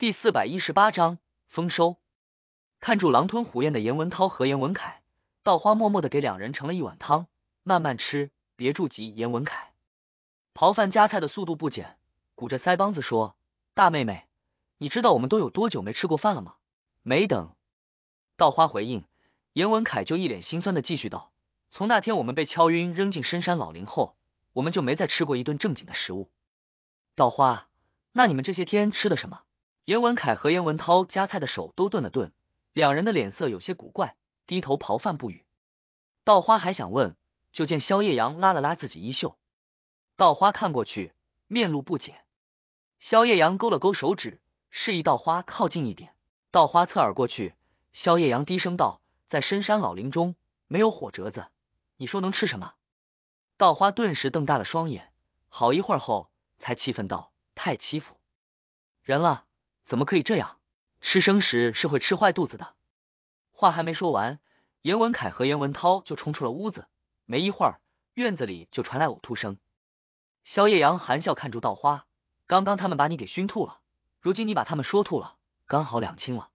第四百一十八章丰收。看住狼吞虎咽的严文涛和严文凯，稻花默默的给两人盛了一碗汤，慢慢吃，别住急。严文凯刨饭夹菜的速度不减，鼓着腮帮子说：“大妹妹，你知道我们都有多久没吃过饭了吗？”没等稻花回应，严文凯就一脸心酸的继续道：“从那天我们被敲晕扔进深山老林后，我们就没再吃过一顿正经的食物。”稻花，那你们这些天吃的什么？严文凯和严文涛夹菜的手都顿了顿，两人的脸色有些古怪，低头刨饭不语。稻花还想问，就见萧夜阳拉了拉自己衣袖。稻花看过去，面露不解。萧夜阳勾了勾手指，示意稻花靠近一点。稻花侧耳过去，萧夜阳低声道：“在深山老林中，没有火折子，你说能吃什么？”稻花顿时瞪大了双眼，好一会儿后，才气愤道：“太欺负人了！”怎么可以这样？吃生食是会吃坏肚子的。话还没说完，严文凯和严文涛就冲出了屋子。没一会儿，院子里就传来呕吐声。萧夜阳含笑看住稻花，刚刚他们把你给熏吐了，如今你把他们说吐了，刚好两清了。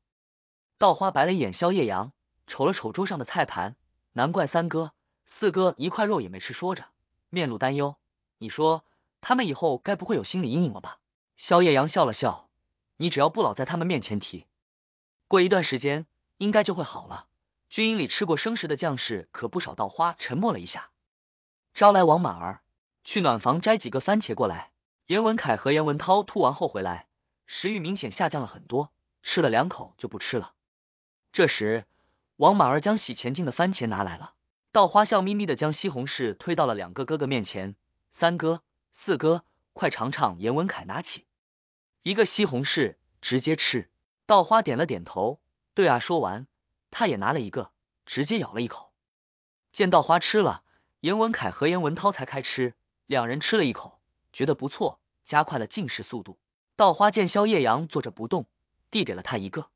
稻花白了一眼萧夜阳，瞅了瞅桌上的菜盘，难怪三哥、四哥一块肉也没吃。说着，面露担忧：“你说他们以后该不会有心理阴影了吧？”萧夜阳笑了笑。你只要不老在他们面前提，过一段时间应该就会好了。军营里吃过生食的将士可不少。稻花沉默了一下，招来王满儿去暖房摘几个番茄过来。严文凯和严文涛吐完后回来，食欲明显下降了很多，吃了两口就不吃了。这时，王满儿将洗前净的番茄拿来了，稻花笑眯眯的将西红柿推到了两个哥哥面前：“三哥、四哥，快尝尝。”严文凯拿起。一个西红柿直接吃，稻花点了点头，对啊。说完，他也拿了一个，直接咬了一口。见稻花吃了，严文凯和严文涛才开吃。两人吃了一口，觉得不错，加快了进食速度。稻花见肖叶阳坐着不动，递给了他一个。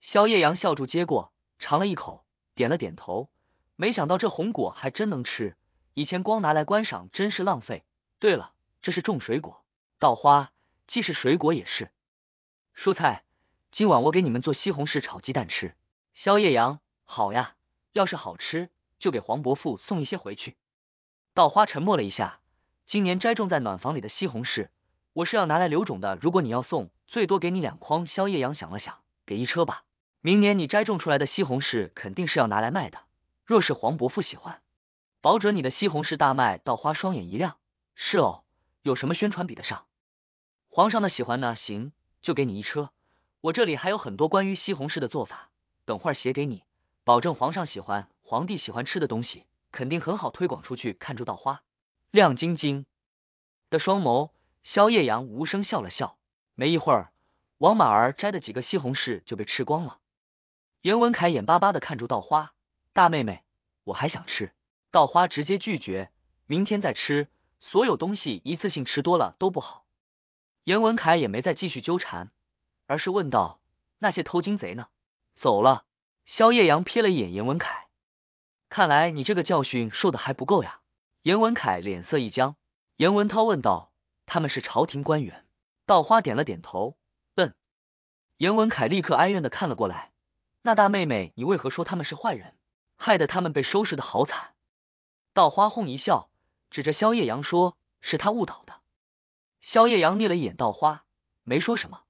肖叶阳笑住接过，尝了一口，点了点头。没想到这红果还真能吃，以前光拿来观赏真是浪费。对了，这是种水果，稻花。既是水果也是蔬菜，今晚我给你们做西红柿炒鸡蛋吃。肖叶阳，好呀，要是好吃就给黄伯父送一些回去。稻花沉默了一下，今年栽种在暖房里的西红柿，我是要拿来留种的。如果你要送，最多给你两筐。肖叶阳想了想，给一车吧。明年你栽种出来的西红柿肯定是要拿来卖的。若是黄伯父喜欢，保准你的西红柿大卖。稻花双眼一亮，是哦，有什么宣传比得上？皇上的喜欢呢，行，就给你一车。我这里还有很多关于西红柿的做法，等会儿写给你，保证皇上喜欢，皇帝喜欢吃的东西，肯定很好推广出去。看住稻花，亮晶晶的双眸，萧夜阳无声笑了笑。没一会儿，王马儿摘的几个西红柿就被吃光了。严文凯眼巴巴的看住稻花，大妹妹，我还想吃。稻花直接拒绝，明天再吃，所有东西一次性吃多了都不好。严文凯也没再继续纠缠，而是问道：“那些偷金贼呢？”走了。萧夜阳瞥了一眼严文凯，看来你这个教训受的还不够呀。严文凯脸色一僵。严文涛问道：“他们是朝廷官员？”稻花点了点头。笨。严文凯立刻哀怨的看了过来：“那大妹妹，你为何说他们是坏人？害得他们被收拾的好惨。”稻花哄一笑，指着萧夜阳说：“是他误导的。”萧夜阳睨了一眼稻花，没说什么。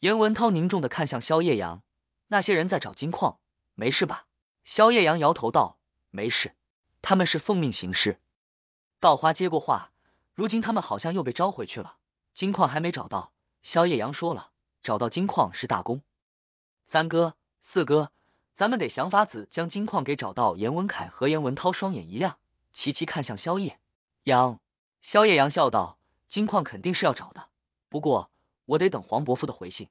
严文涛凝重的看向萧夜阳，那些人在找金矿，没事吧？萧夜阳摇头道：“没事，他们是奉命行事。”稻花接过话：“如今他们好像又被召回去了，金矿还没找到。”萧夜阳说了：“找到金矿是大功。”三哥、四哥，咱们得想法子将金矿给找到。”严文凯和严文涛双眼一亮，齐齐看向萧夜阳。萧夜阳笑道。金矿肯定是要找的，不过我得等黄伯父的回信，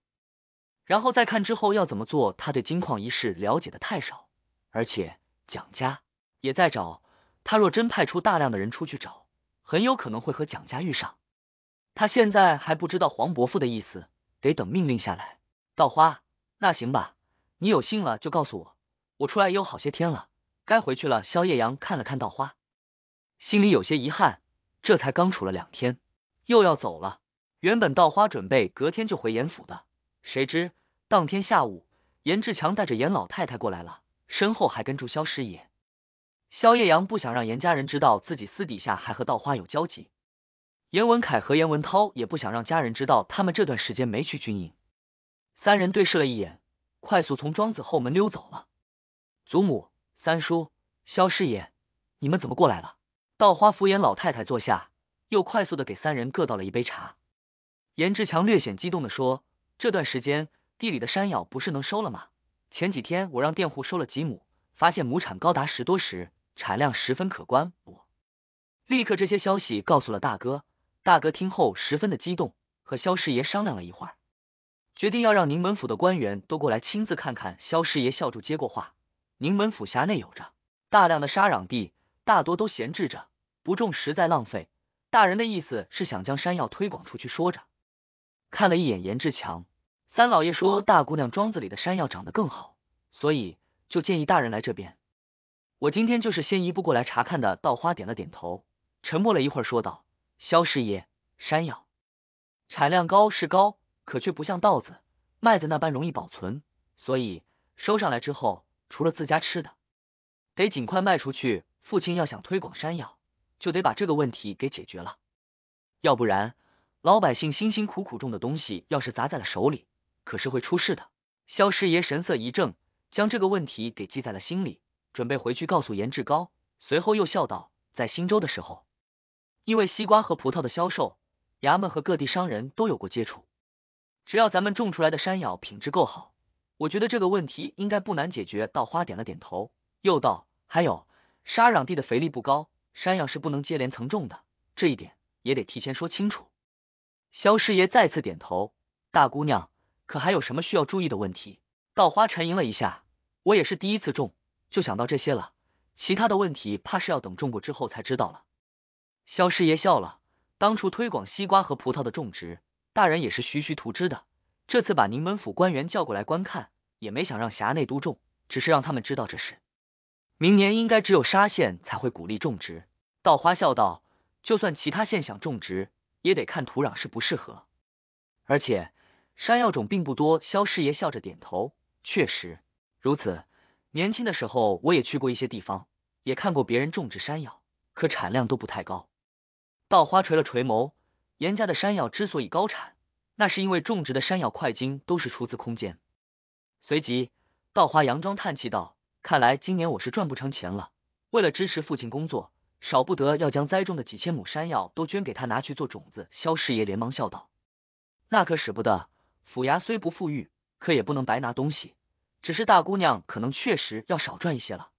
然后再看之后要怎么做。他对金矿一事了解的太少，而且蒋家也在找他。若真派出大量的人出去找，很有可能会和蒋家遇上。他现在还不知道黄伯父的意思，得等命令下来。稻花，那行吧，你有信了就告诉我。我出来也有好些天了，该回去了。肖叶阳看了看稻花，心里有些遗憾，这才刚处了两天。又要走了。原本稻花准备隔天就回严府的，谁知当天下午，严志强带着严老太太过来了，身后还跟住萧师爷。萧叶阳不想让严家人知道自己私底下还和稻花有交集，严文凯和严文涛也不想让家人知道他们这段时间没去军营，三人对视了一眼，快速从庄子后门溜走了。祖母、三叔、萧师爷，你们怎么过来了？稻花扶严老太太坐下。又快速的给三人各倒了一杯茶。严志强略显激动的说：“这段时间地里的山药不是能收了吗？前几天我让佃户收了几亩，发现亩产高达十多石，产量十分可观。”我立刻这些消息告诉了大哥。大哥听后十分的激动，和肖师爷商量了一会儿，决定要让宁门府的官员都过来亲自看看。肖师爷笑住接过话：“宁门府辖内有着大量的沙壤地，大多都闲置着，不种实在浪费。”大人的意思是想将山药推广出去，说着看了一眼严志强，三老爷说大姑娘庄子里的山药长得更好，所以就建议大人来这边。我今天就是先一步过来查看的。稻花点了点头，沉默了一会儿说道：“肖师爷，山药产量高是高，可却不像稻子、麦子那般容易保存，所以收上来之后，除了自家吃的，得尽快卖出去。父亲要想推广山药。”就得把这个问题给解决了，要不然老百姓辛辛苦苦种的东西要是砸在了手里，可是会出事的。肖师爷神色一正，将这个问题给记在了心里，准备回去告诉严志高。随后又笑道：“在新州的时候，因为西瓜和葡萄的销售，衙门和各地商人都有过接触。只要咱们种出来的山药品质够好，我觉得这个问题应该不难解决。”稻花点了点头，又道：“还有沙壤地的肥力不高。”山药是不能接连层种的，这一点也得提前说清楚。肖师爷再次点头。大姑娘，可还有什么需要注意的问题？稻花沉吟了一下，我也是第一次种，就想到这些了。其他的问题，怕是要等种过之后才知道了。肖师爷笑了。当初推广西瓜和葡萄的种植，大人也是徐徐图之的。这次把宁门府官员叫过来观看，也没想让辖内都种，只是让他们知道这事。明年应该只有沙县才会鼓励种植。稻花笑道：“就算其他县想种植，也得看土壤适不适合。而且山药种并不多。”肖师爷笑着点头：“确实如此。年轻的时候我也去过一些地方，也看过别人种植山药，可产量都不太高。”稻花垂了垂眸：“严家的山药之所以高产，那是因为种植的山药块茎都是出自空间。”随即，稻花佯装叹气道。看来今年我是赚不成钱了。为了支持父亲工作，少不得要将栽种的几千亩山药都捐给他拿去做种子。肖师爷连忙笑道：“那可使不得，府衙虽不富裕，可也不能白拿东西。只是大姑娘可能确实要少赚一些了。”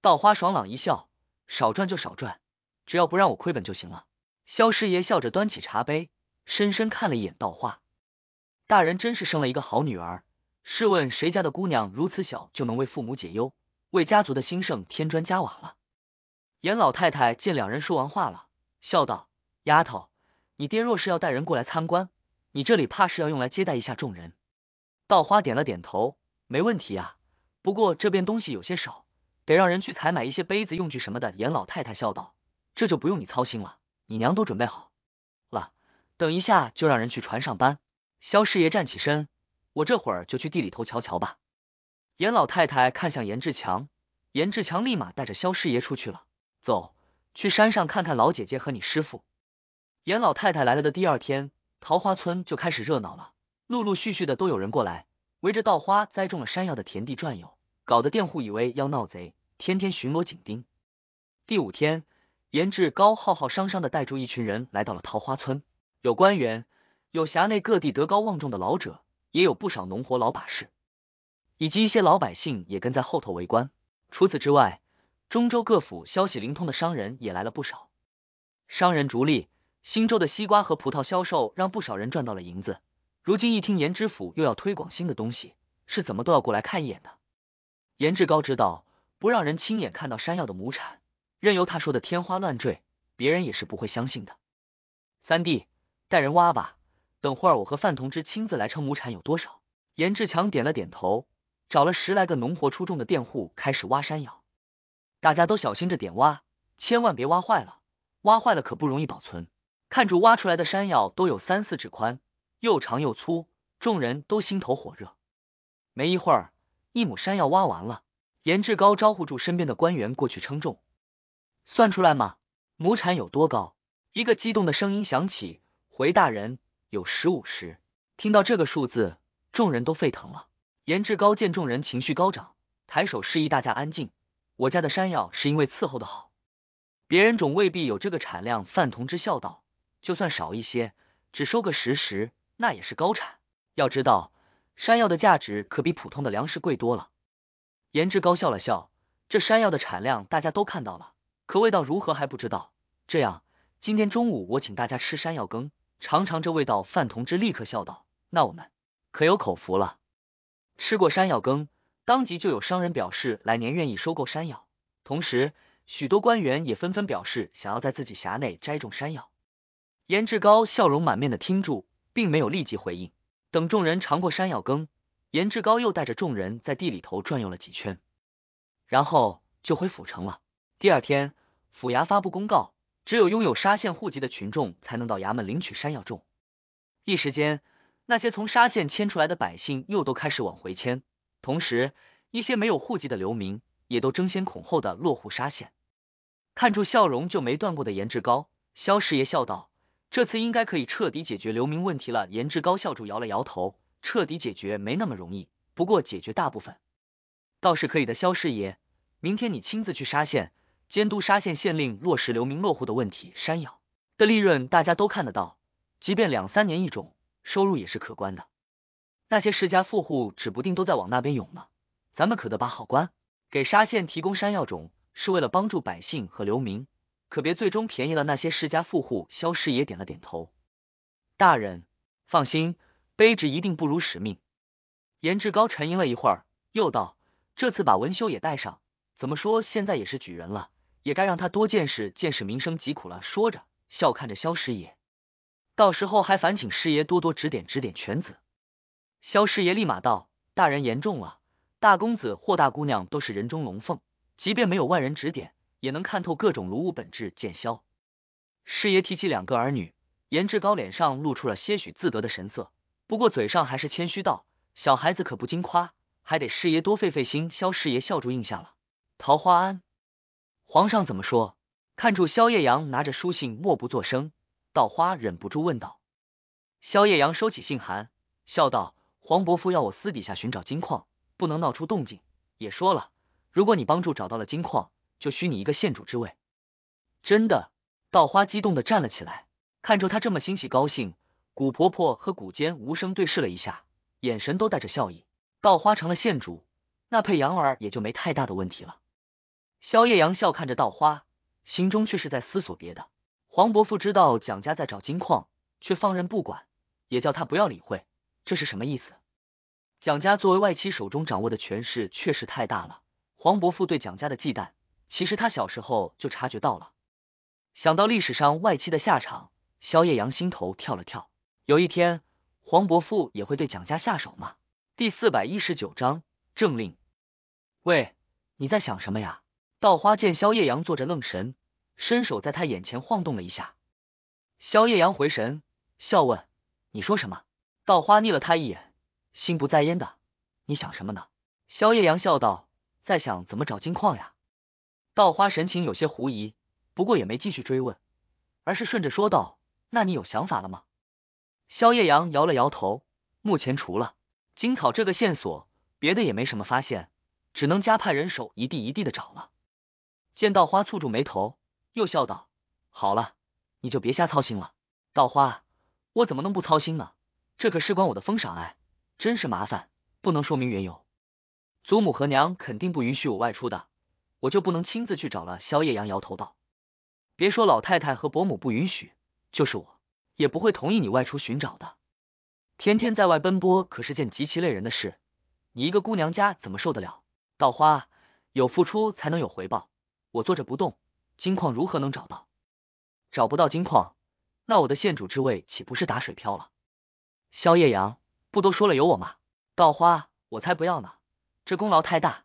稻花爽朗一笑：“少赚就少赚，只要不让我亏本就行了。”肖师爷笑着端起茶杯，深深看了一眼稻花：“大人真是生了一个好女儿。”试问谁家的姑娘如此小就能为父母解忧，为家族的兴盛添砖加瓦了？严老太太见两人说完话了，笑道：“丫头，你爹若是要带人过来参观，你这里怕是要用来接待一下众人。”稻花点了点头：“没问题啊，不过这边东西有些少，得让人去采买一些杯子、用具什么的。”严老太太笑道：“这就不用你操心了，你娘都准备好了，等一下就让人去船上班。”肖师爷站起身。我这会儿就去地里头瞧瞧吧。严老太太看向严志强，严志强立马带着肖师爷出去了。走去山上看看老姐姐和你师傅。严老太太来了的第二天，桃花村就开始热闹了，陆陆续续的都有人过来围着稻花栽种了山药的田地转悠，搞得佃户以为要闹贼，天天巡逻警丁。第五天，严志高浩浩商商的带住一群人来到了桃花村，有官员，有辖内各地德高望重的老者。也有不少农活老把式，以及一些老百姓也跟在后头围观。除此之外，中州各府消息灵通的商人也来了不少。商人逐利，新州的西瓜和葡萄销售让不少人赚到了银子。如今一听严知府又要推广新的东西，是怎么都要过来看一眼的。严志高知道，不让人亲眼看到山药的亩产，任由他说的天花乱坠，别人也是不会相信的。三弟，带人挖吧。等会儿，我和范同志亲自来称亩产有多少。严志强点了点头，找了十来个农活出众的佃户开始挖山药，大家都小心着点挖，千万别挖坏了，挖坏了可不容易保存。看住挖出来的山药都有三四指宽，又长又粗，众人都心头火热。没一会儿，一亩山药挖完了，严志高招呼住身边的官员过去称重，算出来吗？亩产有多高？一个激动的声音响起：“回大人。”有十五石，听到这个数字，众人都沸腾了。严志高见众人情绪高涨，抬手示意大家安静。我家的山药是因为伺候的好，别人种未必有这个产量。范同之笑道：“就算少一些，只收个十石，那也是高产。要知道，山药的价值可比普通的粮食贵多了。”严志高笑了笑：“这山药的产量大家都看到了，可味道如何还不知道。这样，今天中午我请大家吃山药羹。”尝尝这味道，范同志立刻笑道：“那我们可有口福了！”吃过山药羹，当即就有商人表示来年愿意收购山药，同时许多官员也纷纷表示想要在自己辖内栽种山药。严志高笑容满面的听住，并没有立即回应。等众人尝过山药羹，严志高又带着众人在地里头转悠了几圈，然后就回府城了。第二天，府衙发布公告。只有拥有沙县户籍的群众才能到衙门领取山药种。一时间，那些从沙县迁出来的百姓又都开始往回迁，同时一些没有户籍的流民也都争先恐后的落户沙县。看出笑容就没断过的严志高，萧师爷笑道：“这次应该可以彻底解决流民问题了。”严志高笑住摇了摇头：“彻底解决没那么容易，不过解决大部分倒是可以的。”萧师爷，明天你亲自去沙县。监督沙县县令落实流民落户的问题。山药的利润大家都看得到，即便两三年一种，收入也是可观的。那些世家富户指不定都在往那边涌呢，咱们可得把好关。给沙县提供山药种，是为了帮助百姓和流民，可别最终便宜了那些世家富户。萧师爷点了点头，大人放心，卑职一定不辱使命。严志高沉吟了一会儿，又道：“这次把文修也带上，怎么说现在也是举人了。”也该让他多见识见识民生疾苦了。说着，笑看着萧师爷，到时候还烦请师爷多多指点指点犬子。萧师爷立马道：“大人言重了，大公子或大姑娘都是人中龙凤，即便没有外人指点，也能看透各种卢物本质。”见萧师爷提起两个儿女，颜志高脸上露出了些许自得的神色，不过嘴上还是谦虚道：“小孩子可不经夸，还得师爷多费费心。”萧师爷笑住应下了。桃花庵。皇上怎么说？看住萧夜阳拿着书信，默不作声。稻花忍不住问道：“萧夜阳收起信函，笑道：黄伯父要我私底下寻找金矿，不能闹出动静。也说了，如果你帮助找到了金矿，就许你一个县主之位。真的！”稻花激动的站了起来，看住他这么欣喜高兴，古婆婆和古坚无声对视了一下，眼神都带着笑意。稻花成了县主，那配羊儿也就没太大的问题了。萧夜阳笑看着稻花，心中却是在思索别的。黄伯父知道蒋家在找金矿，却放任不管，也叫他不要理会，这是什么意思？蒋家作为外戚手中掌握的权势确实太大了。黄伯父对蒋家的忌惮，其实他小时候就察觉到了。想到历史上外戚的下场，萧夜阳心头跳了跳。有一天，黄伯父也会对蒋家下手吗？第四百一十九章政令。喂，你在想什么呀？稻花见萧夜阳坐着愣神，伸手在他眼前晃动了一下。萧夜阳回神，笑问：“你说什么？”稻花睨了他一眼，心不在焉的：“你想什么呢？”萧夜阳笑道：“在想怎么找金矿呀。”稻花神情有些狐疑，不过也没继续追问，而是顺着说道：“那你有想法了吗？”萧夜阳摇了摇头：“目前除了金草这个线索，别的也没什么发现，只能加派人手，一地一地的找了。”见稻花蹙住眉头，又笑道：“好了，你就别瞎操心了。”稻花，我怎么能不操心呢？这可是关我的封赏哎，真是麻烦，不能说明缘由。祖母和娘肯定不允许我外出的，我就不能亲自去找了。萧夜阳摇头道：“别说老太太和伯母不允许，就是我，也不会同意你外出寻找的。天天在外奔波，可是件极其累人的事，你一个姑娘家怎么受得了？”稻花，有付出才能有回报。我坐着不动，金矿如何能找到？找不到金矿，那我的县主之位岂不是打水漂了？萧夜阳不都说了有我吗？稻花，我才不要呢，这功劳太大，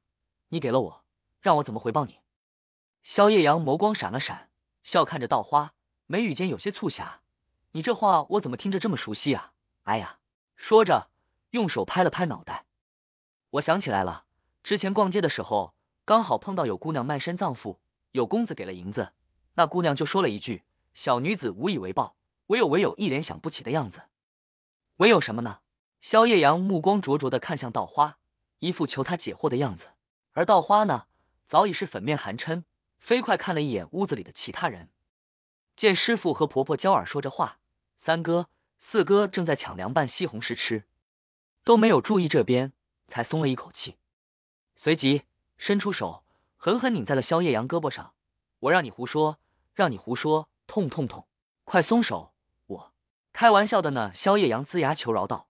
你给了我，让我怎么回报你？萧夜阳眸光闪了闪，笑看着稻花，眉宇间有些促狭。你这话我怎么听着这么熟悉啊？哎呀，说着用手拍了拍脑袋，我想起来了，之前逛街的时候。刚好碰到有姑娘卖身葬父，有公子给了银子，那姑娘就说了一句：“小女子无以为报，唯有唯有一脸想不起的样子，唯有什么呢？”萧夜阳目光灼灼的看向稻花，一副求他解惑的样子。而稻花呢，早已是粉面寒嗔，飞快看了一眼屋子里的其他人，见师傅和婆婆娇儿说着话，三哥、四哥正在抢凉拌西红柿吃，都没有注意这边，才松了一口气，随即。伸出手，狠狠拧在了萧夜阳胳膊上。我让你胡说，让你胡说，痛痛痛！快松手！我开玩笑的呢。萧夜阳龇牙求饶道：“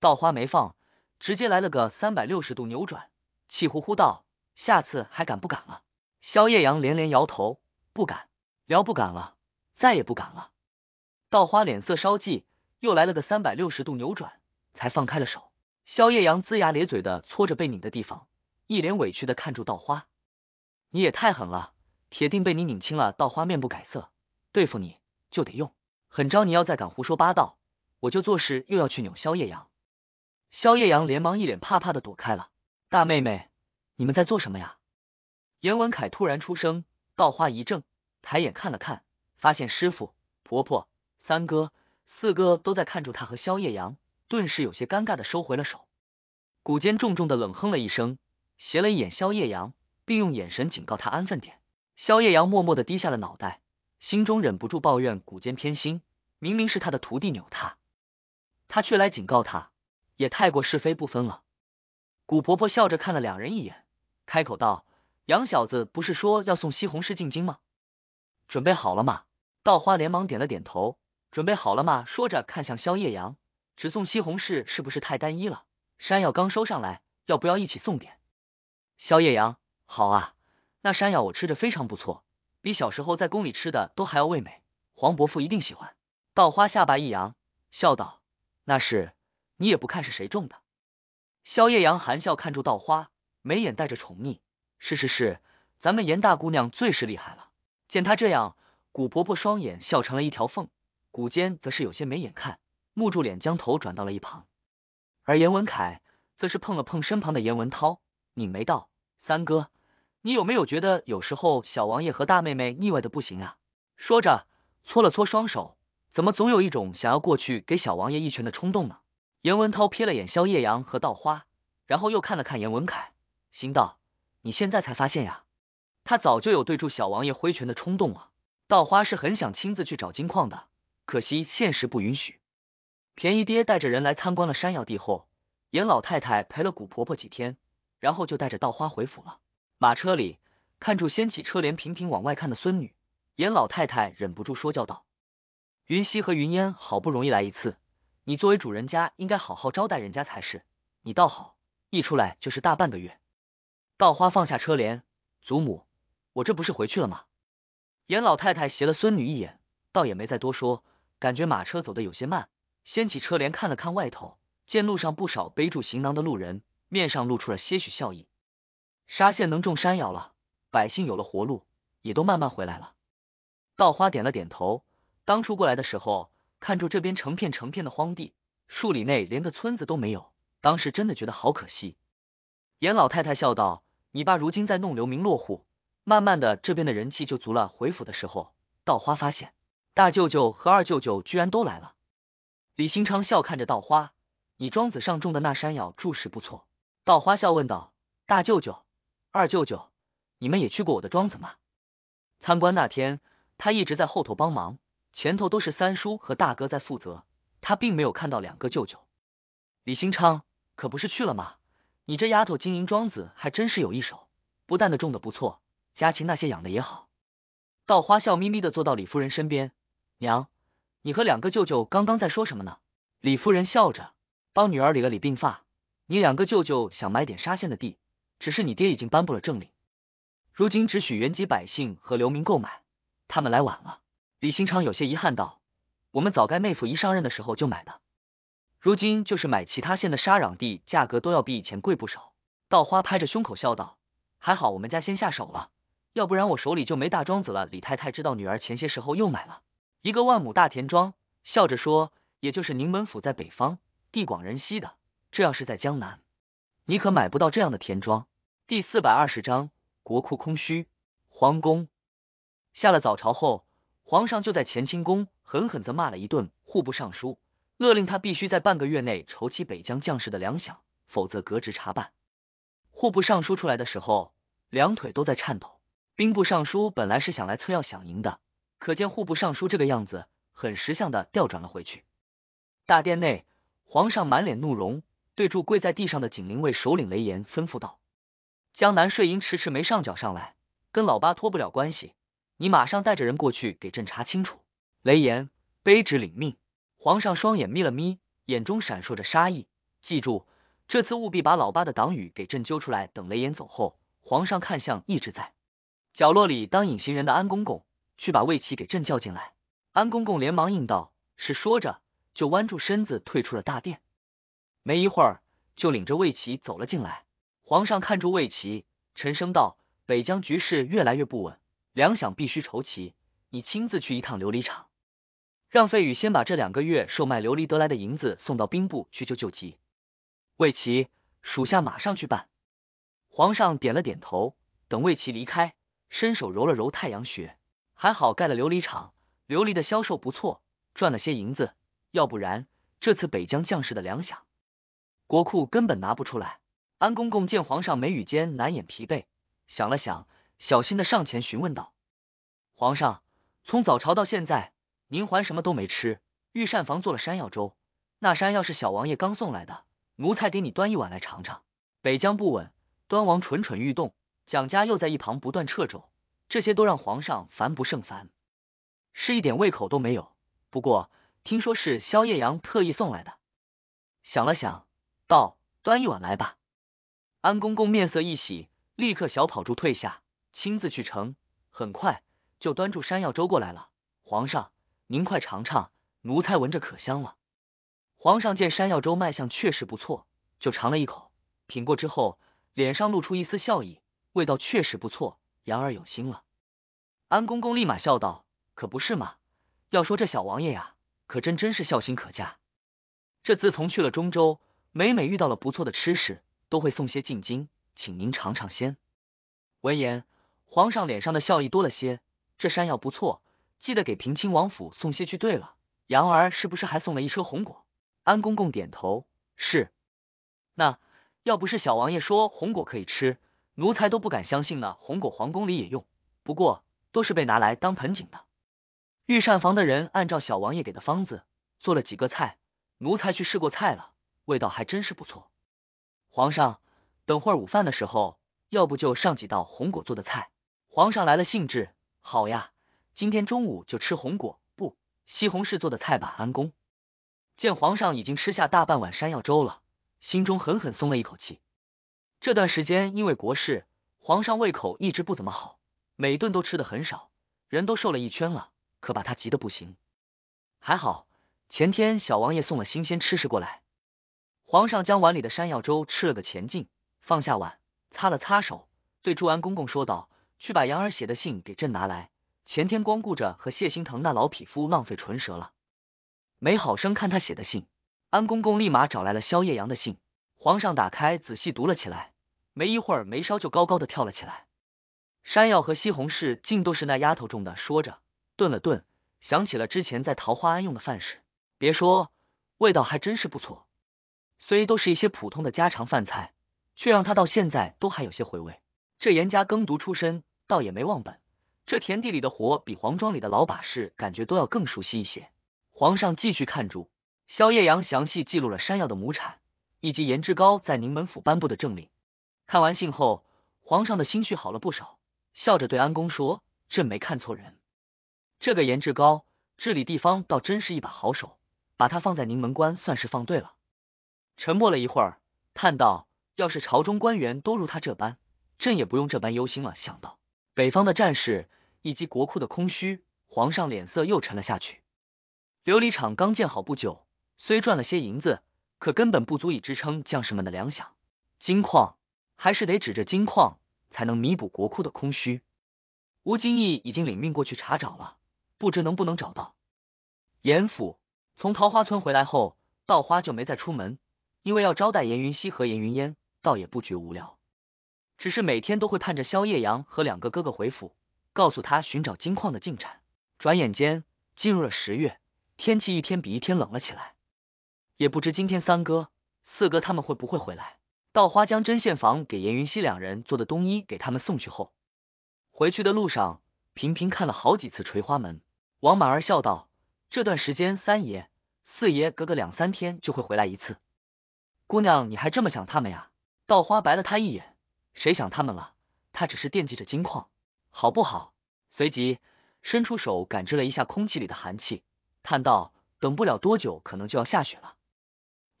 稻花没放，直接来了个三百六十度扭转，气呼呼道：下次还敢不敢了？”萧夜阳连连摇头，不敢，聊不敢了，再也不敢了。稻花脸色稍霁，又来了个三百六十度扭转，才放开了手。萧夜阳龇牙咧嘴的搓着被拧的地方。一脸委屈的看住稻花，你也太狠了，铁定被你拧清了。稻花面不改色，对付你就得用狠招。你要再敢胡说八道，我就做事又要去扭萧夜阳。萧夜阳连忙一脸怕怕的躲开了。大妹妹，你们在做什么呀？严文凯突然出声，稻花一怔，抬眼看了看，发现师傅、婆婆、三哥、四哥都在看住他和萧夜阳，顿时有些尴尬的收回了手。古坚重重的冷哼了一声。斜了一眼萧夜阳，并用眼神警告他安分点。萧夜阳默默地低下了脑袋，心中忍不住抱怨古剑偏心，明明是他的徒弟扭他，他却来警告他，也太过是非不分了。古婆婆笑着看了两人一眼，开口道：“杨小子不是说要送西红柿进京吗？准备好了吗？”稻花连忙点了点头。准备好了吗？说着看向萧夜阳，只送西红柿是不是太单一了？山药刚收上来，要不要一起送点？萧夜阳，好啊！那山药我吃着非常不错，比小时候在宫里吃的都还要味美。黄伯父一定喜欢。稻花下巴一扬，笑道：“那是，你也不看是谁种的。”萧夜阳含笑看住稻花，眉眼带着宠溺：“是是是，咱们严大姑娘最是厉害了。”见他这样，古婆婆双眼笑成了一条缝，谷间则是有些没眼看，木住脸将头转到了一旁。而严文凯则是碰了碰身旁的严文涛，拧眉道。三哥，你有没有觉得有时候小王爷和大妹妹腻歪的不行啊？说着，搓了搓双手，怎么总有一种想要过去给小王爷一拳的冲动呢？严文涛瞥了眼萧夜阳和稻花，然后又看了看严文凯，心道：你现在才发现呀？他早就有对住小王爷挥拳的冲动啊！稻花是很想亲自去找金矿的，可惜现实不允许。便宜爹带着人来参观了山药地后，严老太太陪了古婆婆几天。然后就带着稻花回府了。马车里，看住掀起车帘，频频往外看的孙女严老太太忍不住说教道：“云溪和云烟好不容易来一次，你作为主人家应该好好招待人家才是。你倒好，一出来就是大半个月。”稻花放下车帘，祖母，我这不是回去了吗？严老太太斜了孙女一眼，倒也没再多说。感觉马车走得有些慢，掀起车帘看了看外头，见路上不少背住行囊的路人。面上露出了些许笑意。沙县能种山药了，百姓有了活路，也都慢慢回来了。稻花点了点头。当初过来的时候，看住这边成片成片的荒地，数里内连个村子都没有，当时真的觉得好可惜。严老太太笑道：“你爸如今在弄流民落户，慢慢的这边的人气就足了。”回府的时候，稻花发现大舅舅和二舅舅居然都来了。李兴昌笑看着稻花：“你庄子上种的那山药着实不错。”稻花笑问道：“大舅舅、二舅舅，你们也去过我的庄子吗？参观那天，他一直在后头帮忙，前头都是三叔和大哥在负责，他并没有看到两个舅舅。”李兴昌可不是去了吗？你这丫头经营庄子还真是有一手，不但的种的不错，家禽那些养的也好。稻花笑眯眯的坐到李夫人身边：“娘，你和两个舅舅刚刚在说什么呢？”李夫人笑着帮女儿理了理鬓发。你两个舅舅想买点沙县的地，只是你爹已经颁布了政令，如今只许原籍百姓和流民购买。他们来晚了。李新昌有些遗憾道：“我们早该妹夫一上任的时候就买的，如今就是买其他县的沙壤地，价格都要比以前贵不少。”稻花拍着胸口笑道：“还好我们家先下手了，要不然我手里就没大庄子了。”李太太知道女儿前些时候又买了一个万亩大田庄，笑着说：“也就是宁门府在北方，地广人稀的。”这要是在江南，你可买不到这样的田庄。第四百二十章国库空虚，皇宫下了早朝后，皇上就在乾清宫狠狠的骂了一顿户部尚书，勒令他必须在半个月内筹齐北疆将士的粮饷，否则革职查办。户部尚书出来的时候，两腿都在颤抖。兵部尚书本来是想来催要饷银的，可见户部尚书这个样子，很识相的调转了回去。大殿内，皇上满脸怒容。对住跪在地上的锦灵卫首领雷岩吩咐道：“江南税银迟迟没上缴上来，跟老八脱不了关系，你马上带着人过去给朕查清楚。”雷岩卑职领命。皇上双眼眯了眯，眼中闪烁着杀意。记住，这次务必把老八的党羽给朕揪出来。等雷岩走后，皇上看向一直在角落里当隐形人的安公公，去把魏齐给朕叫进来。安公公连忙应道：“是。”说着就弯住身子退出了大殿。没一会儿，就领着魏齐走了进来。皇上看住魏齐，沉声道：“北疆局势越来越不稳，粮饷必须筹齐，你亲自去一趟琉璃厂，让费宇先把这两个月售卖琉璃得来的银子送到兵部去救救急。”魏齐，属下马上去办。皇上点了点头，等魏齐离开，伸手揉了揉太阳穴，还好盖了琉璃厂，琉璃的销售不错，赚了些银子，要不然这次北疆将士的粮饷。国库根本拿不出来。安公公见皇上眉宇间难掩疲惫，想了想，小心的上前询问道：“皇上，从早朝到现在，您还什么都没吃。御膳房做了山药粥，那山药是小王爷刚送来的，奴才给你端一碗来尝尝。”北疆不稳，端王蠢蠢欲动，蒋家又在一旁不断掣肘，这些都让皇上烦不胜烦，是一点胃口都没有。不过听说是萧夜阳特意送来的，想了想。道端一碗来吧，安公公面色一喜，立刻小跑住退下，亲自去盛，很快就端住山药粥过来了。皇上，您快尝尝，奴才闻着可香了。皇上见山药粥卖相确实不错，就尝了一口，品过之后，脸上露出一丝笑意，味道确实不错，羊儿有心了。安公公立马笑道：“可不是嘛，要说这小王爷呀，可真真是孝心可嘉。这自从去了中州。”每每遇到了不错的吃食，都会送些进京，请您尝尝鲜。闻言，皇上脸上的笑意多了些。这山药不错，记得给平亲王府送些去。对了，杨儿是不是还送了一车红果？安公公点头，是。那要不是小王爷说红果可以吃，奴才都不敢相信呢。红果皇宫里也用，不过都是被拿来当盆景的。御膳房的人按照小王爷给的方子做了几个菜，奴才去试过菜了。味道还真是不错，皇上，等会儿午饭的时候，要不就上几道红果做的菜？皇上来了兴致，好呀，今天中午就吃红果不？西红柿做的菜吧？安公见皇上已经吃下大半碗山药粥了，心中狠狠松了一口气。这段时间因为国事，皇上胃口一直不怎么好，每顿都吃的很少，人都瘦了一圈了，可把他急得不行。还好前天小王爷送了新鲜吃食过来。皇上将碗里的山药粥吃了个前进，放下碗，擦了擦手，对祝安公公说道：“去把杨儿写的信给朕拿来。”前天光顾着和谢心疼那老匹夫浪费唇舌了，没好生看他写的信。安公公立马找来了萧夜阳的信，皇上打开仔细读了起来，没一会儿眉梢就高高的跳了起来。山药和西红柿竟都是那丫头种的，说着，顿了顿，想起了之前在桃花庵用的饭食，别说，味道还真是不错。虽都是一些普通的家常饭菜，却让他到现在都还有些回味。这严家耕读出身，倒也没忘本。这田地里的活，比黄庄里的老把式感觉都要更熟悉一些。皇上继续看住，萧夜阳详细记录了山药的亩产，以及严志高在宁门府颁布的政令。看完信后，皇上的心绪好了不少，笑着对安公说：“朕没看错人，这个严志高治理地方倒真是一把好手，把他放在宁门关算是放对了。”沉默了一会儿，叹道：“要是朝中官员都如他这般，朕也不用这般忧心了。”想到北方的战事以及国库的空虚，皇上脸色又沉了下去。琉璃厂刚建好不久，虽赚了些银子，可根本不足以支撑将士们的粮饷。金矿还是得指着金矿才能弥补国库的空虚。吴金义已经领命过去查找了，不知能不能找到。严府从桃花村回来后，稻花就没再出门。因为要招待严云熙和严云烟，倒也不觉无聊，只是每天都会盼着萧夜阳和两个哥哥回府，告诉他寻找金矿的进展。转眼间进入了十月，天气一天比一天冷了起来，也不知今天三哥、四哥他们会不会回来。稻花将针线房给严云熙两人做的冬衣给他们送去后，回去的路上频频看了好几次垂花门。王满儿笑道：“这段时间，三爷、四爷隔个两三天就会回来一次。”姑娘，你还这么想他们呀？稻花白了他一眼，谁想他们了？他只是惦记着金矿，好不好？随即伸出手感知了一下空气里的寒气，叹道：“等不了多久，可能就要下雪了。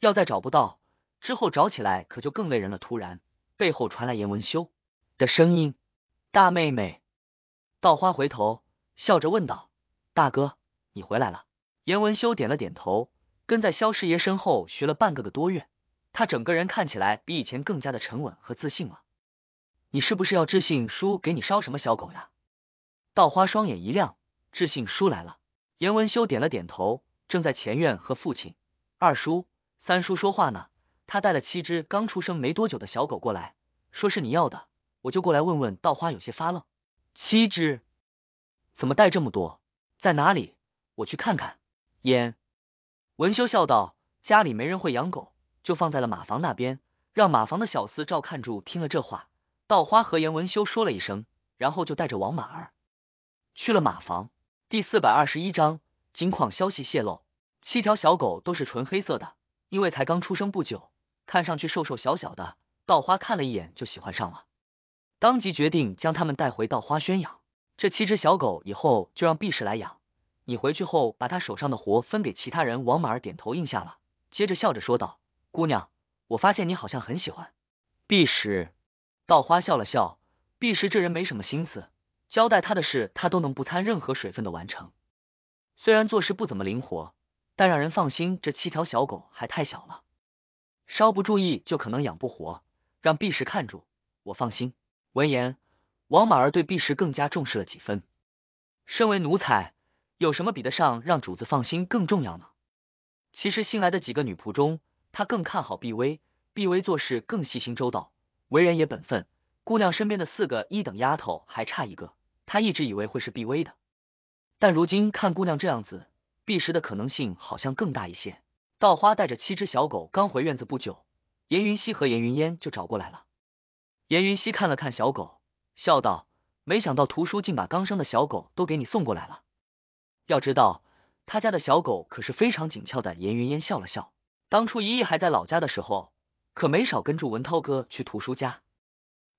要再找不到，之后找起来可就更累人了。”突然，背后传来严文修的声音：“大妹妹。”稻花回头，笑着问道：“大哥，你回来了？”严文修点了点头，跟在肖师爷身后学了半个多月。他整个人看起来比以前更加的沉稳和自信了。你是不是要智信叔给你烧什么小狗呀？稻花双眼一亮，智信叔来了。严文修点了点头，正在前院和父亲、二叔、三叔说话呢。他带了七只刚出生没多久的小狗过来，说是你要的，我就过来问问。稻花有些发愣，七只，怎么带这么多？在哪里？我去看看。烟。文修笑道：“家里没人会养狗。”就放在了马房那边，让马房的小厮照看住。听了这话，稻花和严文修说了一声，然后就带着王马儿去了马房。第四百二十一章金矿消息泄露。七条小狗都是纯黑色的，因为才刚出生不久，看上去瘦瘦小小的。稻花看了一眼就喜欢上了，当即决定将他们带回稻花轩养。这七只小狗以后就让毕氏来养。你回去后把他手上的活分给其他人。王马儿点头应下了，接着笑着说道。姑娘，我发现你好像很喜欢。碧石，稻花笑了笑。碧石这人没什么心思，交代他的事他都能不掺任何水分的完成。虽然做事不怎么灵活，但让人放心。这七条小狗还太小了，稍不注意就可能养不活，让碧石看住，我放心。闻言，王马儿对碧石更加重视了几分。身为奴才，有什么比得上让主子放心更重要呢？其实新来的几个女仆中。他更看好毕薇，毕薇做事更细心周到，为人也本分。姑娘身边的四个一等丫头还差一个，他一直以为会是毕薇的，但如今看姑娘这样子，毕石的可能性好像更大一些。稻花带着七只小狗刚回院子不久，严云熙和严云烟就找过来了。严云熙看了看小狗，笑道：“没想到图书竟把刚生的小狗都给你送过来了。要知道，他家的小狗可是非常紧俏的。”严云烟笑了笑。当初依依还在老家的时候，可没少跟住文涛哥去图书家。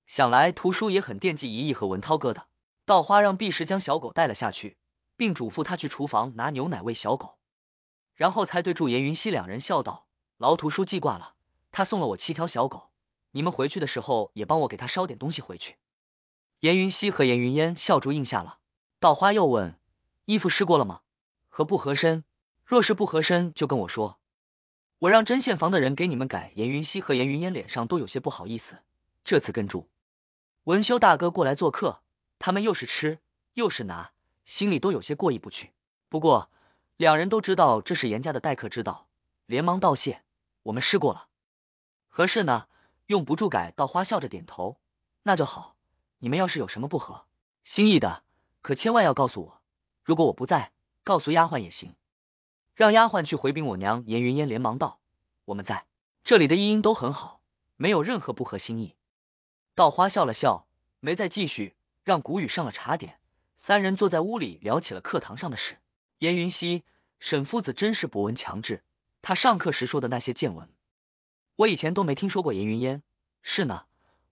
想来图书也很惦记依依和文涛哥的。稻花让碧石将小狗带了下去，并嘱咐他去厨房拿牛奶喂小狗，然后才对住颜云熙两人笑道：“劳图书记挂了，他送了我七条小狗，你们回去的时候也帮我给他捎点东西回去。”颜云熙和颜云烟笑逐应下了。稻花又问：“衣服试过了吗？合不合身？若是不合身，就跟我说。”我让针线房的人给你们改。严云溪和严云烟脸上都有些不好意思。这次跟住文修大哥过来做客，他们又是吃又是拿，心里都有些过意不去。不过两人都知道这是严家的待客之道，连忙道谢。我们试过了，合适呢，用不住改。稻花笑着点头，那就好。你们要是有什么不合心意的，可千万要告诉我。如果我不在，告诉丫鬟也行。让丫鬟去回禀我娘。严云烟连忙道：“我们在这里的音音都很好，没有任何不合心意。”稻花笑了笑，没再继续。让谷雨上了茶点，三人坐在屋里聊起了课堂上的事。严云熙，沈夫子真是博闻强志。他上课时说的那些见闻，我以前都没听说过。严云烟，是呢，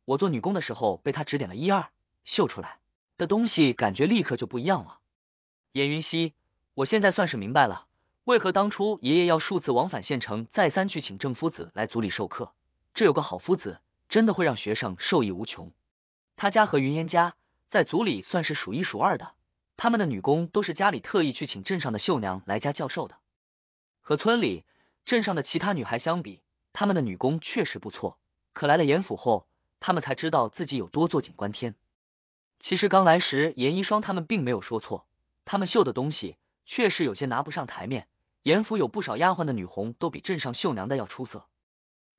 我做女工的时候被他指点了一二，绣出来的东西感觉立刻就不一样了。严云熙，我现在算是明白了。为何当初爷爷要数次往返县城，再三去请郑夫子来族里授课？这有个好夫子，真的会让学生受益无穷。他家和云烟家在族里算是数一数二的，他们的女工都是家里特意去请镇上的绣娘来家教授的。和村里、镇上的其他女孩相比，他们的女工确实不错。可来了严府后，他们才知道自己有多坐井观天。其实刚来时，严一霜他们并没有说错，他们绣的东西确实有些拿不上台面。严府有不少丫鬟的女红都比镇上绣娘的要出色。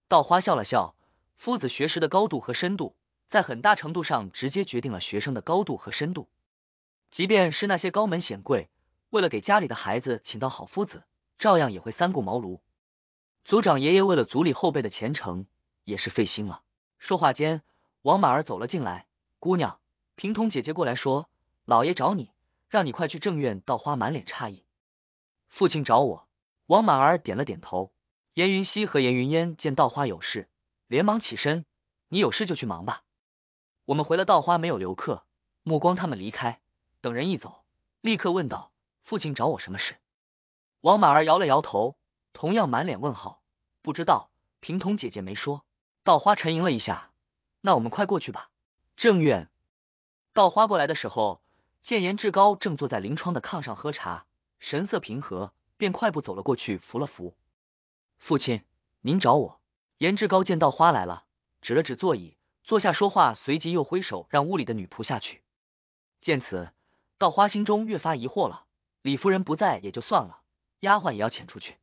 稻花笑了笑，夫子学识的高度和深度，在很大程度上直接决定了学生的高度和深度。即便是那些高门显贵，为了给家里的孩子请到好夫子，照样也会三顾茅庐。族长爷爷为了族里后辈的前程，也是费心了。说话间，王满儿走了进来，姑娘，平童姐姐过来说，老爷找你，让你快去正院。稻花满脸诧异。父亲找我，王满儿点了点头。严云熙和严云烟见稻花有事，连忙起身。你有事就去忙吧。我们回了稻花，没有留客。目光他们离开，等人一走，立刻问道：“父亲找我什么事？”王满儿摇了摇头，同样满脸问号，不知道。平童姐姐没说。稻花沉吟了一下，那我们快过去吧。正院，稻花过来的时候，见严志高正坐在临窗的炕上喝茶。神色平和，便快步走了过去，扶了扶父亲：“您找我。”严志高见到花来了，指了指座椅坐下说话，随即又挥手让屋里的女仆下去。见此，稻花心中越发疑惑了。李夫人不在也就算了，丫鬟也要遣出去，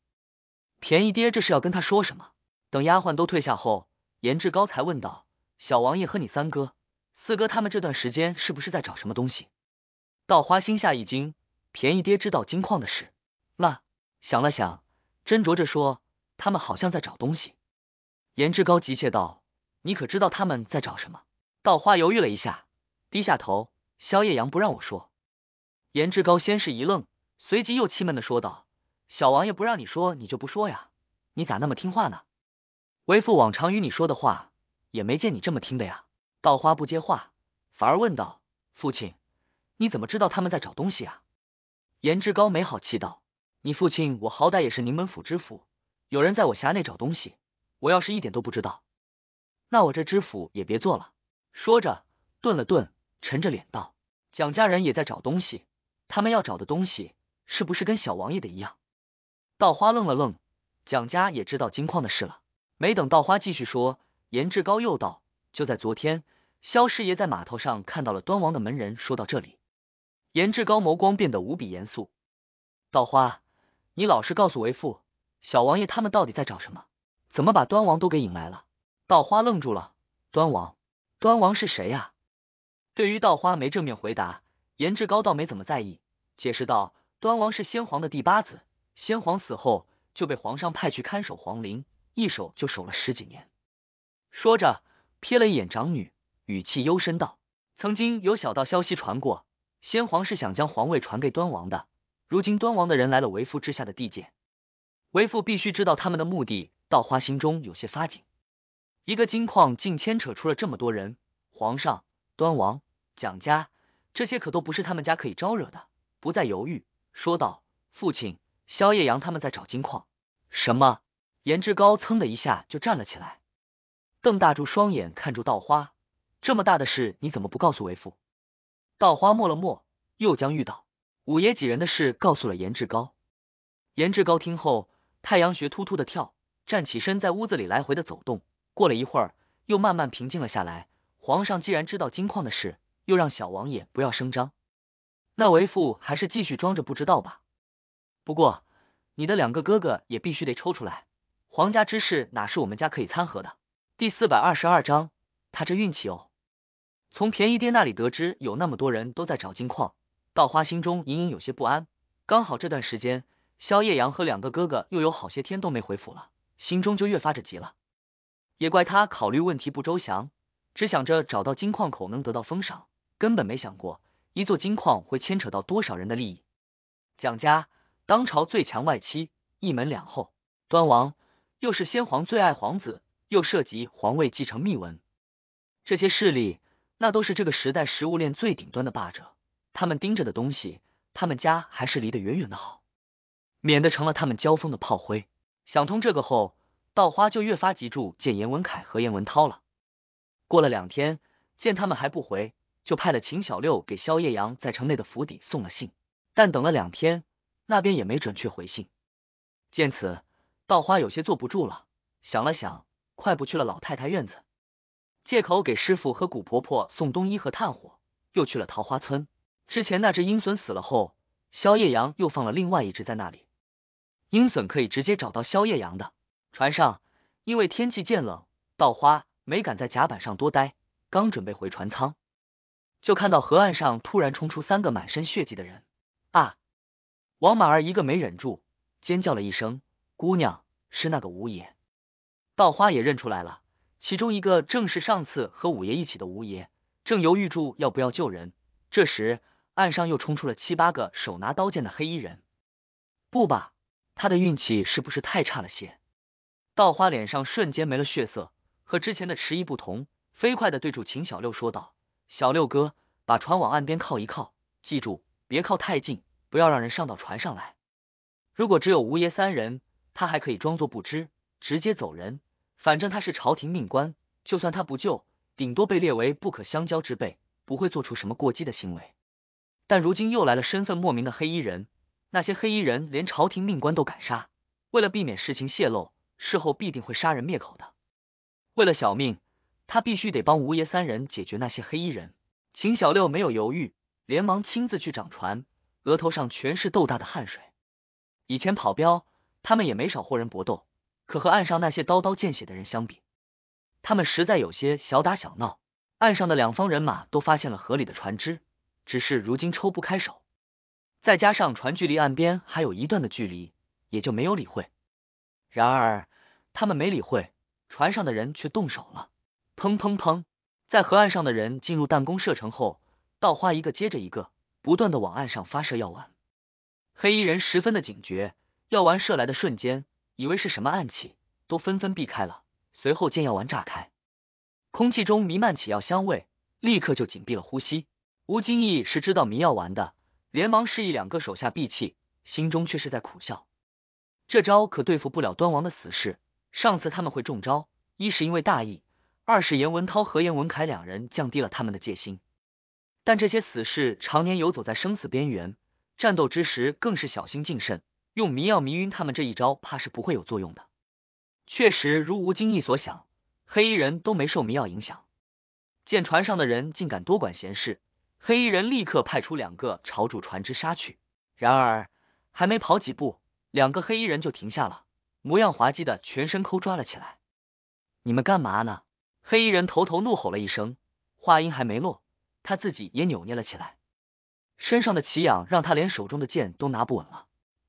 便宜爹这是要跟他说什么？等丫鬟都退下后，严志高才问道：“小王爷和你三哥、四哥他们这段时间是不是在找什么东西？”稻花心下一惊。便宜爹知道金矿的事，那想了想，斟酌着说：“他们好像在找东西。”严志高急切道：“你可知道他们在找什么？”稻花犹豫了一下，低下头。萧夜阳不让我说。严志高先是一愣，随即又气闷的说道：“小王爷不让你说，你就不说呀？你咋那么听话呢？为父往常与你说的话，也没见你这么听的呀。”稻花不接话，反而问道：“父亲，你怎么知道他们在找东西啊？”严志高没好气道：“你父亲，我好歹也是宁门府知府，有人在我辖内找东西，我要是一点都不知道，那我这知府也别做了。”说着，顿了顿，沉着脸道：“蒋家人也在找东西，他们要找的东西是不是跟小王爷的一样？”稻花愣了愣，蒋家也知道金矿的事了。没等稻花继续说，严志高又道：“就在昨天，肖师爷在码头上看到了端王的门人。”说到这里。严志高眸光变得无比严肃。稻花，你老实告诉为父，小王爷他们到底在找什么？怎么把端王都给引来了？稻花愣住了。端王，端王是谁呀？对于稻花没正面回答，严志高倒没怎么在意，解释道：“端王是先皇的第八子，先皇死后就被皇上派去看守皇陵，一守就守了十几年。”说着，瞥了一眼长女，语气幽深道：“曾经有小道消息传过。”先皇是想将皇位传给端王的，如今端王的人来了为父之下的地界，为父必须知道他们的目的。稻花心中有些发紧，一个金矿竟牵扯出了这么多人，皇上、端王、蒋家，这些可都不是他们家可以招惹的。不再犹豫，说道：“父亲，萧夜阳他们在找金矿。”什么？颜志高噌的一下就站了起来，瞪大住双眼，看住稻花，这么大的事你怎么不告诉为父？稻花默了默，又将遇到五爷几人的事告诉了严志高。严志高听后，太阳穴突突的跳，站起身，在屋子里来回的走动。过了一会儿，又慢慢平静了下来。皇上既然知道金矿的事，又让小王爷不要声张，那为父还是继续装着不知道吧。不过，你的两个哥哥也必须得抽出来。皇家之事哪是我们家可以掺和的？第四百二十二章，他这运气哦。从便宜爹那里得知有那么多人都在找金矿，稻花心中隐隐有些不安。刚好这段时间，萧夜阳和两个哥哥又有好些天都没回府了，心中就越发着急了。也怪他考虑问题不周详，只想着找到金矿口能得到封赏，根本没想过一座金矿会牵扯到多少人的利益。蒋家，当朝最强外戚，一门两后，端王又是先皇最爱皇子，又涉及皇位继承秘闻，这些势力。那都是这个时代食物链最顶端的霸者，他们盯着的东西，他们家还是离得远远的好，免得成了他们交锋的炮灰。想通这个后，稻花就越发急住见严文凯和严文涛了。过了两天，见他们还不回，就派了秦小六给萧夜阳在城内的府邸送了信，但等了两天，那边也没准确回信。见此，稻花有些坐不住了，想了想，快步去了老太太院子。借口给师傅和古婆婆送冬衣和炭火，又去了桃花村。之前那只鹰隼死了后，萧夜阳又放了另外一只在那里。鹰隼可以直接找到萧夜阳的船上。因为天气渐冷，稻花没敢在甲板上多待，刚准备回船舱，就看到河岸上突然冲出三个满身血迹的人。啊！王满儿一个没忍住，尖叫了一声：“姑娘，是那个吴爷！”稻花也认出来了。其中一个正是上次和五爷一起的吴爷，正犹豫住要不要救人。这时，岸上又冲出了七八个手拿刀剑的黑衣人。不吧，他的运气是不是太差了些？稻花脸上瞬间没了血色，和之前的迟疑不同，飞快的对住秦小六说道：“小六哥，把船往岸边靠一靠，记住，别靠太近，不要让人上到船上来。如果只有吴爷三人，他还可以装作不知，直接走人。”反正他是朝廷命官，就算他不救，顶多被列为不可相交之辈，不会做出什么过激的行为。但如今又来了身份莫名的黑衣人，那些黑衣人连朝廷命官都敢杀，为了避免事情泄露，事后必定会杀人灭口的。为了小命，他必须得帮吴爷三人解决那些黑衣人。秦小六没有犹豫，连忙亲自去掌船，额头上全是豆大的汗水。以前跑镖，他们也没少和人搏斗。可和岸上那些刀刀见血的人相比，他们实在有些小打小闹。岸上的两方人马都发现了河里的船只，只是如今抽不开手，再加上船距离岸边还有一段的距离，也就没有理会。然而，他们没理会，船上的人却动手了。砰砰砰！在河岸上的人进入弹弓射程后，稻花一个接着一个，不断的往岸上发射药丸。黑衣人十分的警觉，药丸射来的瞬间。以为是什么暗器，都纷纷避开了。随后见药丸炸开，空气中弥漫起药香味，立刻就紧闭了呼吸。吴金义是知道迷药丸的，连忙示意两个手下闭气，心中却是在苦笑。这招可对付不了端王的死士。上次他们会中招，一是因为大意，二是严文涛和严文凯两人降低了他们的戒心。但这些死士常年游走在生死边缘，战斗之时更是小心谨慎。用迷药迷晕他们这一招怕是不会有作用的。确实如吴京义所想，黑衣人都没受迷药影响。见船上的人竟敢多管闲事，黑衣人立刻派出两个朝主船只杀去。然而还没跑几步，两个黑衣人就停下了，模样滑稽的全身抠抓了起来。你们干嘛呢？黑衣人头头怒吼了一声，话音还没落，他自己也扭捏了起来，身上的奇痒让他连手中的剑都拿不稳了。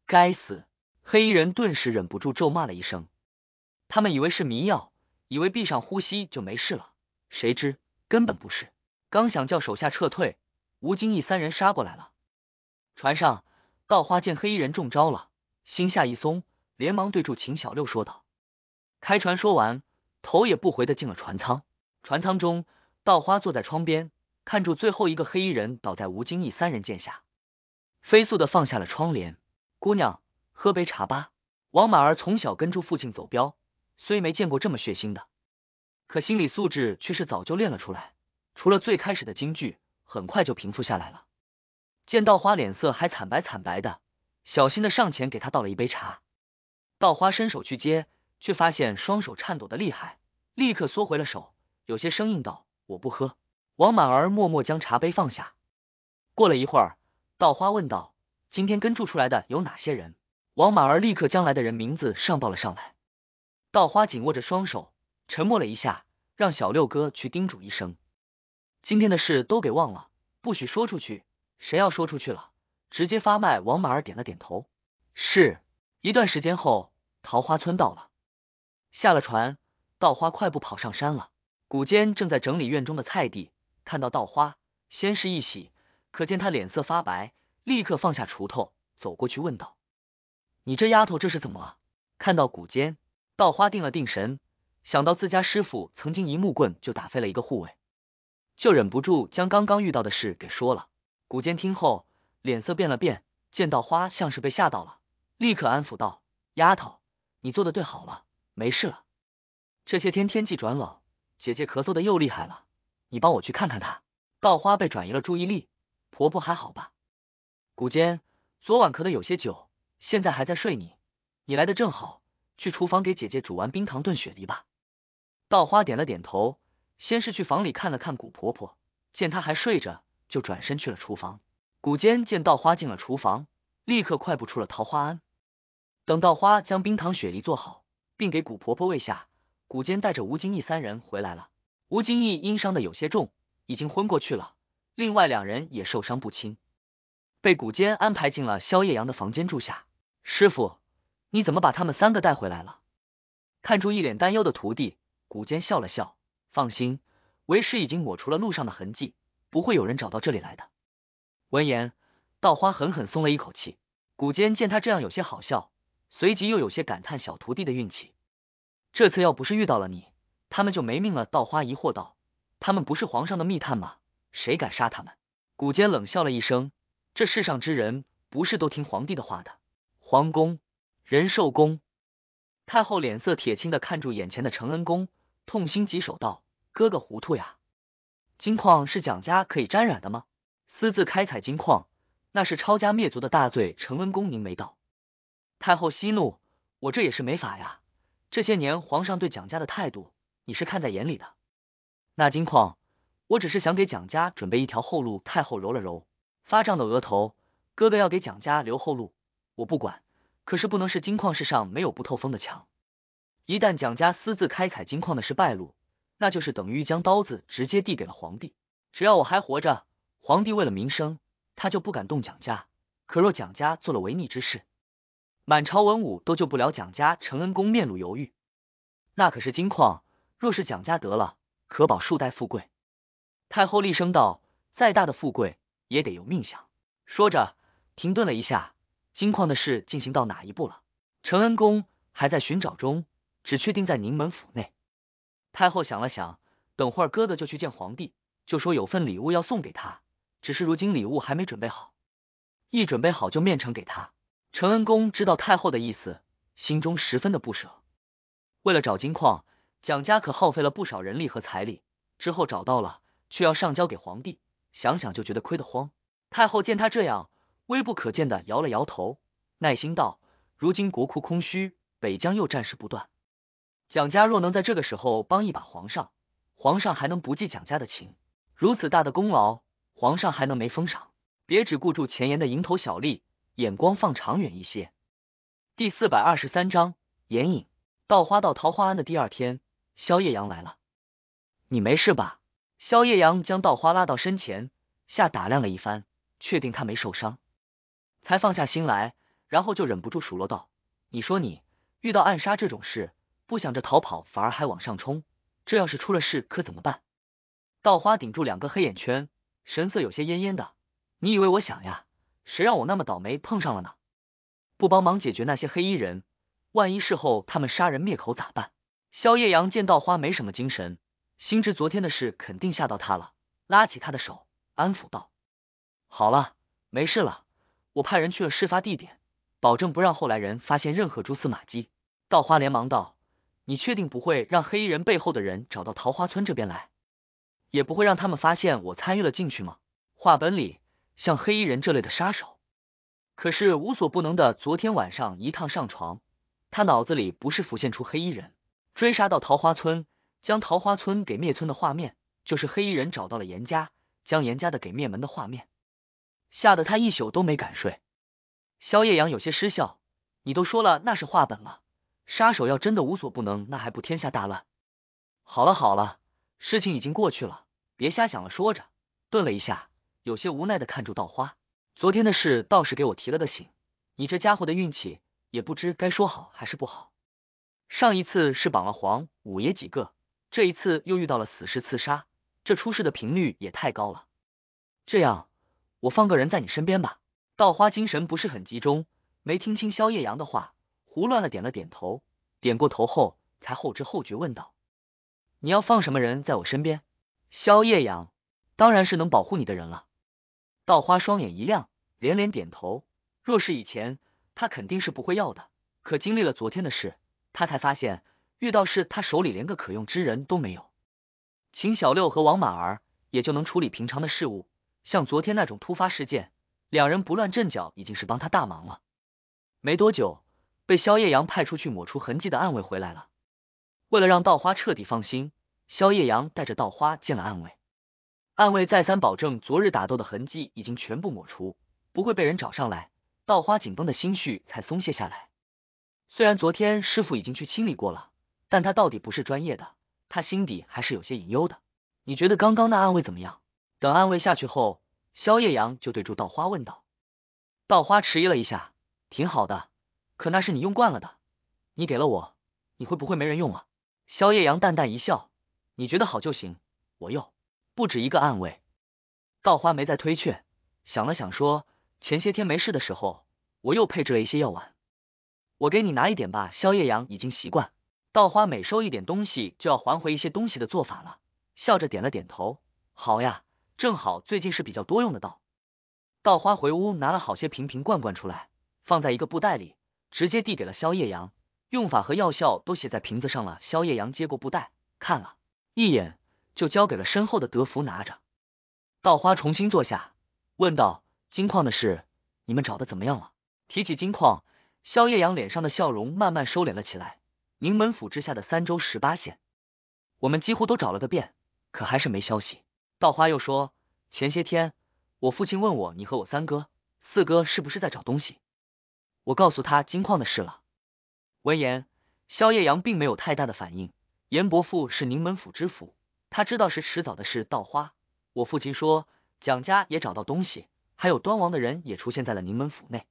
该死！黑衣人顿时忍不住咒骂了一声。他们以为是迷药，以为闭上呼吸就没事了，谁知根本不是。刚想叫手下撤退，吴京义三人杀过来了。船上，稻花见黑衣人中招了，心下一松，连忙对住秦小六说道：“开船！”说完，头也不回的进了船舱。船舱中，稻花坐在窗边，看住最后一个黑衣人倒在吴京义三人剑下，飞速的放下了窗帘。姑娘，喝杯茶吧。王满儿从小跟住父亲走镖，虽没见过这么血腥的，可心理素质却是早就练了出来。除了最开始的惊惧，很快就平复下来了。见稻花脸色还惨白惨白的，小心的上前给他倒了一杯茶。稻花伸手去接，却发现双手颤抖的厉害，立刻缩回了手，有些生硬道：“我不喝。”王满儿默默将茶杯放下。过了一会儿，稻花问道。今天跟住出来的有哪些人？王马儿立刻将来的人名字上报了上来。稻花紧握着双手，沉默了一下，让小六哥去叮嘱一声，今天的事都给忘了，不许说出去，谁要说出去了，直接发卖。王马儿点了点头。是。一段时间后，桃花村到了，下了船，稻花快步跑上山了。谷间正在整理院中的菜地，看到稻花，先是一喜，可见他脸色发白。立刻放下锄头，走过去问道：“你这丫头，这是怎么了？”看到古坚，稻花定了定神，想到自家师傅曾经一木棍就打飞了一个护卫，就忍不住将刚刚遇到的事给说了。古坚听后，脸色变了变，见稻花像是被吓到了，立刻安抚道：“丫头，你做的对，好了，没事了。这些天天气转冷，姐姐咳嗽的又厉害了，你帮我去看看她。”稻花被转移了注意力，婆婆还好吧？古坚昨晚咳得有些久，现在还在睡你。你来的正好，去厨房给姐姐煮完冰糖炖雪梨吧。稻花点了点头，先是去房里看了看古婆婆，见她还睡着，就转身去了厨房。古坚见稻花进了厨房，立刻快步出了桃花庵。等稻花将冰糖雪梨做好，并给古婆婆喂下，古坚带着吴金义三人回来了。吴金义因伤的有些重，已经昏过去了，另外两人也受伤不轻。被古坚安排进了萧夜阳的房间住下。师傅，你怎么把他们三个带回来了？看出一脸担忧的徒弟，古坚笑了笑，放心，为师已经抹除了路上的痕迹，不会有人找到这里来的。闻言，稻花狠狠松了一口气。古坚见他这样，有些好笑，随即又有些感叹小徒弟的运气。这次要不是遇到了你，他们就没命了。稻花疑惑道：“他们不是皇上的密探吗？谁敢杀他们？”古坚冷笑了一声。这世上之人不是都听皇帝的话的？皇宫、仁寿宫，太后脸色铁青的看住眼前的承恩公，痛心疾首道：“哥哥糊涂呀！金矿是蒋家可以沾染的吗？私自开采金矿，那是抄家灭族的大罪。承恩公，您没到。太后息怒，我这也是没法呀。这些年皇上对蒋家的态度，你是看在眼里的。那金矿，我只是想给蒋家准备一条后路。”太后揉了揉。发胀的额头，哥哥要给蒋家留后路，我不管，可是不能是金矿。世上没有不透风的墙，一旦蒋家私自开采金矿的事败露，那就是等于将刀子直接递给了皇帝。只要我还活着，皇帝为了名声，他就不敢动蒋家。可若蒋家做了违逆之事，满朝文武都救不了蒋家。承恩公面露犹豫，那可是金矿，若是蒋家得了，可保数代富贵。太后厉声道：“再大的富贵。”也得有命相。说着，停顿了一下，金矿的事进行到哪一步了？陈恩公还在寻找中，只确定在宁门府内。太后想了想，等会儿哥哥就去见皇帝，就说有份礼物要送给他，只是如今礼物还没准备好，一准备好就面呈给他。陈恩公知道太后的意思，心中十分的不舍。为了找金矿，蒋家可耗费了不少人力和财力，之后找到了，却要上交给皇帝。想想就觉得亏得慌。太后见他这样，微不可见的摇了摇头，耐心道：“如今国库空虚，北疆又战事不断，蒋家若能在这个时候帮一把皇上，皇上还能不记蒋家的情？如此大的功劳，皇上还能没封赏？别只顾住前沿的蝇头小利，眼光放长远一些。”第四百二十三章眼影。到花到桃花庵的第二天，萧夜阳来了，你没事吧？萧夜阳将稻花拉到身前下打量了一番，确定他没受伤，才放下心来，然后就忍不住数落道：“你说你遇到暗杀这种事，不想着逃跑，反而还往上冲，这要是出了事可怎么办？”稻花顶住两个黑眼圈，神色有些恹恹的。“你以为我想呀？谁让我那么倒霉碰上了呢？不帮忙解决那些黑衣人，万一事后他们杀人灭口咋办？”萧夜阳见稻花没什么精神。心知昨天的事肯定吓到他了，拉起他的手安抚道：“好了，没事了。我派人去了事发地点，保证不让后来人发现任何蛛丝马迹。”稻花连忙道：“你确定不会让黑衣人背后的人找到桃花村这边来，也不会让他们发现我参与了进去吗？”话本里像黑衣人这类的杀手，可是无所不能的。昨天晚上一趟上床，他脑子里不是浮现出黑衣人追杀到桃花村。将桃花村给灭村的画面，就是黑衣人找到了严家，将严家的给灭门的画面，吓得他一宿都没敢睡。萧夜阳有些失笑：“你都说了那是话本了，杀手要真的无所不能，那还不天下大乱？”好了好了，事情已经过去了，别瞎想了。说着，顿了一下，有些无奈的看住稻花：“昨天的事倒是给我提了个醒，你这家伙的运气也不知该说好还是不好。上一次是绑了黄五爷几个。”这一次又遇到了死士刺杀，这出事的频率也太高了。这样，我放个人在你身边吧。稻花精神不是很集中，没听清萧夜阳的话，胡乱了点了点头。点过头后，才后知后觉问道：“你要放什么人在我身边？”萧夜阳当然是能保护你的人了。稻花双眼一亮，连连点头。若是以前，他肯定是不会要的。可经历了昨天的事，他才发现。遇到事，他手里连个可用之人都没有。秦小六和王满儿也就能处理平常的事务，像昨天那种突发事件，两人不乱阵脚已经是帮他大忙了。没多久，被萧夜阳派出去抹除痕迹的暗卫回来了。为了让稻花彻底放心，萧夜阳带着稻花见了暗卫。暗卫再三保证，昨日打斗的痕迹已经全部抹除，不会被人找上来。稻花紧绷的心绪才松懈下来。虽然昨天师傅已经去清理过了。但他到底不是专业的，他心底还是有些隐忧的。你觉得刚刚那暗卫怎么样？等暗卫下去后，萧夜阳就对住稻花问道。稻花迟疑了一下，挺好的。可那是你用惯了的，你给了我，你会不会没人用了？萧夜阳淡淡一笑，你觉得好就行。我又不止一个暗卫。稻花没再推却，想了想说，前些天没事的时候，我又配置了一些药丸，我给你拿一点吧。萧夜阳已经习惯。稻花每收一点东西，就要还回一些东西的做法了。笑着点了点头，好呀，正好最近是比较多用的稻。稻花回屋拿了好些瓶瓶罐罐出来，放在一个布袋里，直接递给了萧夜阳。用法和药效都写在瓶子上了。萧夜阳接过布袋，看了一眼，就交给了身后的德福拿着。稻花重新坐下，问道：“金矿的事，你们找的怎么样了？”提起金矿，萧夜阳脸上的笑容慢慢收敛了起来。宁门府之下的三州十八县，我们几乎都找了个遍，可还是没消息。稻花又说，前些天我父亲问我，你和我三哥、四哥是不是在找东西？我告诉他金矿的事了。闻言，萧夜阳并没有太大的反应。严伯父是宁门府知府，他知道是迟早的事。稻花，我父亲说，蒋家也找到东西，还有端王的人也出现在了宁门府内。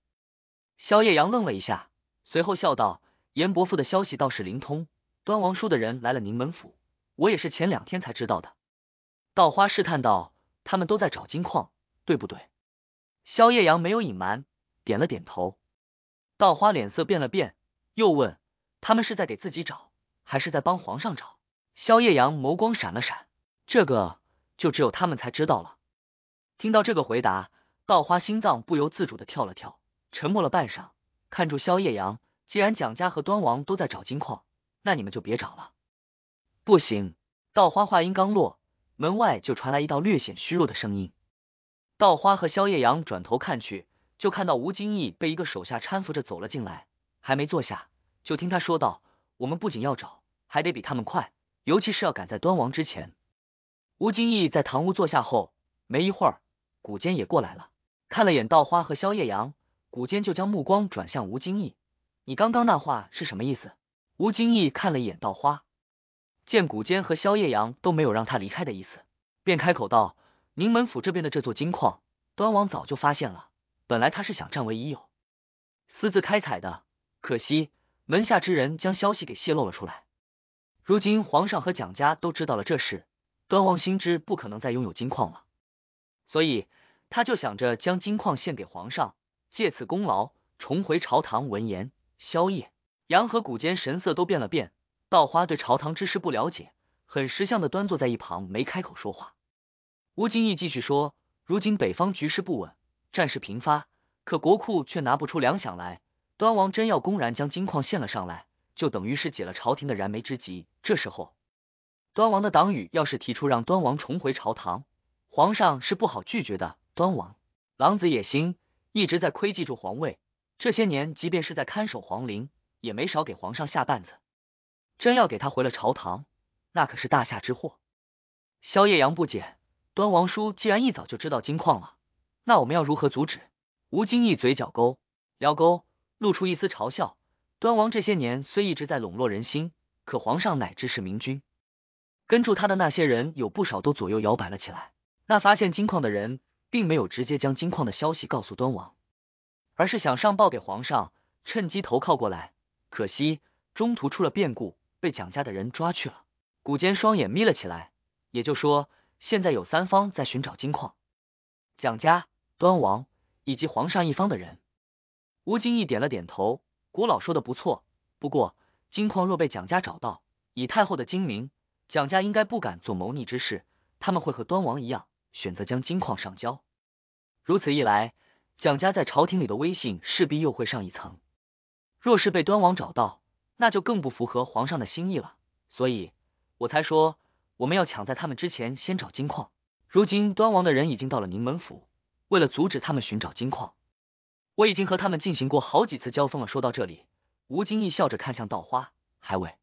萧夜阳愣了一下，随后笑道。严伯父的消息倒是灵通，端王叔的人来了宁门府，我也是前两天才知道的。稻花试探道：“他们都在找金矿，对不对？”萧夜阳没有隐瞒，点了点头。稻花脸色变了变，又问：“他们是在给自己找，还是在帮皇上找？”萧夜阳眸光闪了闪，这个就只有他们才知道了。听到这个回答，稻花心脏不由自主的跳了跳，沉默了半晌，看住萧夜阳。既然蒋家和端王都在找金矿，那你们就别找了。不行！稻花话音刚落，门外就传来一道略显虚弱的声音。稻花和萧夜阳转头看去，就看到吴金义被一个手下搀扶着走了进来，还没坐下，就听他说道：“我们不仅要找，还得比他们快，尤其是要赶在端王之前。”吴金义在堂屋坐下后，没一会儿，古坚也过来了，看了眼稻花和萧夜阳，古坚就将目光转向吴金义。你刚刚那话是什么意思？吴金义看了一眼稻花，见谷坚和萧夜阳都没有让他离开的意思，便开口道：“宁门府这边的这座金矿，端王早就发现了。本来他是想占为已有，私自开采的。可惜门下之人将消息给泄露了出来。如今皇上和蒋家都知道了这事，端王心知不可能再拥有金矿了，所以他就想着将金矿献给皇上，借此功劳重回朝堂。”闻言。宵夜，杨和谷间神色都变了变。稻花对朝堂之事不了解，很识相的端坐在一旁，没开口说话。吴京义继续说：“如今北方局势不稳，战事频发，可国库却拿不出粮饷来。端王真要公然将金矿献了上来，就等于是解了朝廷的燃眉之急。这时候，端王的党羽要是提出让端王重回朝堂，皇上是不好拒绝的。端王狼子野心，一直在窥觊住皇位。”这些年，即便是在看守皇陵，也没少给皇上下绊子。真要给他回了朝堂，那可是大夏之祸。萧夜阳不解，端王叔既然一早就知道金矿了，那我们要如何阻止？吴京一嘴角勾，撩勾，露出一丝嘲笑。端王这些年虽一直在笼络人心，可皇上乃至是明君，跟住他的那些人有不少都左右摇摆了起来。那发现金矿的人，并没有直接将金矿的消息告诉端王。而是想上报给皇上，趁机投靠过来。可惜中途出了变故，被蒋家的人抓去了。古坚双眼眯了起来。也就说，现在有三方在寻找金矿：蒋家、端王以及皇上一方的人。吴金义点了点头。古老说的不错。不过金矿若被蒋家找到，以太后的精明，蒋家应该不敢做谋逆之事。他们会和端王一样，选择将金矿上交。如此一来。蒋家在朝廷里的威信势必又会上一层，若是被端王找到，那就更不符合皇上的心意了。所以我才说，我们要抢在他们之前先找金矿。如今端王的人已经到了宁门府，为了阻止他们寻找金矿，我已经和他们进行过好几次交锋了。说到这里，吴京义笑着看向稻花，还未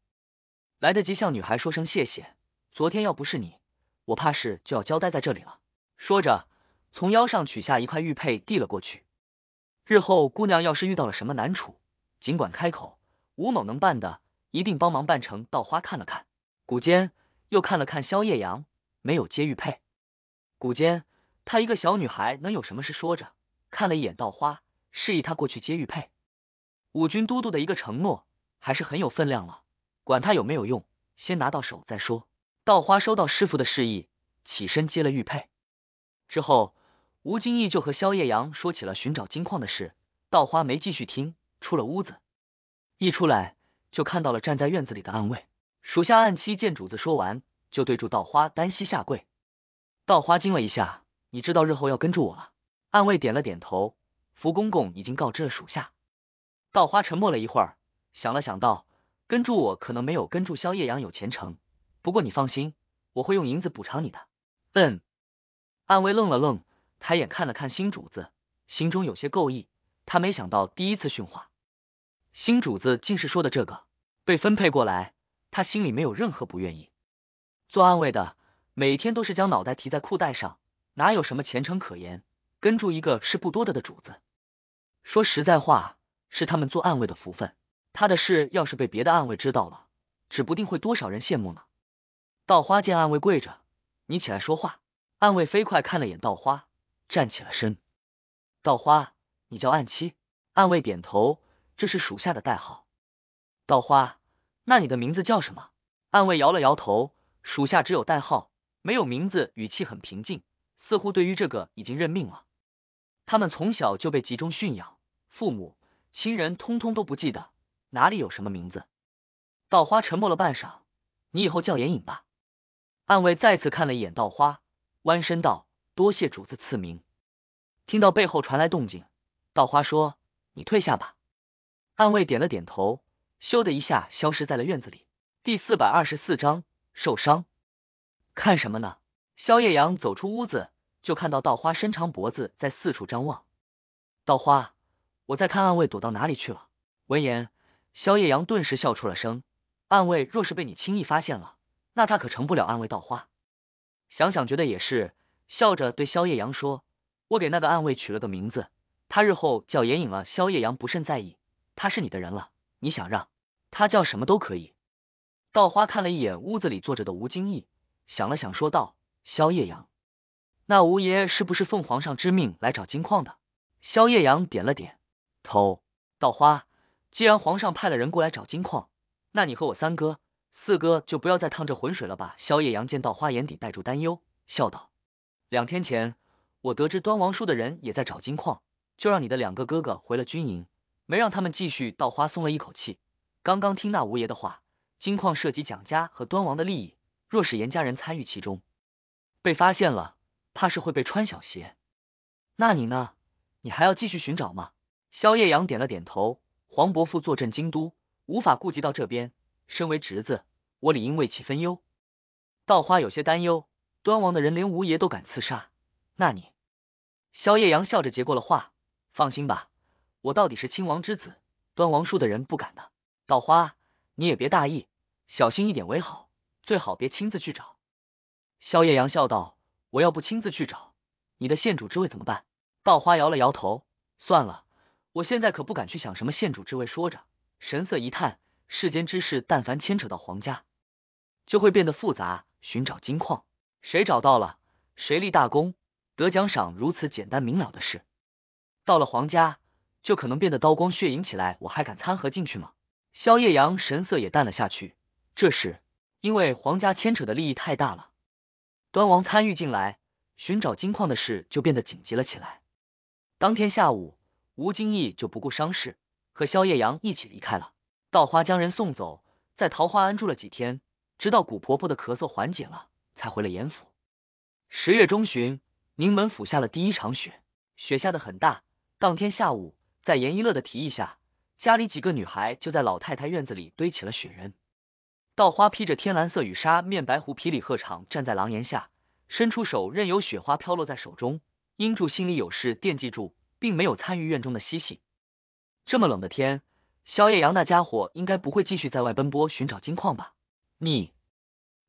来得及向女孩说声谢谢，昨天要不是你，我怕是就要交代在这里了。说着。从腰上取下一块玉佩，递了过去。日后姑娘要是遇到了什么难处，尽管开口，吴某能办的一定帮忙办成。稻花看了看古坚，又看了看萧夜阳，没有接玉佩。古坚，她一个小女孩能有什么事？说着，看了一眼稻花，示意他过去接玉佩。五军都督的一个承诺，还是很有分量了。管他有没有用，先拿到手再说。稻花收到师傅的示意，起身接了玉佩，之后。吴金义就和萧夜阳说起了寻找金矿的事，稻花没继续听，出了屋子，一出来就看到了站在院子里的暗卫。属下暗七见主子说完，就对住稻花单膝下跪。稻花惊了一下，你知道日后要跟住我了。暗卫点了点头，福公公已经告知了属下。稻花沉默了一会儿，想了想道：“跟住我可能没有跟住萧夜阳有前程，不过你放心，我会用银子补偿你的。”嗯。暗卫愣了愣。抬眼看了看新主子，心中有些够意。他没想到第一次训话，新主子竟是说的这个。被分配过来，他心里没有任何不愿意。做暗卫的，每天都是将脑袋提在裤带上，哪有什么前程可言？跟住一个是不多的的主子。说实在话，是他们做暗卫的福分。他的事要是被别的暗卫知道了，指不定会多少人羡慕呢。稻花见暗卫跪着，你起来说话。暗卫飞快看了眼稻花。站起了身，稻花，你叫暗七？暗卫点头，这是属下的代号。稻花，那你的名字叫什么？暗卫摇了摇头，属下只有代号，没有名字。语气很平静，似乎对于这个已经认命了。他们从小就被集中驯养，父母、亲人通通都不记得哪里有什么名字。稻花沉默了半晌，你以后叫眼影吧。暗卫再次看了一眼稻花，弯身道。多谢主子赐名。听到背后传来动静，稻花说：“你退下吧。”暗卫点了点头，咻的一下消失在了院子里。第四百二十四章受伤。看什么呢？萧夜阳走出屋子，就看到稻花伸长脖子在四处张望。稻花，我在看暗卫躲到哪里去了。闻言，萧夜阳顿时笑出了声。暗卫若是被你轻易发现了，那他可成不了暗卫。稻花，想想觉得也是。笑着对萧夜阳说：“我给那个暗卫取了个名字，他日后叫眼影了。”萧夜阳不甚在意，他是你的人了，你想让他叫什么都可以。稻花看了一眼屋子里坐着的吴京义，想了想说道：“萧夜阳，那吴爷是不是奉皇上之命来找金矿的？”萧夜阳点了点头。稻花，既然皇上派了人过来找金矿，那你和我三哥、四哥就不要再趟这浑水了吧。萧夜阳见稻花眼底带住担忧，笑道。两天前，我得知端王叔的人也在找金矿，就让你的两个哥哥回了军营，没让他们继续。稻花松了一口气。刚刚听那吴爷的话，金矿涉及蒋家和端王的利益，若是严家人参与其中，被发现了，怕是会被穿小鞋。那你呢？你还要继续寻找吗？萧夜阳点了点头。黄伯父坐镇京都，无法顾及到这边。身为侄子，我理应为其分忧。稻花有些担忧。端王的人连吴爷都敢刺杀，那你？萧夜阳笑着接过了话：“放心吧，我到底是亲王之子，端王树的人不敢的。稻花，你也别大意，小心一点为好，最好别亲自去找。”萧夜阳笑道：“我要不亲自去找，你的县主之位怎么办？”稻花摇了摇头：“算了，我现在可不敢去想什么县主之位。”说着，神色一叹：“世间之事，但凡牵扯到皇家，就会变得复杂。寻找金矿。”谁找到了，谁立大功，得奖赏。如此简单明了的事，到了皇家就可能变得刀光血影起来。我还敢掺和进去吗？萧夜阳神色也淡了下去。这时，因为皇家牵扯的利益太大了，端王参与进来，寻找金矿的事就变得紧急了起来。当天下午，吴金义就不顾伤势，和萧夜阳一起离开了。稻花将人送走，在桃花庵住了几天，直到古婆婆的咳嗽缓解了。才回了严府。十月中旬，宁门府下了第一场雪，雪下的很大。当天下午，在严一乐的提议下，家里几个女孩就在老太太院子里堆起了雪人。稻花披着天蓝色雨纱，面白狐皮里鹤氅，站在廊檐下，伸出手，任由雪花飘落在手中。英柱心里有事惦记住，并没有参与院中的嬉戏。这么冷的天，萧夜阳那家伙应该不会继续在外奔波寻找金矿吧？你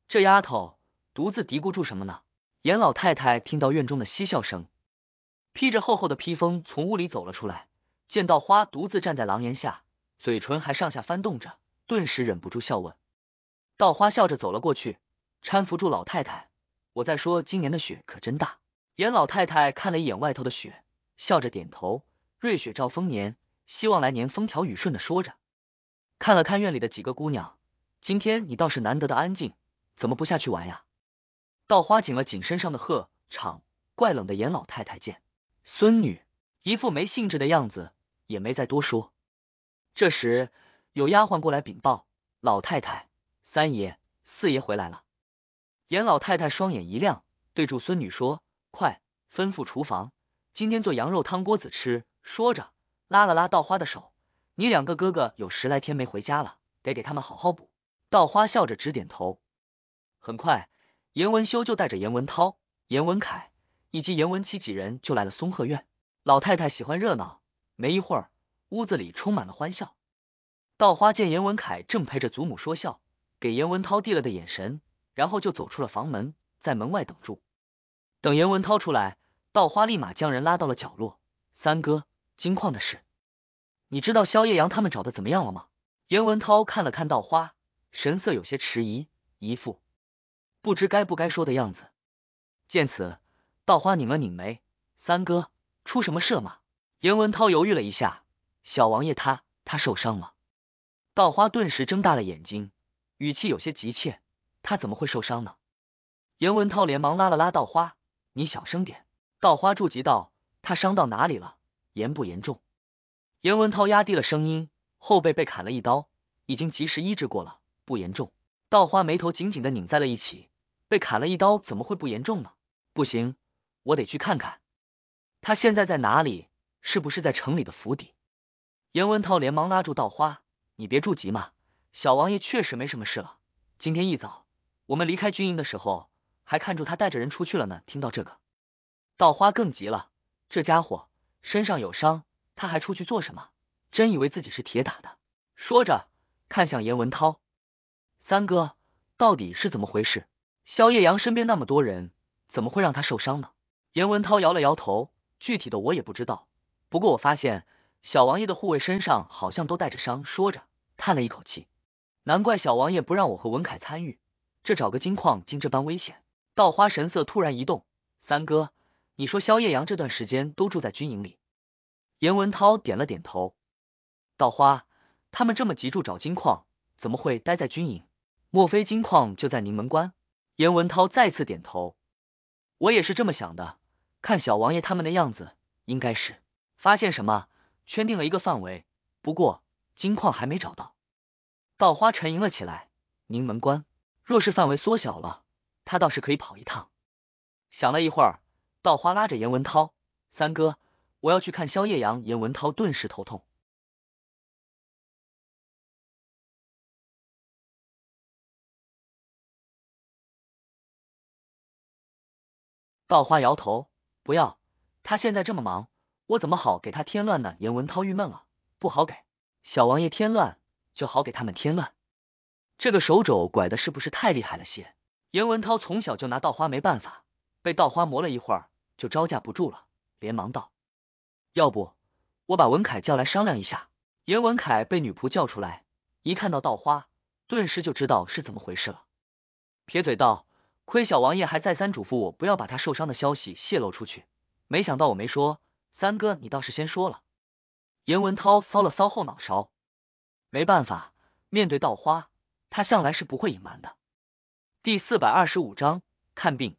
这丫头。独自嘀咕住什么呢？严老太太听到院中的嬉笑声，披着厚厚的披风从屋里走了出来。见到花独自站在廊檐下，嘴唇还上下翻动着，顿时忍不住笑问：“稻花。”笑着走了过去，搀扶住老太太。我在说今年的雪可真大。严老太太看了一眼外头的雪，笑着点头：“瑞雪兆丰年，希望来年风调雨顺。”的说着，看了看院里的几个姑娘：“今天你倒是难得的安静，怎么不下去玩呀？”稻花紧了紧身上的鹤氅，怪冷的。严老太太见孙女一副没兴致的样子，也没再多说。这时有丫鬟过来禀报：“老太太，三爷、四爷回来了。”严老太太双眼一亮，对住孙女说：“快吩咐厨房，今天做羊肉汤锅子吃。”说着拉了拉稻花的手：“你两个哥哥有十来天没回家了，得给他们好好补。”稻花笑着直点头。很快。严文修就带着严文涛、严文凯以及严文七几人就来了松鹤院。老太太喜欢热闹，没一会儿，屋子里充满了欢笑。稻花见严文凯正陪着祖母说笑，给严文涛递了个眼神，然后就走出了房门，在门外等住。等严文涛出来，稻花立马将人拉到了角落。三哥，金矿的事，你知道肖叶阳他们找的怎么样了吗？严文涛看了看稻花，神色有些迟疑，一副。不知该不该说的样子，见此，稻花拧了拧眉：“三哥，出什么事吗？”严文涛犹豫了一下：“小王爷他他受伤了稻花顿时睁大了眼睛，语气有些急切：“他怎么会受伤呢？”严文涛连忙拉了拉稻花：“你小声点。”稻花住急道：“他伤到哪里了？严不严重？”严文涛压低了声音：“后背被砍了一刀，已经及时医治过了，不严重。”稻花眉头紧紧的拧在了一起。被砍了一刀，怎么会不严重呢？不行，我得去看看他现在在哪里，是不是在城里的府邸？严文涛连忙拉住稻花：“你别着急嘛，小王爷确实没什么事了。今天一早，我们离开军营的时候，还看住他带着人出去了呢。”听到这个，稻花更急了：“这家伙身上有伤，他还出去做什么？真以为自己是铁打的？”说着，看向严文涛：“三哥，到底是怎么回事？”萧夜阳身边那么多人，怎么会让他受伤呢？严文涛摇了摇头，具体的我也不知道。不过我发现小王爷的护卫身上好像都带着伤，说着叹了一口气，难怪小王爷不让我和文凯参与。这找个金矿竟这般危险。稻花神色突然一动，三哥，你说萧夜阳这段时间都住在军营里？严文涛点了点头。稻花，他们这么急着找金矿，怎么会待在军营？莫非金矿就在宁门关？严文涛再次点头，我也是这么想的。看小王爷他们的样子，应该是发现什么，圈定了一个范围。不过金矿还没找到。稻花沉吟了起来。宁门关，若是范围缩小了，他倒是可以跑一趟。想了一会儿，稻花拉着严文涛：“三哥，我要去看萧夜阳。”严文涛顿时头痛。稻花摇头，不要，他现在这么忙，我怎么好给他添乱呢？严文涛郁闷了，不好给小王爷添乱，就好给他们添乱。这个手肘拐的是不是太厉害了些？严文涛从小就拿稻花没办法，被稻花磨了一会儿，就招架不住了，连忙道：“要不我把文凯叫来商量一下。”严文凯被女仆叫出来，一看到稻花，顿时就知道是怎么回事了，撇嘴道。亏小王爷还再三嘱咐我不要把他受伤的消息泄露出去，没想到我没说，三哥你倒是先说了。严文涛搔了搔后脑勺，没办法，面对稻花，他向来是不会隐瞒的。第四百二十五章看病。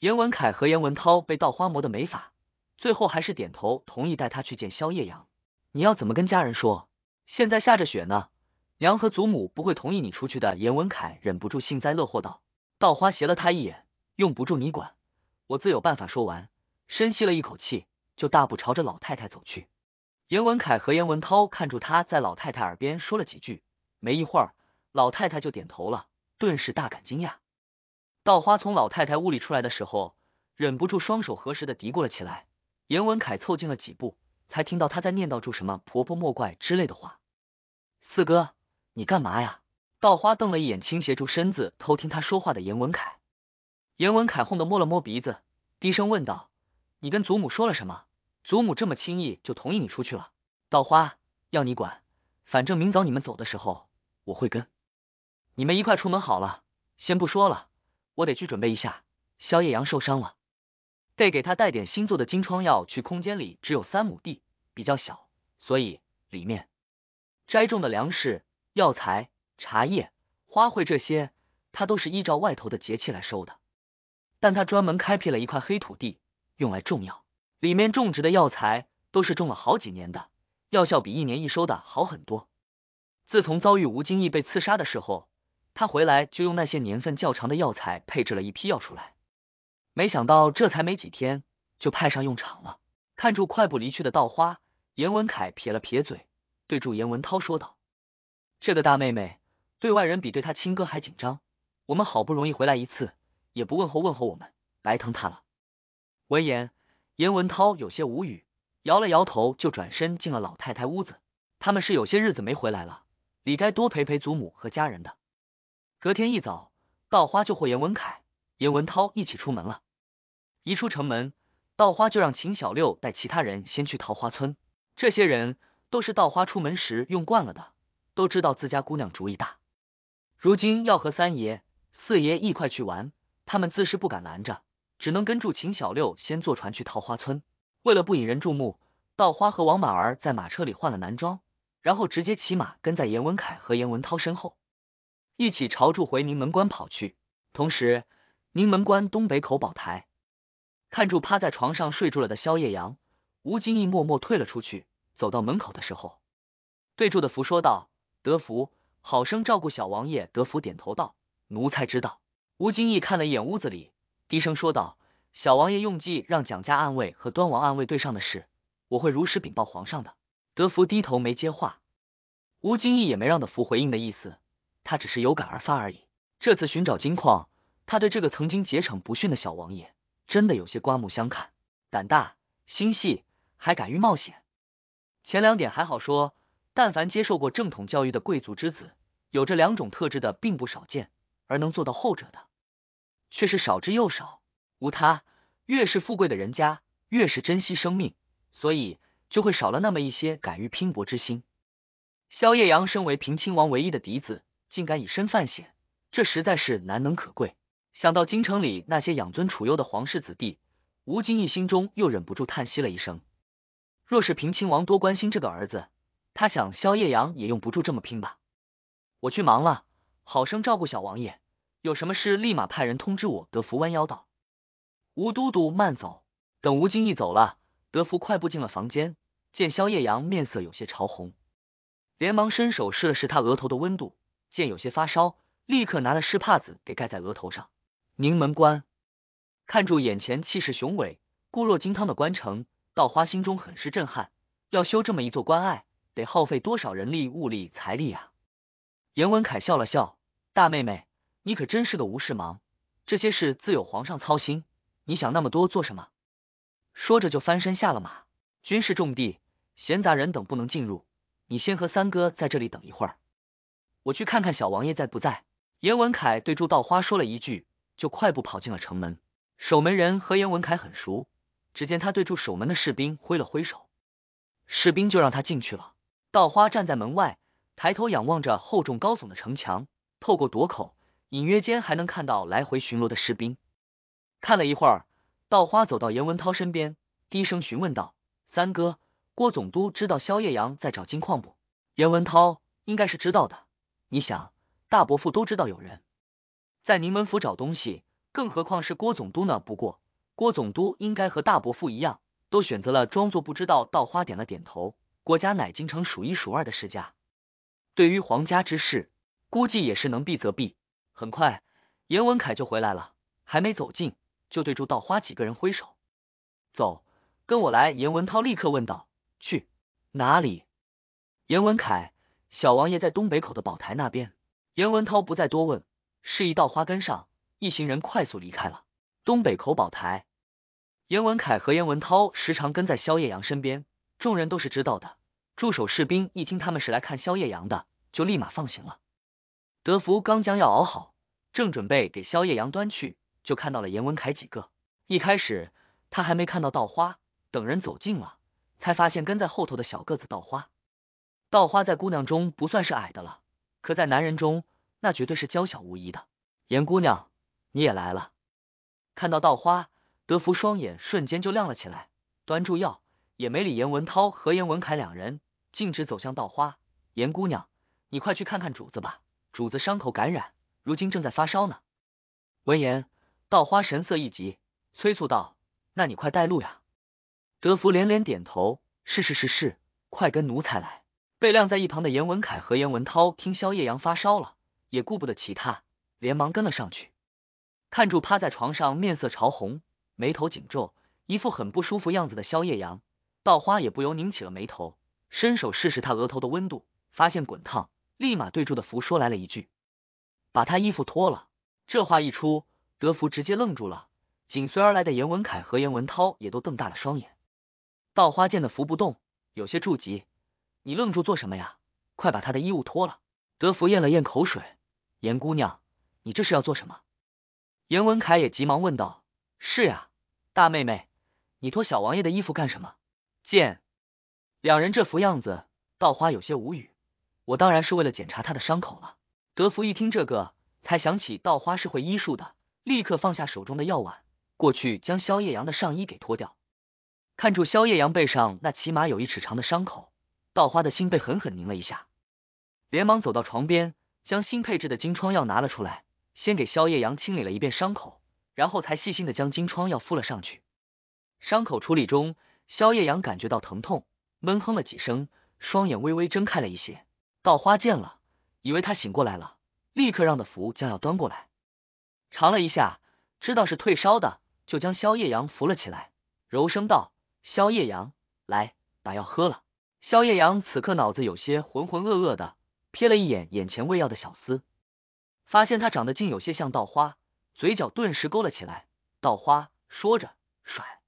严文凯和严文涛被稻花磨的没法，最后还是点头同意带他去见萧夜阳。你要怎么跟家人说？现在下着雪呢，娘和祖母不会同意你出去的。严文凯忍不住幸灾乐祸道。稻花斜了他一眼，用不住你管，我自有办法。说完，深吸了一口气，就大步朝着老太太走去。严文凯和严文涛看住他在老太太耳边说了几句，没一会儿，老太太就点头了，顿时大感惊讶。稻花从老太太屋里出来的时候，忍不住双手合十的嘀咕了起来。严文凯凑近了几步，才听到他在念叨住什么“婆婆莫怪”之类的话。四哥，你干嘛呀？稻花瞪了一眼，倾斜住身子偷听他说话的严文凯。严文凯哄的摸了摸鼻子，低声问道：“你跟祖母说了什么？祖母这么轻易就同意你出去了？”稻花要你管，反正明早你们走的时候，我会跟你们一块出门好了。先不说了，我得去准备一下。萧夜阳受伤了，得给他带点新做的金疮药去。空间里只有三亩地，比较小，所以里面栽种的粮食药材。茶叶、花卉这些，他都是依照外头的节气来收的。但他专门开辟了一块黑土地，用来种药。里面种植的药材都是种了好几年的，药效比一年一收的好很多。自从遭遇吴京义被刺杀的时候，他回来就用那些年份较长的药材配置了一批药出来。没想到这才没几天，就派上用场了。看住快步离去的稻花，严文凯撇了撇嘴，对住严文涛说道：“这个大妹妹。”对外人比对他亲哥还紧张，我们好不容易回来一次，也不问候问候我们，白疼他了。闻言，严文涛有些无语，摇了摇头，就转身进了老太太屋子。他们是有些日子没回来了，理该多陪陪祖母和家人的。隔天一早，稻花就和严文凯、严文涛一起出门了。一出城门，稻花就让秦小六带其他人先去桃花村。这些人都是稻花出门时用惯了的，都知道自家姑娘主意大。如今要和三爷、四爷一块去玩，他们自是不敢拦着，只能跟住秦小六先坐船去桃花村。为了不引人注目，稻花和王马儿在马车里换了男装，然后直接骑马跟在严文凯和严文涛身后，一起朝住回宁门关跑去。同时，宁门关东北口宝台看住趴在床上睡住了的萧夜阳，吴金义默默退了出去。走到门口的时候，对住的福说道：“德福。”好生照顾小王爷，德福点头道：“奴才知道。”吴金义看了一眼屋子里，低声说道：“小王爷用计让蒋家暗卫和端王暗卫对上的事，我会如实禀报皇上的。”德福低头没接话，吴金义也没让德福回应的意思，他只是有感而发而已。这次寻找金矿，他对这个曾经桀骜不逊的小王爷真的有些刮目相看，胆大心细，还敢于冒险。前两点还好说。但凡接受过正统教育的贵族之子，有这两种特质的并不少见，而能做到后者的却是少之又少。无他，越是富贵的人家，越是珍惜生命，所以就会少了那么一些敢于拼搏之心。萧夜阳身为平亲王唯一的嫡子，竟敢以身犯险，这实在是难能可贵。想到京城里那些养尊处优的皇室子弟，吴金一心中又忍不住叹息了一声。若是平亲王多关心这个儿子，他想，萧夜阳也用不住这么拼吧。我去忙了，好生照顾小王爷，有什么事立马派人通知我。德福弯腰道：“吴都督慢走。”等吴京一走了，德福快步进了房间，见萧夜阳面色有些潮红，连忙伸手试了试他额头的温度，见有些发烧，立刻拿了湿帕子给盖在额头上。宁门关，看住眼前气势雄伟、固若金汤的关城，稻花心中很是震撼，要修这么一座关隘。得耗费多少人力物力财力呀？严文凯笑了笑：“大妹妹，你可真是个无事忙，这些事自有皇上操心，你想那么多做什么？”说着就翻身下了马。军事重地，闲杂人等不能进入，你先和三哥在这里等一会儿，我去看看小王爷在不在。”严文凯对朱道花说了一句，就快步跑进了城门。守门人和严文凯很熟，只见他对住守门的士兵挥了挥手，士兵就让他进去了。稻花站在门外，抬头仰望着厚重高耸的城墙，透过垛口，隐约间还能看到来回巡逻的士兵。看了一会儿，稻花走到严文涛身边，低声询问道：“三哥，郭总督知道萧叶阳在找金矿不？”严文涛应该是知道的。你想，大伯父都知道有人在宁门府找东西，更何况是郭总督呢？不过，郭总督应该和大伯父一样，都选择了装作不知道。稻花点了点头。国家乃京城数一数二的世家，对于皇家之事，估计也是能避则避。很快，严文凯就回来了，还没走近，就对住道花几个人挥手：“走，跟我来。”严文涛立刻问道：“去哪里？”严文凯：“小王爷在东北口的宝台那边。”严文涛不再多问，示意道花跟上，一行人快速离开了东北口宝台。严文凯和严文涛时常跟在萧夜阳身边。众人都是知道的，驻守士兵一听他们是来看萧夜阳的，就立马放行了。德福刚将药熬好，正准备给萧夜阳端去，就看到了严文凯几个。一开始他还没看到稻花等人走近了，才发现跟在后头的小个子稻花。稻花在姑娘中不算是矮的了，可在男人中那绝对是娇小无疑的。严姑娘，你也来了。看到稻花，德福双眼瞬间就亮了起来，端住药。也没理严文涛和严文凯两人，径直走向稻花。严姑娘，你快去看看主子吧，主子伤口感染，如今正在发烧呢。闻言，稻花神色一急，催促道：“那你快带路呀！”德福连连点头：“是是是是，快跟奴才来。”被晾在一旁的严文凯和严文涛听萧夜阳发烧了，也顾不得其他，连忙跟了上去，看住趴在床上，面色潮红，眉头紧皱，一副很不舒服样子的萧夜阳。稻花也不由拧起了眉头，伸手试试他额头的温度，发现滚烫，立马对住的福说来了一句：“把他衣服脱了。”这话一出，德福直接愣住了，紧随而来的严文凯和严文涛也都瞪大了双眼。稻花见的福不动，有些着急：“你愣住做什么呀？快把他的衣物脱了！”德福咽了咽口水：“严姑娘，你这是要做什么？”严文凯也急忙问道：“是呀，大妹妹，你脱小王爷的衣服干什么？”见两人这副样子，稻花有些无语。我当然是为了检查他的伤口了。德福一听这个，才想起稻花是会医术的，立刻放下手中的药碗，过去将萧夜阳的上衣给脱掉。看住萧夜阳背上那起码有一尺长的伤口，稻花的心被狠狠拧了一下，连忙走到床边，将新配置的金疮药拿了出来，先给萧夜阳清理了一遍伤口，然后才细心的将金疮药敷了上去。伤口处理中。萧夜阳感觉到疼痛，闷哼了几声，双眼微微睁开了一些。稻花见了，以为他醒过来了，立刻让的福将药端过来，尝了一下，知道是退烧的，就将萧夜阳扶了起来，柔声道：“萧夜阳，来，把药喝了。”萧夜阳此刻脑子有些浑浑噩噩的，瞥了一眼眼前喂药的小厮，发现他长得竟有些像稻花，嘴角顿时勾了起来。稻花说着，甩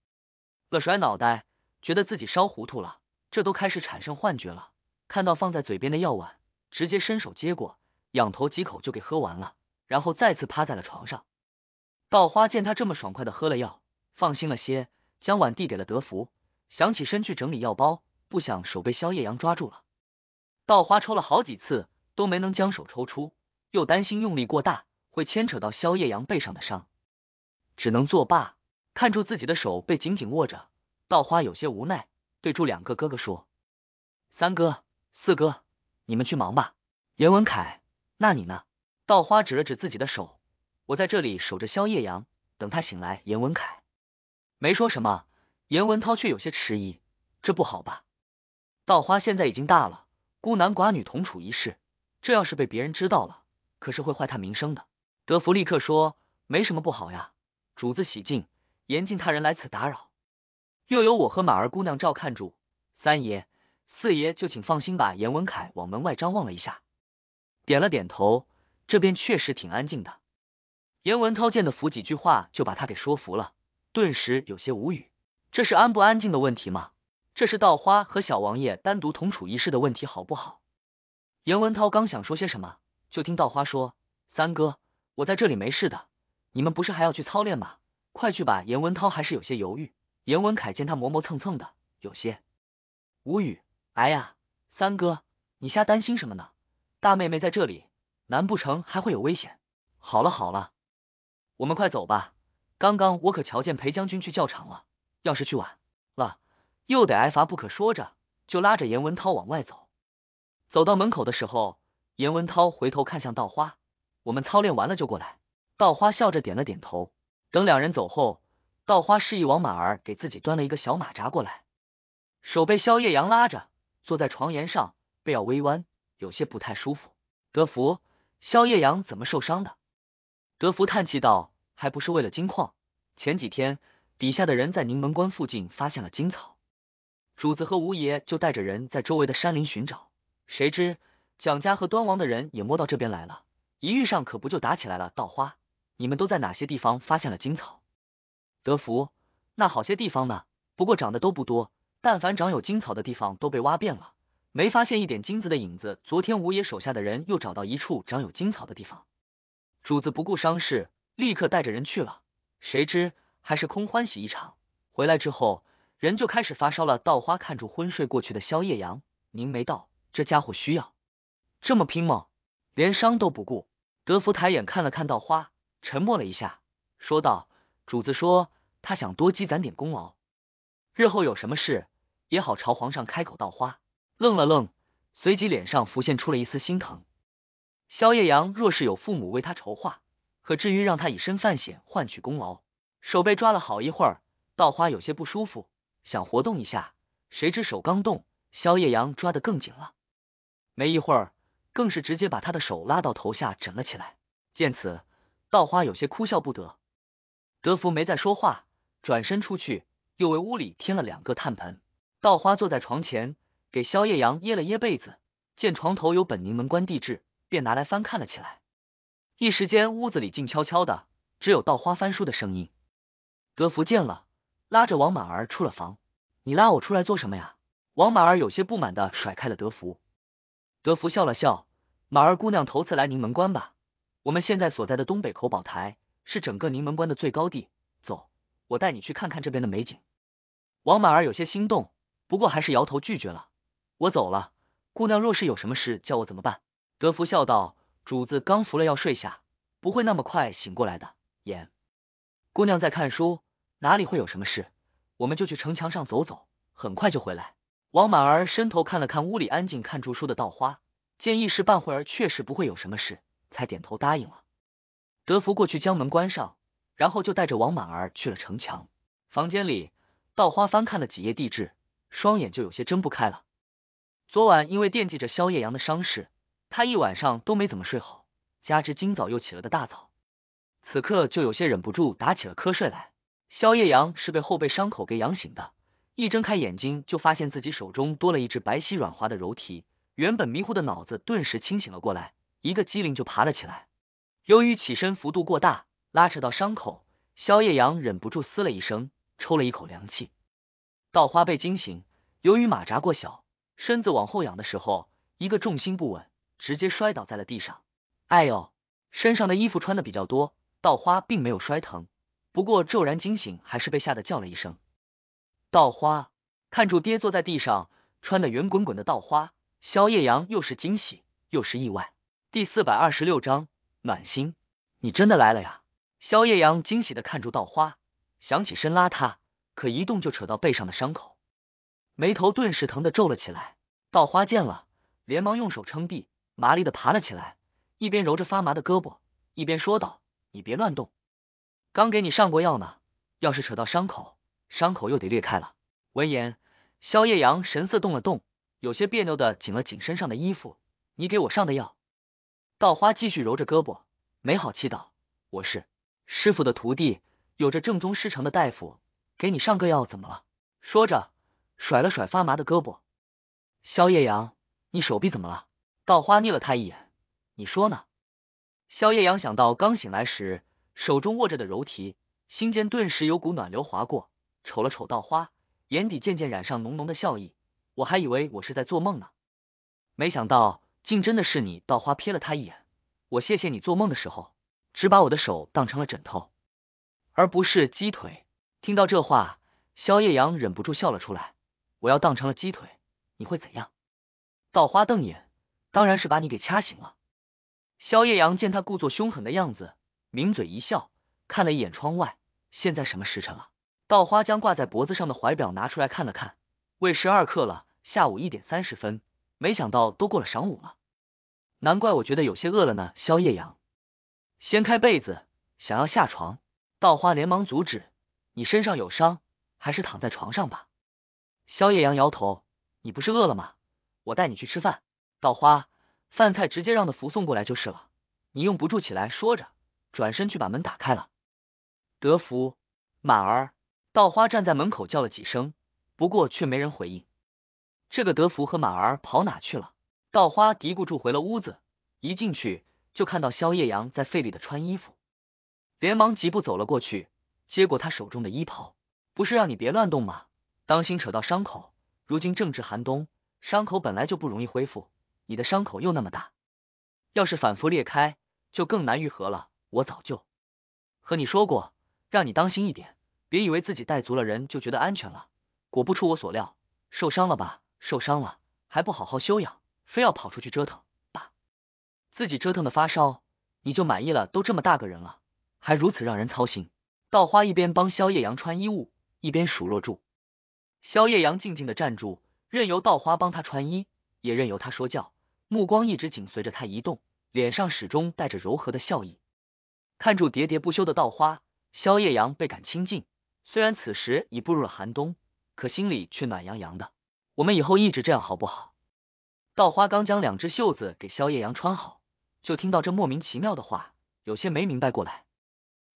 了甩脑袋。觉得自己烧糊涂了，这都开始产生幻觉了。看到放在嘴边的药碗，直接伸手接过，仰头几口就给喝完了，然后再次趴在了床上。稻花见他这么爽快的喝了药，放心了些，将碗递给了德福，想起身去整理药包，不想手被萧夜阳抓住了。稻花抽了好几次都没能将手抽出，又担心用力过大会牵扯到萧夜阳背上的伤，只能作罢，看住自己的手被紧紧握着。稻花有些无奈，对住两个哥哥说：“三哥、四哥，你们去忙吧。”严文凯，那你呢？稻花指了指自己的手：“我在这里守着萧夜阳，等他醒来。”严文凯没说什么，严文涛却有些迟疑：“这不好吧？”稻花现在已经大了，孤男寡女同处一室，这要是被别人知道了，可是会坏他名声的。德福立刻说：“没什么不好呀，主子喜静，严禁他人来此打扰。”又有我和马儿姑娘照看住，三爷、四爷就请放心吧。严文凯往门外张望了一下，点了点头，这边确实挺安静的。严文涛见的服几句话就把他给说服了，顿时有些无语。这是安不安静的问题吗？这是稻花和小王爷单独同处一室的问题好不好？严文涛刚想说些什么，就听稻花说：“三哥，我在这里没事的，你们不是还要去操练吗？快去吧。”严文涛还是有些犹豫。严文凯见他磨磨蹭蹭的，有些无语。哎呀，三哥，你瞎担心什么呢？大妹妹在这里，难不成还会有危险？好了好了，我们快走吧。刚刚我可瞧见裴将军去教场了，要是去晚了，又得挨罚不可。说着，就拉着严文涛往外走。走到门口的时候，严文涛回头看向稻花：“我们操练完了就过来。”稻花笑着点了点头。等两人走后。稻花示意王马儿给自己端了一个小马扎过来，手被萧夜阳拉着坐在床沿上，背要微弯，有些不太舒服。德福，萧夜阳怎么受伤的？德福叹气道：“还不是为了金矿。前几天底下的人在宁门关附近发现了金草，主子和吴爷就带着人在周围的山林寻找，谁知蒋家和端王的人也摸到这边来了，一遇上可不就打起来了。”稻花，你们都在哪些地方发现了金草？德福，那好些地方呢，不过长得都不多。但凡长有金草的地方都被挖遍了，没发现一点金子的影子。昨天五爷手下的人又找到一处长有金草的地方，主子不顾伤势，立刻带着人去了。谁知还是空欢喜一场。回来之后，人就开始发烧了。稻花看住昏睡过去的萧夜阳，凝眉道：“这家伙需要这么拼吗？连伤都不顾。”德福抬眼看了看稻花，沉默了一下，说道。主子说，他想多积攒点功劳，日后有什么事也好朝皇上开口。稻花愣了愣，随即脸上浮现出了一丝心疼。萧夜阳若是有父母为他筹划，何至于让他以身犯险换取功劳？手被抓了好一会儿，稻花有些不舒服，想活动一下，谁知手刚动，萧夜阳抓得更紧了。没一会儿，更是直接把他的手拉到头下枕了起来。见此，稻花有些哭笑不得。德福没再说话，转身出去，又为屋里添了两个炭盆。稻花坐在床前，给萧夜阳掖了掖被子，见床头有本《宁门关地志》，便拿来翻看了起来。一时间，屋子里静悄悄的，只有稻花翻书的声音。德福见了，拉着王满儿出了房：“你拉我出来做什么呀？”王满儿有些不满的甩开了德福。德福笑了笑：“满儿姑娘头次来宁门关吧？我们现在所在的东北口宝台。”是整个宁门关的最高地，走，我带你去看看这边的美景。王满儿有些心动，不过还是摇头拒绝了。我走了，姑娘若是有什么事，叫我怎么办？德福笑道：“主子刚服了药，睡下，不会那么快醒过来的。”言，姑娘在看书，哪里会有什么事？我们就去城墙上走走，很快就回来。王满儿伸头看了看屋里安静看书的稻花，见一时半会儿确实不会有什么事，才点头答应了。德福过去将门关上，然后就带着王满儿去了城墙。房间里，稻花翻看了几页地志，双眼就有些睁不开了。昨晚因为惦记着萧夜阳的伤势，他一晚上都没怎么睡好，加之今早又起了个大早，此刻就有些忍不住打起了瞌睡来。萧夜阳是被后背伤口给痒醒的，一睁开眼睛就发现自己手中多了一只白皙软滑的柔蹄，原本迷糊的脑子顿时清醒了过来，一个机灵就爬了起来。由于起身幅度过大，拉扯到伤口，萧夜阳忍不住嘶了一声，抽了一口凉气。稻花被惊醒，由于马扎过小，身子往后仰的时候，一个重心不稳，直接摔倒在了地上。哎呦！身上的衣服穿的比较多，稻花并没有摔疼，不过骤然惊醒，还是被吓得叫了一声。稻花看住跌坐在地上，穿的圆滚滚的稻花，萧夜阳又是惊喜又是意外。第四百二十六章。暖心，你真的来了呀！萧夜阳惊喜的看住稻花，想起身拉他，可一动就扯到背上的伤口，眉头顿时疼的皱了起来。稻花见了，连忙用手撑地，麻利的爬了起来，一边揉着发麻的胳膊，一边说道：“你别乱动，刚给你上过药呢，要是扯到伤口，伤口又得裂开了。”闻言，萧夜阳神色动了动，有些别扭的紧了紧身上的衣服：“你给我上的药。”稻花继续揉着胳膊，没好气道：“我是师傅的徒弟，有着正宗师承的大夫，给你上个药怎么了？”说着甩了甩发麻的胳膊。萧夜阳，你手臂怎么了？稻花睨了他一眼：“你说呢？”萧夜阳想到刚醒来时手中握着的柔荑，心间顿时有股暖流划过，瞅了瞅稻花，眼底渐渐染上浓浓的笑意。我还以为我是在做梦呢，没想到。竟真的是你！稻花瞥了他一眼，我谢谢你，做梦的时候只把我的手当成了枕头，而不是鸡腿。听到这话，萧夜阳忍不住笑了出来。我要当成了鸡腿，你会怎样？稻花瞪眼，当然是把你给掐醒了。萧夜阳见他故作凶狠的样子，抿嘴一笑，看了一眼窗外，现在什么时辰了？稻花将挂在脖子上的怀表拿出来看了看，为十二刻了，下午一点三十分。没想到都过了晌午了，难怪我觉得有些饿了呢。萧夜阳掀开被子，想要下床，稻花连忙阻止：“你身上有伤，还是躺在床上吧。”萧夜阳摇头：“你不是饿了吗？我带你去吃饭。”稻花：“饭菜直接让德福送过来就是了，你用不住起来。”说着，转身去把门打开了。德福、满儿、稻花站在门口叫了几声，不过却没人回应。这个德福和马儿跑哪去了？稻花嘀咕住回了屋子，一进去就看到萧夜阳在费力的穿衣服，连忙疾步走了过去，接过他手中的衣袍。不是让你别乱动吗？当心扯到伤口。如今正值寒冬，伤口本来就不容易恢复，你的伤口又那么大，要是反复裂开，就更难愈合了。我早就和你说过，让你当心一点，别以为自己带足了人就觉得安全了。果不出我所料，受伤了吧？受伤了还不好好休养，非要跑出去折腾，爸，自己折腾的发烧，你就满意了？都这么大个人了，还如此让人操心。稻花一边帮萧夜阳穿衣物，一边数落住。萧夜阳静静的站住，任由稻花帮他穿衣，也任由他说教，目光一直紧随着他移动，脸上始终带着柔和的笑意。看住喋喋不休的稻花，萧夜阳倍感清静。虽然此时已步入了寒冬，可心里却暖洋洋的。我们以后一直这样好不好？稻花刚将两只袖子给萧夜阳穿好，就听到这莫名其妙的话，有些没明白过来，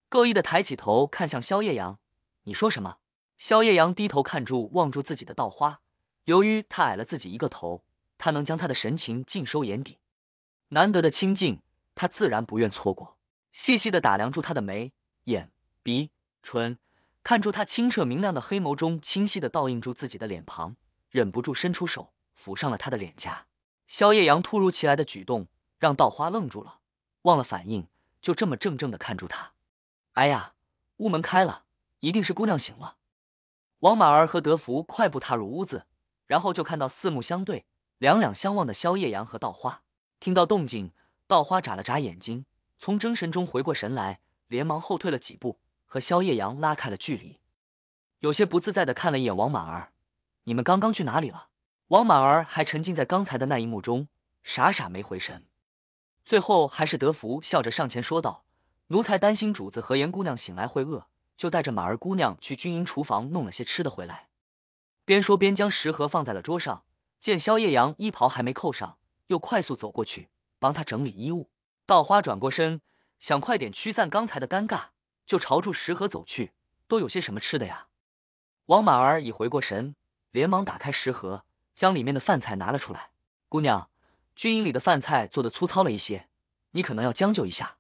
刻意的抬起头看向萧夜阳：“你说什么？”萧夜阳低头看住望住自己的稻花，由于他矮了自己一个头，他能将他的神情尽收眼底。难得的清静，他自然不愿错过，细细的打量住他的眉、眼、鼻、唇，看出他清澈明亮的黑眸中清晰的倒映住自己的脸庞。忍不住伸出手抚上了她的脸颊，萧夜阳突如其来的举动让稻花愣住了，忘了反应，就这么怔怔的看住他。哎呀，屋门开了，一定是姑娘醒了。王满儿和德福快步踏入屋子，然后就看到四目相对，两两相望的萧夜阳和稻花。听到动静，稻花眨了眨眼睛，从真神中回过神来，连忙后退了几步，和萧夜阳拉开了距离，有些不自在的看了一眼王满儿。你们刚刚去哪里了？王满儿还沉浸在刚才的那一幕中，傻傻没回神。最后还是德福笑着上前说道：“奴才担心主子和颜姑娘醒来会饿，就带着满儿姑娘去军营厨房弄了些吃的回来。”边说边将食盒放在了桌上。见萧夜阳衣袍还没扣上，又快速走过去帮他整理衣物。稻花转过身，想快点驱散刚才的尴尬，就朝住食盒走去。都有些什么吃的呀？王满儿已回过神。连忙打开食盒，将里面的饭菜拿了出来。姑娘，军营里的饭菜做的粗糙了一些，你可能要将就一下。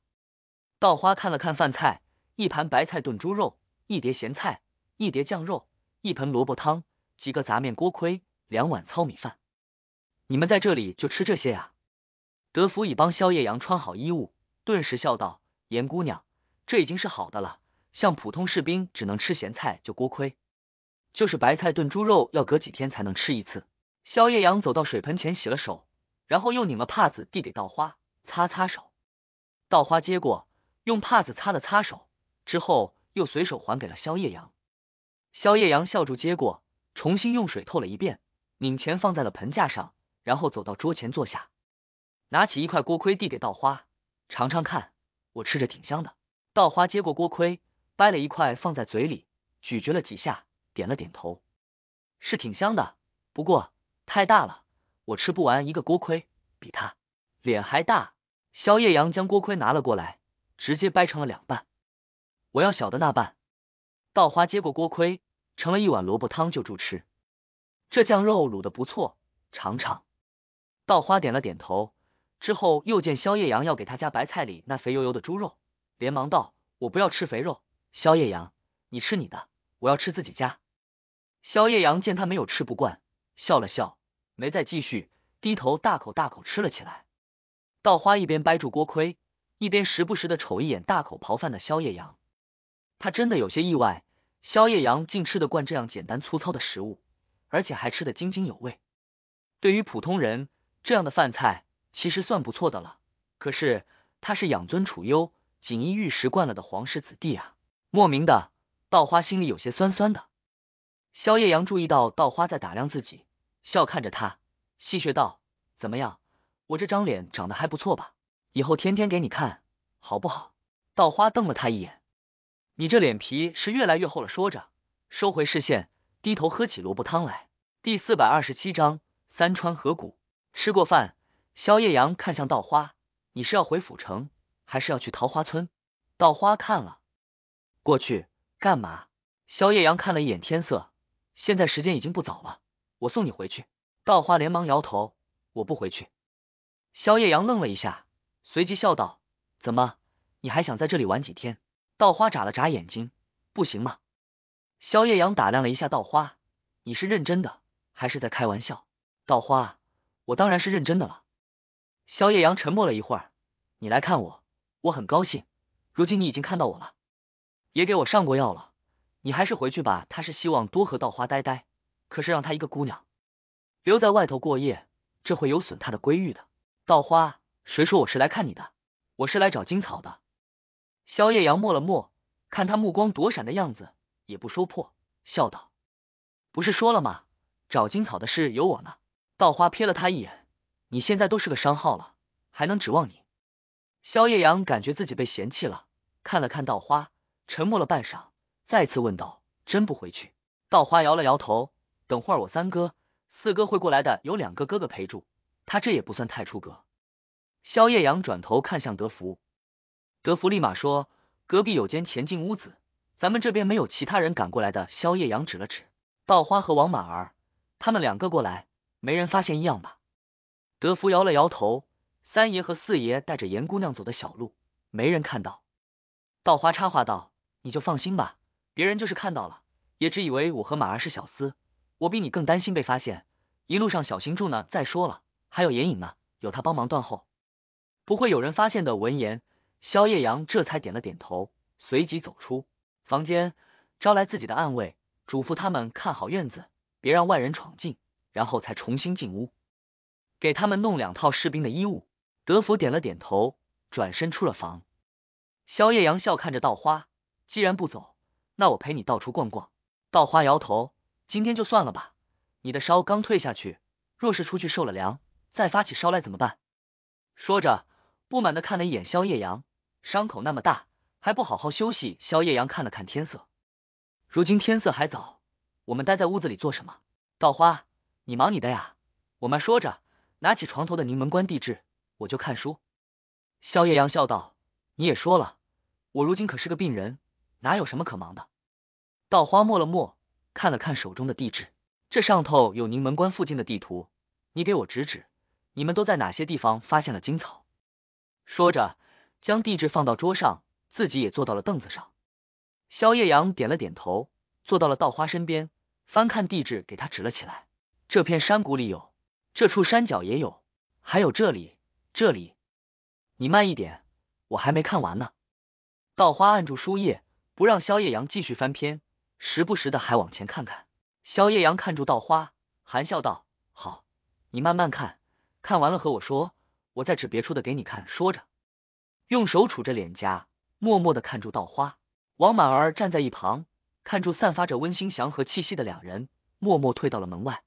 稻花看了看饭菜，一盘白菜炖猪肉，一碟咸菜，一碟酱肉，一盆萝卜汤，几个杂面锅盔，两碗糙米饭。你们在这里就吃这些呀？德福已帮萧夜阳穿好衣物，顿时笑道：“严姑娘，这已经是好的了。像普通士兵，只能吃咸菜，就锅盔。”就是白菜炖猪肉要隔几天才能吃一次。萧夜阳走到水盆前洗了手，然后又拧了帕子递给稻花擦擦手。稻花接过，用帕子擦了擦手，之后又随手还给了萧夜阳。萧夜阳笑住接过，重新用水透了一遍，拧钱放在了盆架上，然后走到桌前坐下，拿起一块锅盔递给稻花尝尝看，我吃着挺香的。稻花接过锅盔，掰了一块放在嘴里，咀嚼了几下。点了点头，是挺香的，不过太大了，我吃不完一个锅盔，比他脸还大。萧夜阳将锅盔拿了过来，直接掰成了两半，我要小的那半。稻花接过锅盔，盛了一碗萝卜汤就住吃。这酱肉卤的不错，尝尝。稻花点了点头，之后又见萧夜阳要给他家白菜里那肥油油的猪肉，连忙道：我不要吃肥肉，萧夜阳，你吃你的，我要吃自己家。萧夜阳见他没有吃不惯，笑了笑，没再继续，低头大口大口吃了起来。稻花一边掰住锅盔，一边时不时的瞅一眼大口刨饭的萧夜阳。他真的有些意外，萧夜阳竟吃得惯这样简单粗糙的食物，而且还吃得津津有味。对于普通人，这样的饭菜其实算不错的了。可是他是养尊处优、锦衣玉食惯了的皇室子弟啊，莫名的，稻花心里有些酸酸的。萧夜阳注意到稻花在打量自己，笑看着他，戏谑道：“怎么样，我这张脸长得还不错吧？以后天天给你看，好不好？”稻花瞪了他一眼：“你这脸皮是越来越厚了。”说着，收回视线，低头喝起萝卜汤来。第四百二十七章三川河谷。吃过饭，萧夜阳看向稻花：“你是要回府城，还是要去桃花村？”稻花看了过去，干嘛？萧夜阳看了一眼天色。现在时间已经不早了，我送你回去。稻花连忙摇头，我不回去。萧夜阳愣了一下，随即笑道：“怎么，你还想在这里玩几天？”稻花眨了眨眼睛，不行吗？萧夜阳打量了一下稻花，你是认真的还是在开玩笑？稻花，我当然是认真的了。萧夜阳沉默了一会儿，你来看我，我很高兴。如今你已经看到我了，也给我上过药了。你还是回去吧，他是希望多和稻花呆呆，可是让她一个姑娘留在外头过夜，这会有损他的闺誉的。稻花，谁说我是来看你的？我是来找金草的。萧夜阳默了默，看他目光躲闪的样子，也不说破，笑道：“不是说了吗？找金草的事有我呢。”稻花瞥了他一眼，你现在都是个商号了，还能指望你？萧夜阳感觉自己被嫌弃了，看了看稻花，沉默了半晌。再次问道：“真不回去？”稻花摇了摇头。等会儿我三哥、四哥会过来的，有两个哥哥陪住，他这也不算太出格。萧夜阳转头看向德福，德福立马说：“隔壁有间前进屋子，咱们这边没有其他人赶过来的。”萧夜阳指了指稻花和王满儿，他们两个过来，没人发现异样吧？德福摇了摇头：“三爷和四爷带着严姑娘走的小路，没人看到。”稻花插话道：“你就放心吧。”别人就是看到了，也只以为我和马儿是小厮。我比你更担心被发现，一路上小心住呢。再说了，还有眼影呢，有他帮忙断后，不会有人发现的。闻言，萧夜阳这才点了点头，随即走出房间，招来自己的暗卫，嘱咐他们看好院子，别让外人闯进，然后才重新进屋，给他们弄两套士兵的衣物。德福点了点头，转身出了房。萧夜阳笑看着稻花，既然不走。那我陪你到处逛逛。稻花摇头，今天就算了吧。你的烧刚退下去，若是出去受了凉，再发起烧来怎么办？说着，不满的看了一眼萧夜阳，伤口那么大，还不好好休息。萧夜阳看了看天色，如今天色还早，我们待在屋子里做什么？稻花，你忙你的呀。我妈说着，拿起床头的《柠门关地质，我就看书。萧夜阳笑道：“你也说了，我如今可是个病人。”哪有什么可忙的？稻花默了默，看了看手中的地质，这上头有宁门关附近的地图。你给我指指，你们都在哪些地方发现了金草？说着，将地质放到桌上，自己也坐到了凳子上。萧夜阳点了点头，坐到了稻花身边，翻看地质，给他指了起来。这片山谷里有，这处山脚也有，还有这里，这里。你慢一点，我还没看完呢。稻花按住书页。不让萧夜阳继续翻篇，时不时的还往前看看。萧夜阳看住稻花，含笑道：“好，你慢慢看，看完了和我说，我再指别处的给你看。”说着，用手杵着脸颊，默默的看住稻花。王满儿站在一旁，看住散发着温馨祥和气息的两人，默默退到了门外。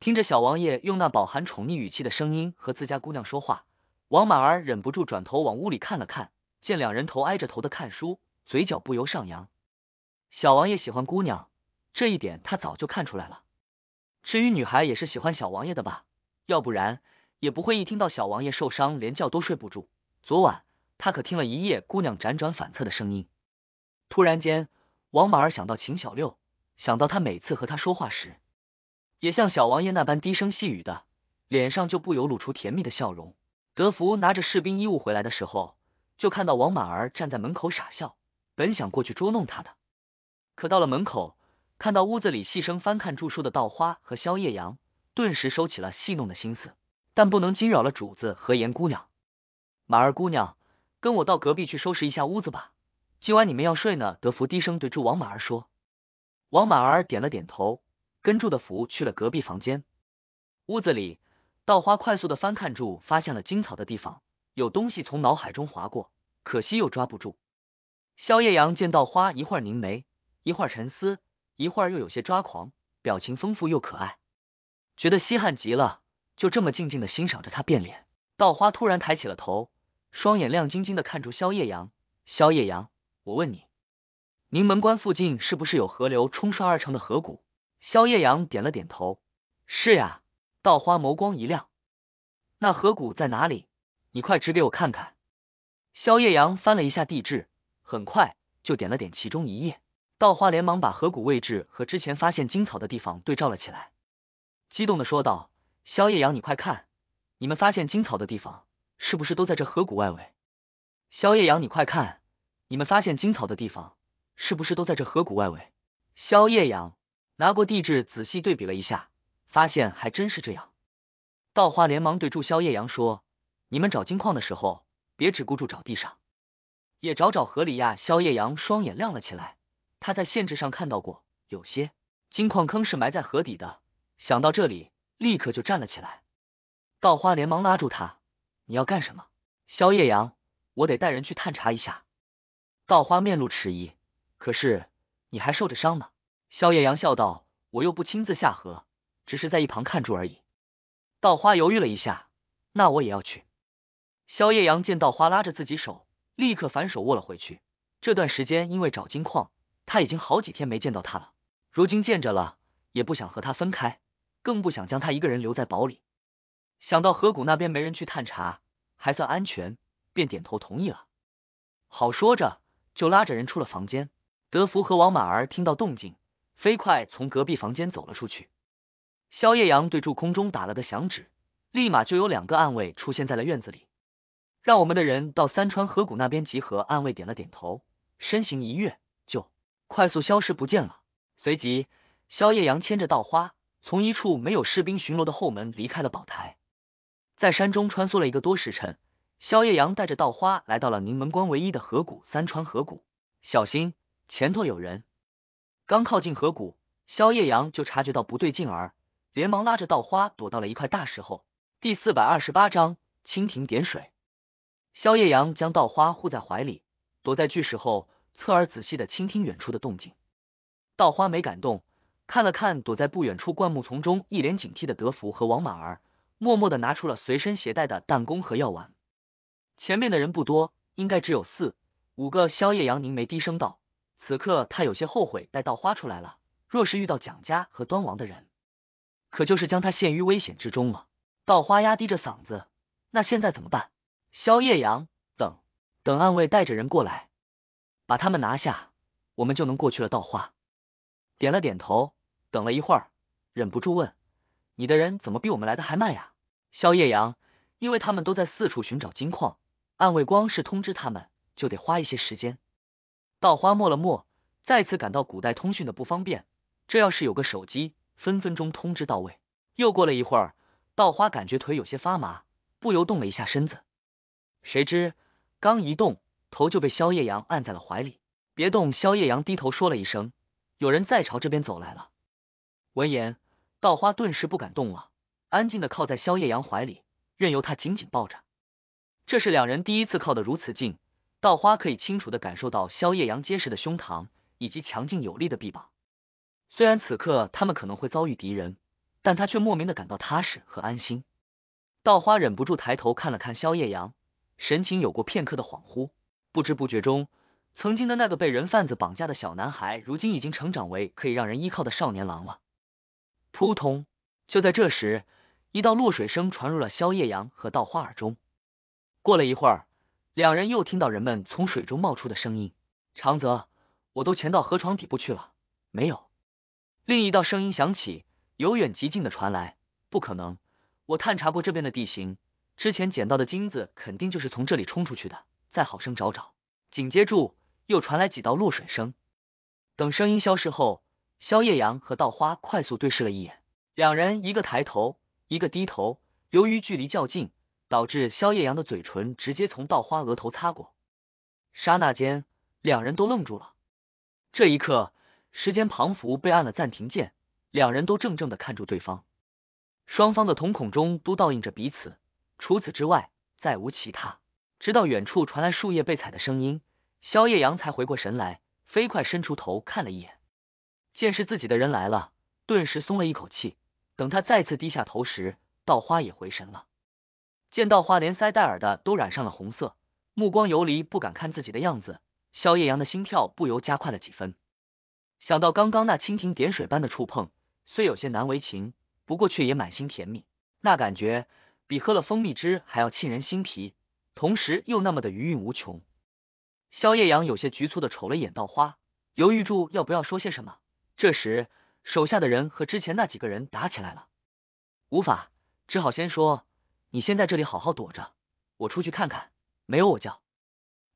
听着小王爷用那饱含宠溺语气的声音和自家姑娘说话，王满儿忍不住转头往屋里看了，看见两人头挨着头的看书。嘴角不由上扬，小王爷喜欢姑娘，这一点他早就看出来了。至于女孩也是喜欢小王爷的吧，要不然也不会一听到小王爷受伤连觉都睡不住。昨晚他可听了一夜姑娘辗转反侧的声音。突然间，王马儿想到秦小六，想到他每次和他说话时，也像小王爷那般低声细语的，脸上就不由露出甜蜜的笑容。德福拿着士兵衣物回来的时候，就看到王马儿站在门口傻笑。本想过去捉弄他的，可到了门口，看到屋子里细声翻看著书的稻花和萧夜阳，顿时收起了戏弄的心思。但不能惊扰了主子和严姑娘。马儿姑娘，跟我到隔壁去收拾一下屋子吧，今晚你们要睡呢。德福低声对住王马儿说。王马儿点了点头，跟住的福去了隔壁房间。屋子里，稻花快速的翻看住发现了金草的地方，有东西从脑海中划过，可惜又抓不住。萧夜阳见稻花，一会儿凝眉，一会儿沉思，一会儿又有些抓狂，表情丰富又可爱，觉得稀罕极了，就这么静静的欣赏着他变脸。稻花突然抬起了头，双眼亮晶晶的看住萧夜阳。萧夜阳，我问你，宁门关附近是不是有河流冲刷而成的河谷？萧夜阳点了点头，是呀。稻花眸光一亮，那河谷在哪里？你快指给我看看。萧夜阳翻了一下地质。很快就点了点其中一页，稻花连忙把河谷位置和之前发现金草的地方对照了起来，激动的说道：“萧夜阳，你快看，你们发现金草的地方是不是都在这河谷外围？”萧夜阳，你快看，你们发现金草的地方是不是都在这河谷外围？萧夜阳拿过地质仔细对比了一下，发现还真是这样。稻花连忙对住萧夜阳说：“你们找金矿的时候，别只顾着找地上。”也找找河里亚，萧夜阳双眼亮了起来。他在限制上看到过，有些金矿坑是埋在河底的。想到这里，立刻就站了起来。稻花连忙拉住他：“你要干什么？”萧夜阳：“我得带人去探查一下。”稻花面露迟疑：“可是你还受着伤呢。”萧夜阳笑道：“我又不亲自下河，只是在一旁看住而已。”稻花犹豫了一下：“那我也要去。”萧夜阳见稻花拉着自己手。立刻反手握了回去。这段时间因为找金矿，他已经好几天没见到他了。如今见着了，也不想和他分开，更不想将他一个人留在堡里。想到河谷那边没人去探查，还算安全，便点头同意了。好说着，就拉着人出了房间。德福和王马儿听到动静，飞快从隔壁房间走了出去。萧夜阳对住空中打了个响指，立马就有两个暗卫出现在了院子里。让我们的人到三川河谷那边集合。暗卫点了点头，身形一跃，就快速消失不见了。随即，萧夜阳牵着稻花从一处没有士兵巡逻的后门离开了宝台，在山中穿梭了一个多时辰。萧夜阳带着稻花来到了宁门关唯一的河谷——三川河谷。小心，前头有人！刚靠近河谷，萧夜阳就察觉到不对劲儿，连忙拉着稻花躲到了一块大石后。第四百二十八章：蜻蜓点水。萧夜阳将稻花护在怀里，躲在巨石后，侧耳仔细的倾听远处的动静。稻花没敢动，看了看躲在不远处灌木丛中一脸警惕的德福和王马儿，默默的拿出了随身携带的弹弓和药丸。前面的人不多，应该只有四五个。萧夜阳凝眉低声道：“此刻他有些后悔带稻花出来了，若是遇到蒋家和端王的人，可就是将他陷于危险之中了。”稻花压低着嗓子：“那现在怎么办？”萧夜阳，等等，暗卫带着人过来，把他们拿下，我们就能过去了。稻花点了点头，等了一会儿，忍不住问：“你的人怎么比我们来的还慢呀？”萧夜阳，因为他们都在四处寻找金矿，暗卫光是通知他们就得花一些时间。稻花默了默，再次感到古代通讯的不方便。这要是有个手机，分分钟通知到位。又过了一会儿，稻花感觉腿有些发麻，不由动了一下身子。谁知刚一动，头就被萧夜阳按在了怀里。别动！萧夜阳低头说了一声：“有人在朝这边走来了。”闻言，稻花顿时不敢动了，安静的靠在萧夜阳怀里，任由他紧紧抱着。这是两人第一次靠得如此近，稻花可以清楚的感受到萧夜阳结实的胸膛以及强劲有力的臂膀。虽然此刻他们可能会遭遇敌人，但他却莫名的感到踏实和安心。稻花忍不住抬头看了看萧夜阳。神情有过片刻的恍惚，不知不觉中，曾经的那个被人贩子绑架的小男孩，如今已经成长为可以让人依靠的少年郎了。扑通！就在这时，一道落水声传入了萧夜阳和稻花耳中。过了一会儿，两人又听到人们从水中冒出的声音。长泽，我都潜到河床底部去了，没有。另一道声音响起，由远及近的传来。不可能，我探查过这边的地形。之前捡到的金子肯定就是从这里冲出去的，再好生找找。紧接住又传来几道落水声，等声音消失后，萧夜阳和稻花快速对视了一眼，两人一个抬头，一个低头。由于距离较近，导致萧夜阳的嘴唇直接从稻花额头擦过。刹那间，两人都愣住了。这一刻，时间仿佛被按了暂停键，两人都怔怔的看住对方，双方的瞳孔中都倒映着彼此。除此之外，再无其他。直到远处传来树叶被踩的声音，萧夜阳才回过神来，飞快伸出头看了一眼，见是自己的人来了，顿时松了一口气。等他再次低下头时，稻花也回神了。见稻花连腮带耳的都染上了红色，目光游离，不敢看自己的样子，萧夜阳的心跳不由加快了几分。想到刚刚那蜻蜓点水般的触碰，虽有些难为情，不过却也满心甜蜜，那感觉。比喝了蜂蜜汁还要沁人心脾，同时又那么的余韵无穷。萧夜阳有些局促的瞅了眼稻花，犹豫住要不要说些什么。这时，手下的人和之前那几个人打起来了，无法，只好先说，你先在这里好好躲着，我出去看看。没有我叫，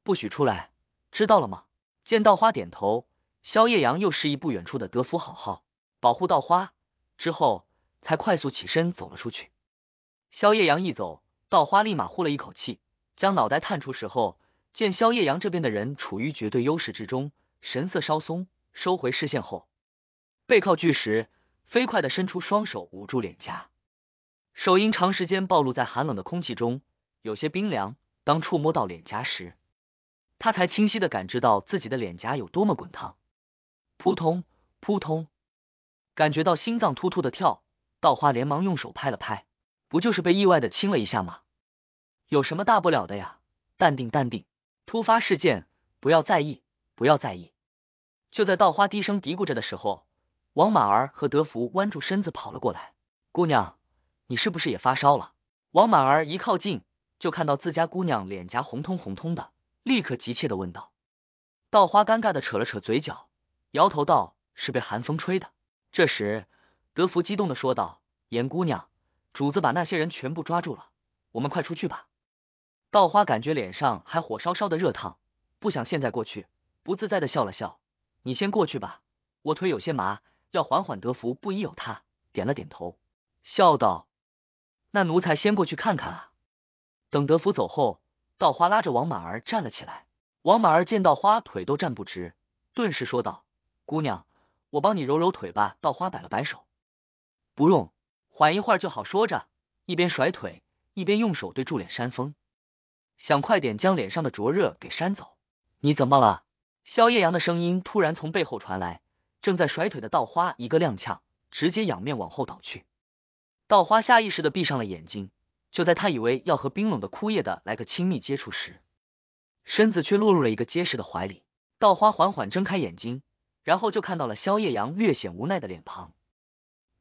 不许出来，知道了吗？见稻花点头，萧夜阳又示意不远处的德福好好保护稻花，之后才快速起身走了出去。萧夜阳一走，稻花立马呼了一口气，将脑袋探出。时候见萧夜阳这边的人处于绝对优势之中，神色稍松，收回视线后，背靠巨石，飞快的伸出双手捂住脸颊。手因长时间暴露在寒冷的空气中，有些冰凉。当触摸到脸颊时，他才清晰的感知到自己的脸颊有多么滚烫。扑通扑通，感觉到心脏突突的跳，稻花连忙用手拍了拍。不就是被意外的亲了一下吗？有什么大不了的呀？淡定淡定，突发事件，不要在意，不要在意。就在稻花低声嘀咕着的时候，王满儿和德福弯住身子跑了过来。姑娘，你是不是也发烧了？王满儿一靠近，就看到自家姑娘脸颊红通红通的，立刻急切的问道。稻花尴尬的扯了扯嘴角，摇头道：“是被寒风吹的。”这时，德福激动的说道：“严姑娘。”主子把那些人全部抓住了，我们快出去吧。稻花感觉脸上还火烧烧的热烫，不想现在过去，不自在的笑了笑。你先过去吧，我腿有些麻，要缓缓。德福不宜有他，点了点头，笑道：“那奴才先过去看看啊。”等德福走后，稻花拉着王满儿站了起来。王满儿见稻花腿都站不直，顿时说道：“姑娘，我帮你揉揉腿吧。”稻花摆了摆手：“不用。”缓一会儿就好。说着，一边甩腿，一边用手对住脸扇风，想快点将脸上的灼热给扇走。你怎么了？萧夜阳的声音突然从背后传来。正在甩腿的稻花一个踉跄，直接仰面往后倒去。稻花下意识的闭上了眼睛。就在他以为要和冰冷的枯叶的来个亲密接触时，身子却落入了一个结实的怀里。稻花缓缓睁开眼睛，然后就看到了萧夜阳略显无奈的脸庞。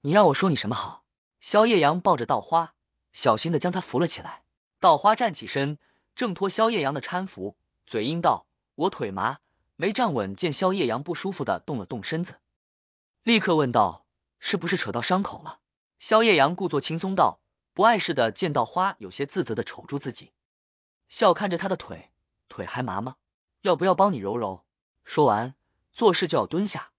你让我说你什么好？萧夜阳抱着稻花，小心的将他扶了起来。稻花站起身，挣脱萧夜阳的搀扶，嘴硬道：“我腿麻，没站稳。”见萧夜阳不舒服的动了动身子，立刻问道：“是不是扯到伤口了？”萧夜阳故作轻松道：“不碍事的。”见稻花有些自责的瞅住自己，笑看着他的腿：“腿还麻吗？要不要帮你揉揉？”说完，做事就要蹲下。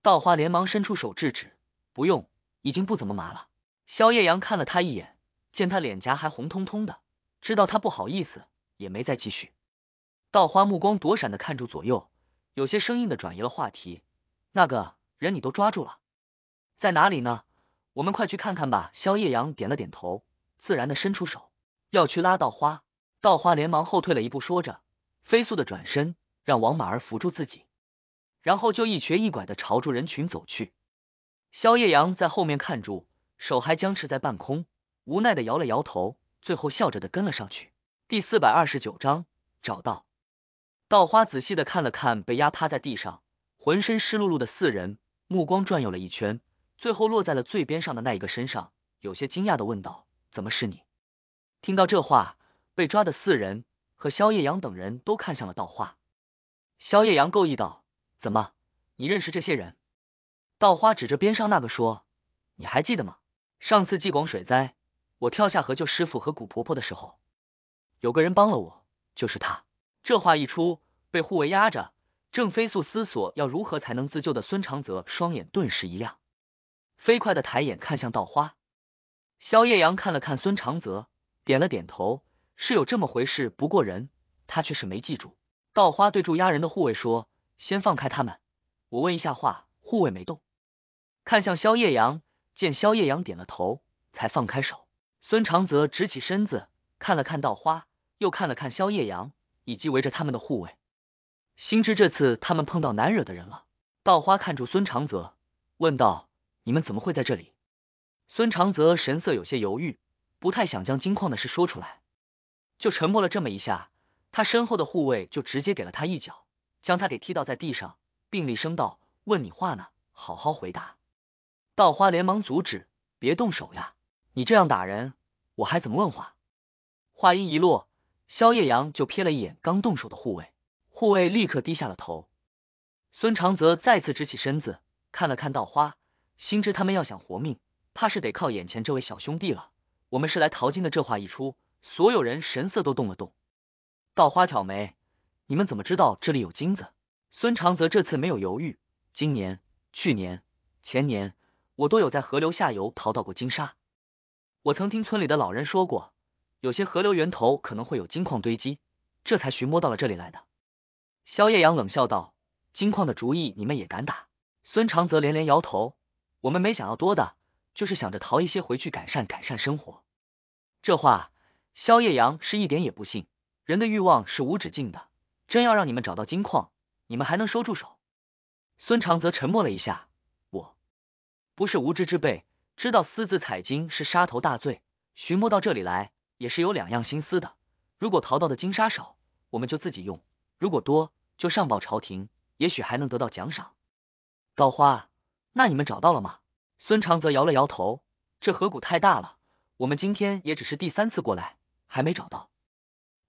稻花连忙伸出手制止：“不用，已经不怎么麻了。”萧夜阳看了他一眼，见他脸颊还红彤彤的，知道他不好意思，也没再继续。稻花目光躲闪的看住左右，有些生硬的转移了话题：“那个人你都抓住了，在哪里呢？我们快去看看吧。”萧夜阳点了点头，自然的伸出手要去拉稻花，稻花连忙后退了一步，说着，飞速的转身让王马儿扶住自己，然后就一瘸一拐的朝住人群走去。萧夜阳在后面看住。手还僵持在半空，无奈的摇了摇头，最后笑着的跟了上去。第四百二十九章，找到。稻花仔细的看了看被压趴在地上、浑身湿漉漉的四人，目光转悠了一圈，最后落在了最边上的那一个身上，有些惊讶的问道：“怎么是你？”听到这话，被抓的四人和萧夜阳等人都看向了稻花。萧夜阳故意道：“怎么，你认识这些人？”稻花指着边上那个说：“你还记得吗？”上次济广水灾，我跳下河救师傅和古婆婆的时候，有个人帮了我，就是他。这话一出，被护卫压着，正飞速思索要如何才能自救的孙长泽双眼顿时一亮，飞快的抬眼看向稻花。萧夜阳看了看孙长泽，点了点头，是有这么回事，不过人他却是没记住。稻花对住压人的护卫说：“先放开他们，我问一下话。”护卫没动，看向萧夜阳。见萧夜阳点了头，才放开手。孙长泽直起身子，看了看稻花，又看了看萧夜阳以及围着他们的护卫，心知这次他们碰到难惹的人了。稻花看住孙长泽，问道：“你们怎么会在这里？”孙长泽神色有些犹豫，不太想将金矿的事说出来，就沉默了这么一下。他身后的护卫就直接给了他一脚，将他给踢倒在地上，并厉声道：“问你话呢，好好回答。”稻花连忙阻止：“别动手呀！你这样打人，我还怎么问话？”话音一落，萧夜阳就瞥了一眼刚动手的护卫，护卫立刻低下了头。孙长泽再次直起身子，看了看稻花，心知他们要想活命，怕是得靠眼前这位小兄弟了。我们是来淘金的。”这话一出，所有人神色都动了动。稻花挑眉：“你们怎么知道这里有金子？”孙长泽这次没有犹豫：“今年、去年、前年。”我都有在河流下游淘到过金沙，我曾听村里的老人说过，有些河流源头可能会有金矿堆积，这才寻摸到了这里来的。萧叶阳冷笑道：“金矿的主意你们也敢打？”孙长泽连连摇头：“我们没想要多的，就是想着淘一些回去改善改善生活。”这话萧叶阳是一点也不信，人的欲望是无止境的，真要让你们找到金矿，你们还能收住手？孙长泽沉默了一下。不是无知之辈，知道私自采金是杀头大罪。寻摸到这里来，也是有两样心思的。如果淘到的金沙少，我们就自己用；如果多，就上报朝廷，也许还能得到奖赏。稻花，那你们找到了吗？孙长泽摇了摇头，这河谷太大了，我们今天也只是第三次过来，还没找到。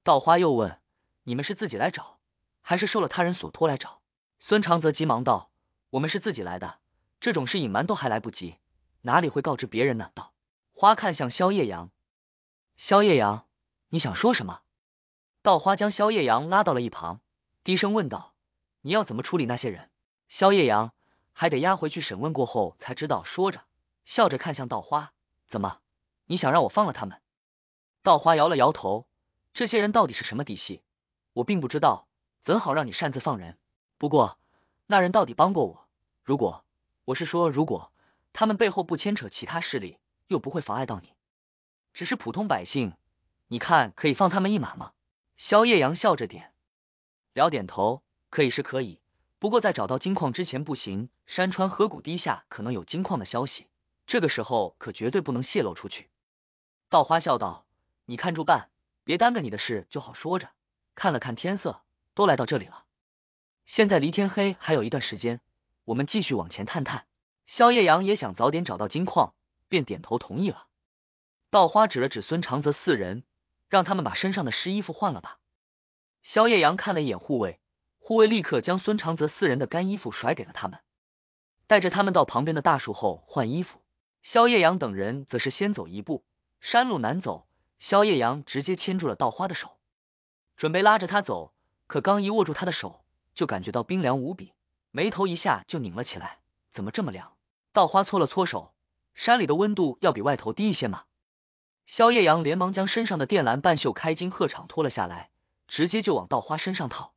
稻花又问：“你们是自己来找，还是受了他人所托来找？”孙长泽急忙道：“我们是自己来的。”这种事隐瞒都还来不及，哪里会告知别人呢？稻花看向萧夜阳，萧夜阳，你想说什么？稻花将萧夜阳拉到了一旁，低声问道：“你要怎么处理那些人？”萧夜阳还得押回去审问过后才知道。说着，笑着看向稻花：“怎么？你想让我放了他们？”稻花摇了摇头：“这些人到底是什么底细，我并不知道，怎好让你擅自放人？不过，那人到底帮过我，如果……”我是说，如果他们背后不牵扯其他势力，又不会妨碍到你，只是普通百姓，你看可以放他们一马吗？萧夜阳笑着点，聊点头，可以是可以，不过在找到金矿之前不行。山川河谷低下可能有金矿的消息，这个时候可绝对不能泄露出去。稻花笑道：“你看住办，别耽搁你的事就好。”说着，看了看天色，都来到这里了，现在离天黑还有一段时间。我们继续往前探探。萧叶阳也想早点找到金矿，便点头同意了。稻花指了指孙长泽四人，让他们把身上的湿衣服换了吧。萧叶阳看了一眼护卫，护卫立刻将孙长泽四人的干衣服甩给了他们，带着他们到旁边的大树后换衣服。萧叶阳等人则是先走一步，山路难走，萧叶阳直接牵住了稻花的手，准备拉着他走。可刚一握住他的手，就感觉到冰凉无比。眉头一下就拧了起来，怎么这么凉？稻花搓了搓手，山里的温度要比外头低一些嘛。萧夜阳连忙将身上的靛蓝半袖开襟鹤氅脱了下来，直接就往稻花身上套。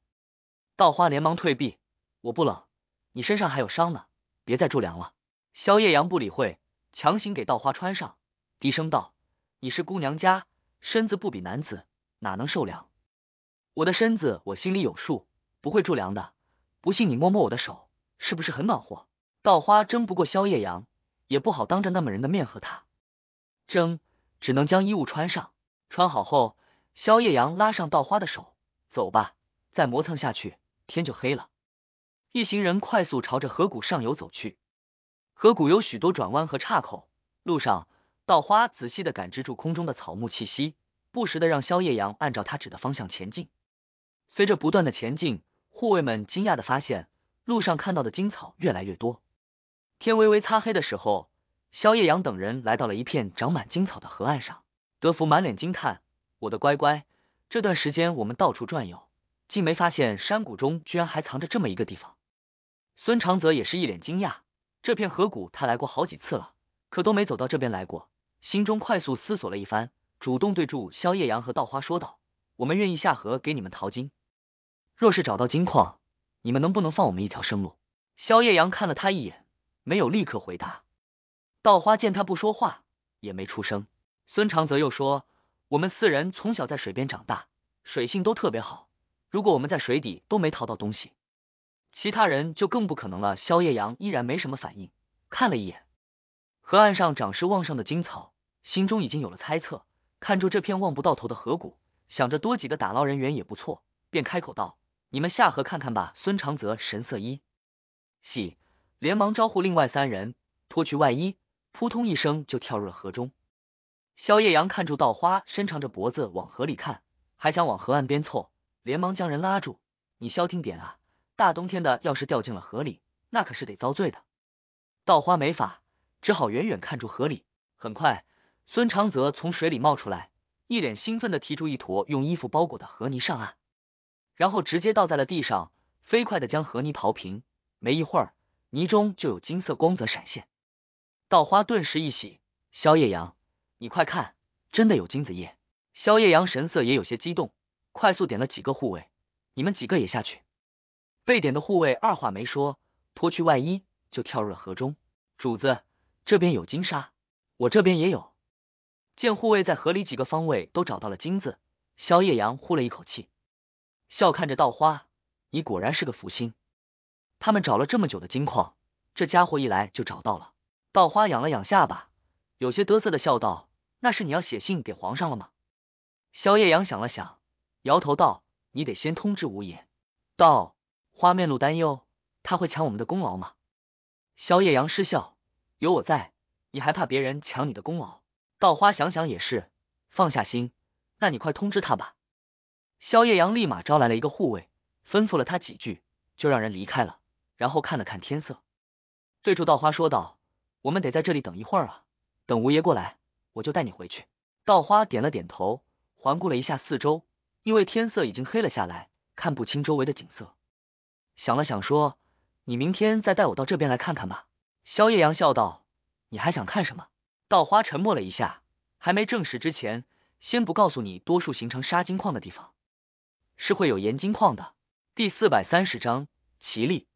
稻花连忙退避，我不冷，你身上还有伤呢，别再助凉了。萧夜阳不理会，强行给稻花穿上，低声道：“你是姑娘家，身子不比男子，哪能受凉？我的身子我心里有数，不会助凉的。”不信你摸摸我的手，是不是很暖和？稻花争不过萧夜阳，也不好当着那么人的面和他争，只能将衣物穿上。穿好后，萧夜阳拉上稻花的手，走吧，再磨蹭下去天就黑了。一行人快速朝着河谷上游走去。河谷有许多转弯和岔口，路上稻花仔细的感知住空中的草木气息，不时的让萧夜阳按照他指的方向前进。随着不断的前进。护卫们惊讶的发现，路上看到的金草越来越多。天微微擦黑的时候，萧夜阳等人来到了一片长满金草的河岸上。德福满脸惊叹：“我的乖乖，这段时间我们到处转悠，竟没发现山谷中居然还藏着这么一个地方。”孙长泽也是一脸惊讶，这片河谷他来过好几次了，可都没走到这边来过。心中快速思索了一番，主动对住萧夜阳和稻花说道：“我们愿意下河给你们淘金。”若是找到金矿，你们能不能放我们一条生路？萧夜阳看了他一眼，没有立刻回答。稻花见他不说话，也没出声。孙长泽又说：“我们四人从小在水边长大，水性都特别好。如果我们在水底都没淘到东西，其他人就更不可能了。”萧夜阳依然没什么反应，看了一眼河岸上长势旺盛的金草，心中已经有了猜测。看住这片望不到头的河谷，想着多几个打捞人员也不错，便开口道。你们下河看看吧！孙长泽神色一喜，连忙招呼另外三人脱去外衣，扑通一声就跳入了河中。萧夜阳看住稻花，伸长着脖子往河里看，还想往河岸边凑，连忙将人拉住：“你消停点啊！大冬天的，要是掉进了河里，那可是得遭罪的。”稻花没法，只好远远看住河里。很快，孙长泽从水里冒出来，一脸兴奋的提出一坨用衣服包裹的河泥上岸。然后直接倒在了地上，飞快的将河泥刨平，没一会儿，泥中就有金色光泽闪现，稻花顿时一喜：“萧夜阳，你快看，真的有金子！”叶萧夜阳神色也有些激动，快速点了几个护卫：“你们几个也下去。”被点的护卫二话没说，脱去外衣就跳入了河中。主子，这边有金沙，我这边也有。见护卫在河里几个方位都找到了金子，萧夜阳呼了一口气。笑看着稻花，你果然是个福星。他们找了这么久的金矿，这家伙一来就找到了。稻花仰了仰下巴，有些嘚瑟的笑道：“那是你要写信给皇上了吗？”萧夜阳想了想，摇头道：“你得先通知五爷。稻花面露担忧：“他会抢我们的功劳吗？”萧夜阳失笑：“有我在，你还怕别人抢你的功劳？”稻花想想也是，放下心：“那你快通知他吧。”萧夜阳立马招来了一个护卫，吩咐了他几句，就让人离开了。然后看了看天色，对住稻花说道：“我们得在这里等一会儿啊，等吴爷过来，我就带你回去。”稻花点了点头，环顾了一下四周，因为天色已经黑了下来，看不清周围的景色。想了想说：“你明天再带我到这边来看看吧。”萧夜阳笑道：“你还想看什么？”稻花沉默了一下，还没证实之前，先不告诉你。多数形成砂金矿的地方。是会有盐金矿的。第四百三十章奇力。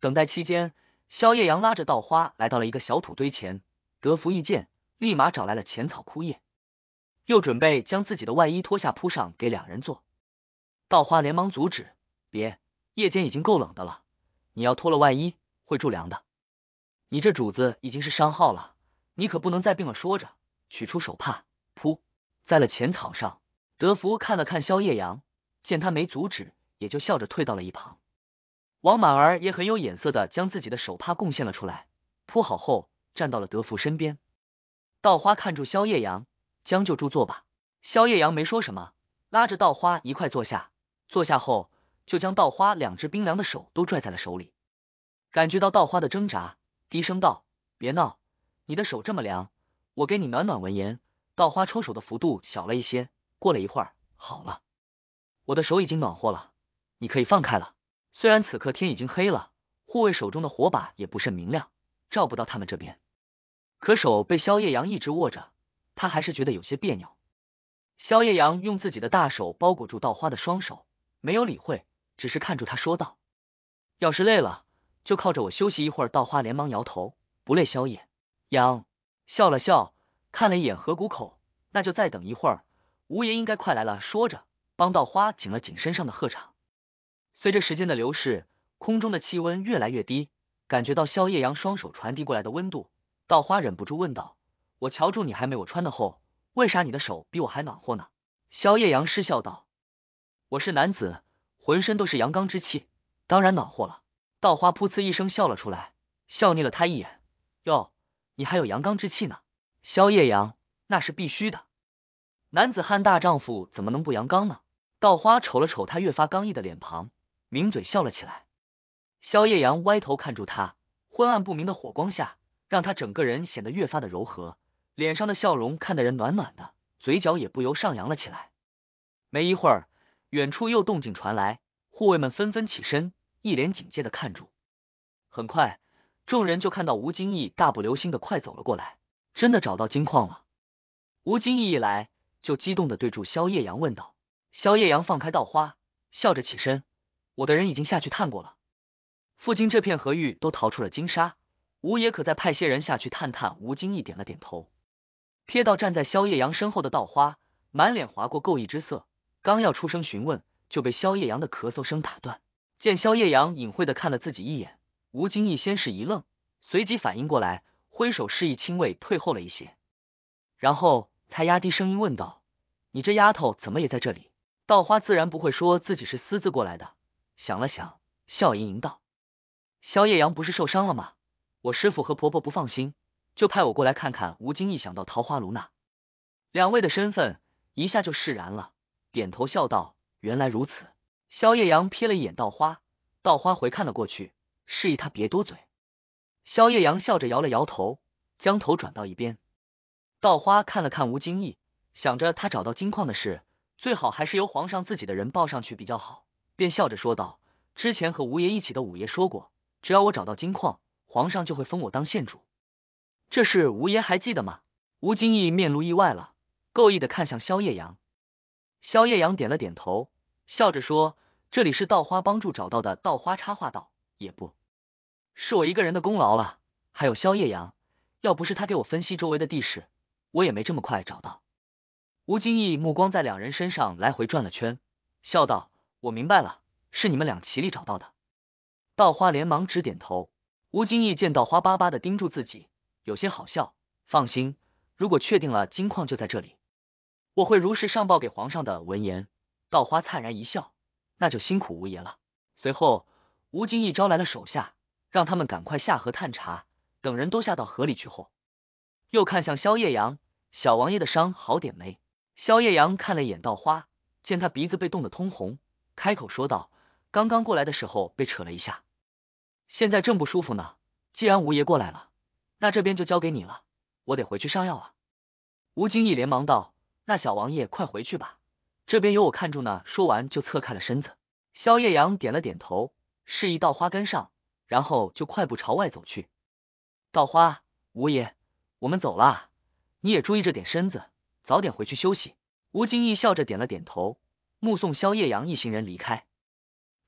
等待期间，萧夜阳拉着稻花来到了一个小土堆前。德福一见，立马找来了浅草枯叶，又准备将自己的外衣脱下铺上给两人坐。稻花连忙阻止：“别，夜间已经够冷的了，你要脱了外衣会助凉的。你这主子已经是伤号了，你可不能再病了。”说着，取出手帕，铺在了浅草上。德福看了看萧夜阳。见他没阻止，也就笑着退到了一旁。王满儿也很有眼色的将自己的手帕贡献了出来，铺好后站到了德福身边。稻花看住萧夜阳，将就住坐吧。萧夜阳没说什么，拉着稻花一块坐下。坐下后，就将稻花两只冰凉的手都拽在了手里，感觉到稻花的挣扎，低声道：“别闹，你的手这么凉，我给你暖暖。”闻言，稻花抽手的幅度小了一些。过了一会儿，好了。我的手已经暖和了，你可以放开了。虽然此刻天已经黑了，护卫手中的火把也不甚明亮，照不到他们这边。可手被萧夜阳一直握着，他还是觉得有些别扭。萧夜阳用自己的大手包裹住稻花的双手，没有理会，只是看住他说道：“要是累了，就靠着我休息一会儿。”稻花连忙摇头，不累。萧夜阳笑了笑，看了一眼河谷口，那就再等一会儿，吴爷应该快来了。说着。帮稻花紧了紧身上的鹤氅。随着时间的流逝，空中的气温越来越低，感觉到萧夜阳双手传递过来的温度，稻花忍不住问道：“我瞧住你还没我穿的厚，为啥你的手比我还暖和呢？”萧夜阳失笑道：“我是男子，浑身都是阳刚之气，当然暖和了。”稻花噗呲一声笑了出来，笑睨了他一眼：“哟，你还有阳刚之气呢？”萧夜阳：“那是必须的，男子汉大丈夫怎么能不阳刚呢？”稻花瞅了瞅他越发刚毅的脸庞，抿嘴笑了起来。萧夜阳歪头看住他，昏暗不明的火光下，让他整个人显得越发的柔和，脸上的笑容看得人暖暖的，嘴角也不由上扬了起来。没一会儿，远处又动静传来，护卫们纷纷起身，一脸警戒的看住。很快，众人就看到吴金义大步流星的快走了过来，真的找到金矿了。吴金义一来就激动的对住萧夜阳问道。萧夜阳放开稻花，笑着起身。我的人已经下去探过了，附近这片河域都逃出了金沙。吴爷可再派些人下去探探？吴金义点了点头，瞥到站在萧夜阳身后的稻花，满脸划过够意之色，刚要出声询问，就被萧夜阳的咳嗽声打断。见萧夜阳隐晦的看了自己一眼，吴金义先是一愣，随即反应过来，挥手示意亲卫退后了一些，然后才压低声音问道：“你这丫头怎么也在这里？”稻花自然不会说自己是私自过来的，想了想，笑盈盈道：“萧夜阳不是受伤了吗？我师傅和婆婆不放心，就派我过来看看。”吴京毅，想到桃花炉那两位的身份，一下就释然了，点头笑道：“原来如此。”萧夜阳瞥了一眼稻花，稻花回看了过去，示意他别多嘴。萧夜阳笑着摇了摇头，将头转到一边。稻花看了看吴京义，想着他找到金矿的事。最好还是由皇上自己的人报上去比较好，便笑着说道。之前和吴爷一起的五爷说过，只要我找到金矿，皇上就会封我当县主。这事吴爷还记得吗？吴金义面露意外了，故意的看向萧夜阳。萧夜阳点了点头，笑着说：“这里是稻花帮助找到的。”稻花插话道：“也不是我一个人的功劳了，还有萧夜阳，要不是他给我分析周围的地势，我也没这么快找到。”吴金义目光在两人身上来回转了圈，笑道：“我明白了，是你们俩齐力找到的。”稻花连忙直点头。吴金义见稻花巴巴的盯住自己，有些好笑。放心，如果确定了金矿就在这里，我会如实上报给皇上的。闻言，稻花灿然一笑：“那就辛苦吴爷了。”随后，吴金义招来了手下，让他们赶快下河探查。等人都下到河里去后，又看向萧夜阳：“小王爷的伤好点没？”萧夜阳看了一眼稻花，见他鼻子被冻得通红，开口说道：“刚刚过来的时候被扯了一下，现在正不舒服呢。既然吴爷过来了，那这边就交给你了，我得回去上药了。”吴金义连忙道：“那小王爷快回去吧，这边有我看住呢。”说完就侧开了身子。萧夜阳点了点头，示意稻花跟上，然后就快步朝外走去。稻花，吴爷，我们走了，你也注意着点身子。早点回去休息。吴京义笑着点了点头，目送萧夜阳一行人离开。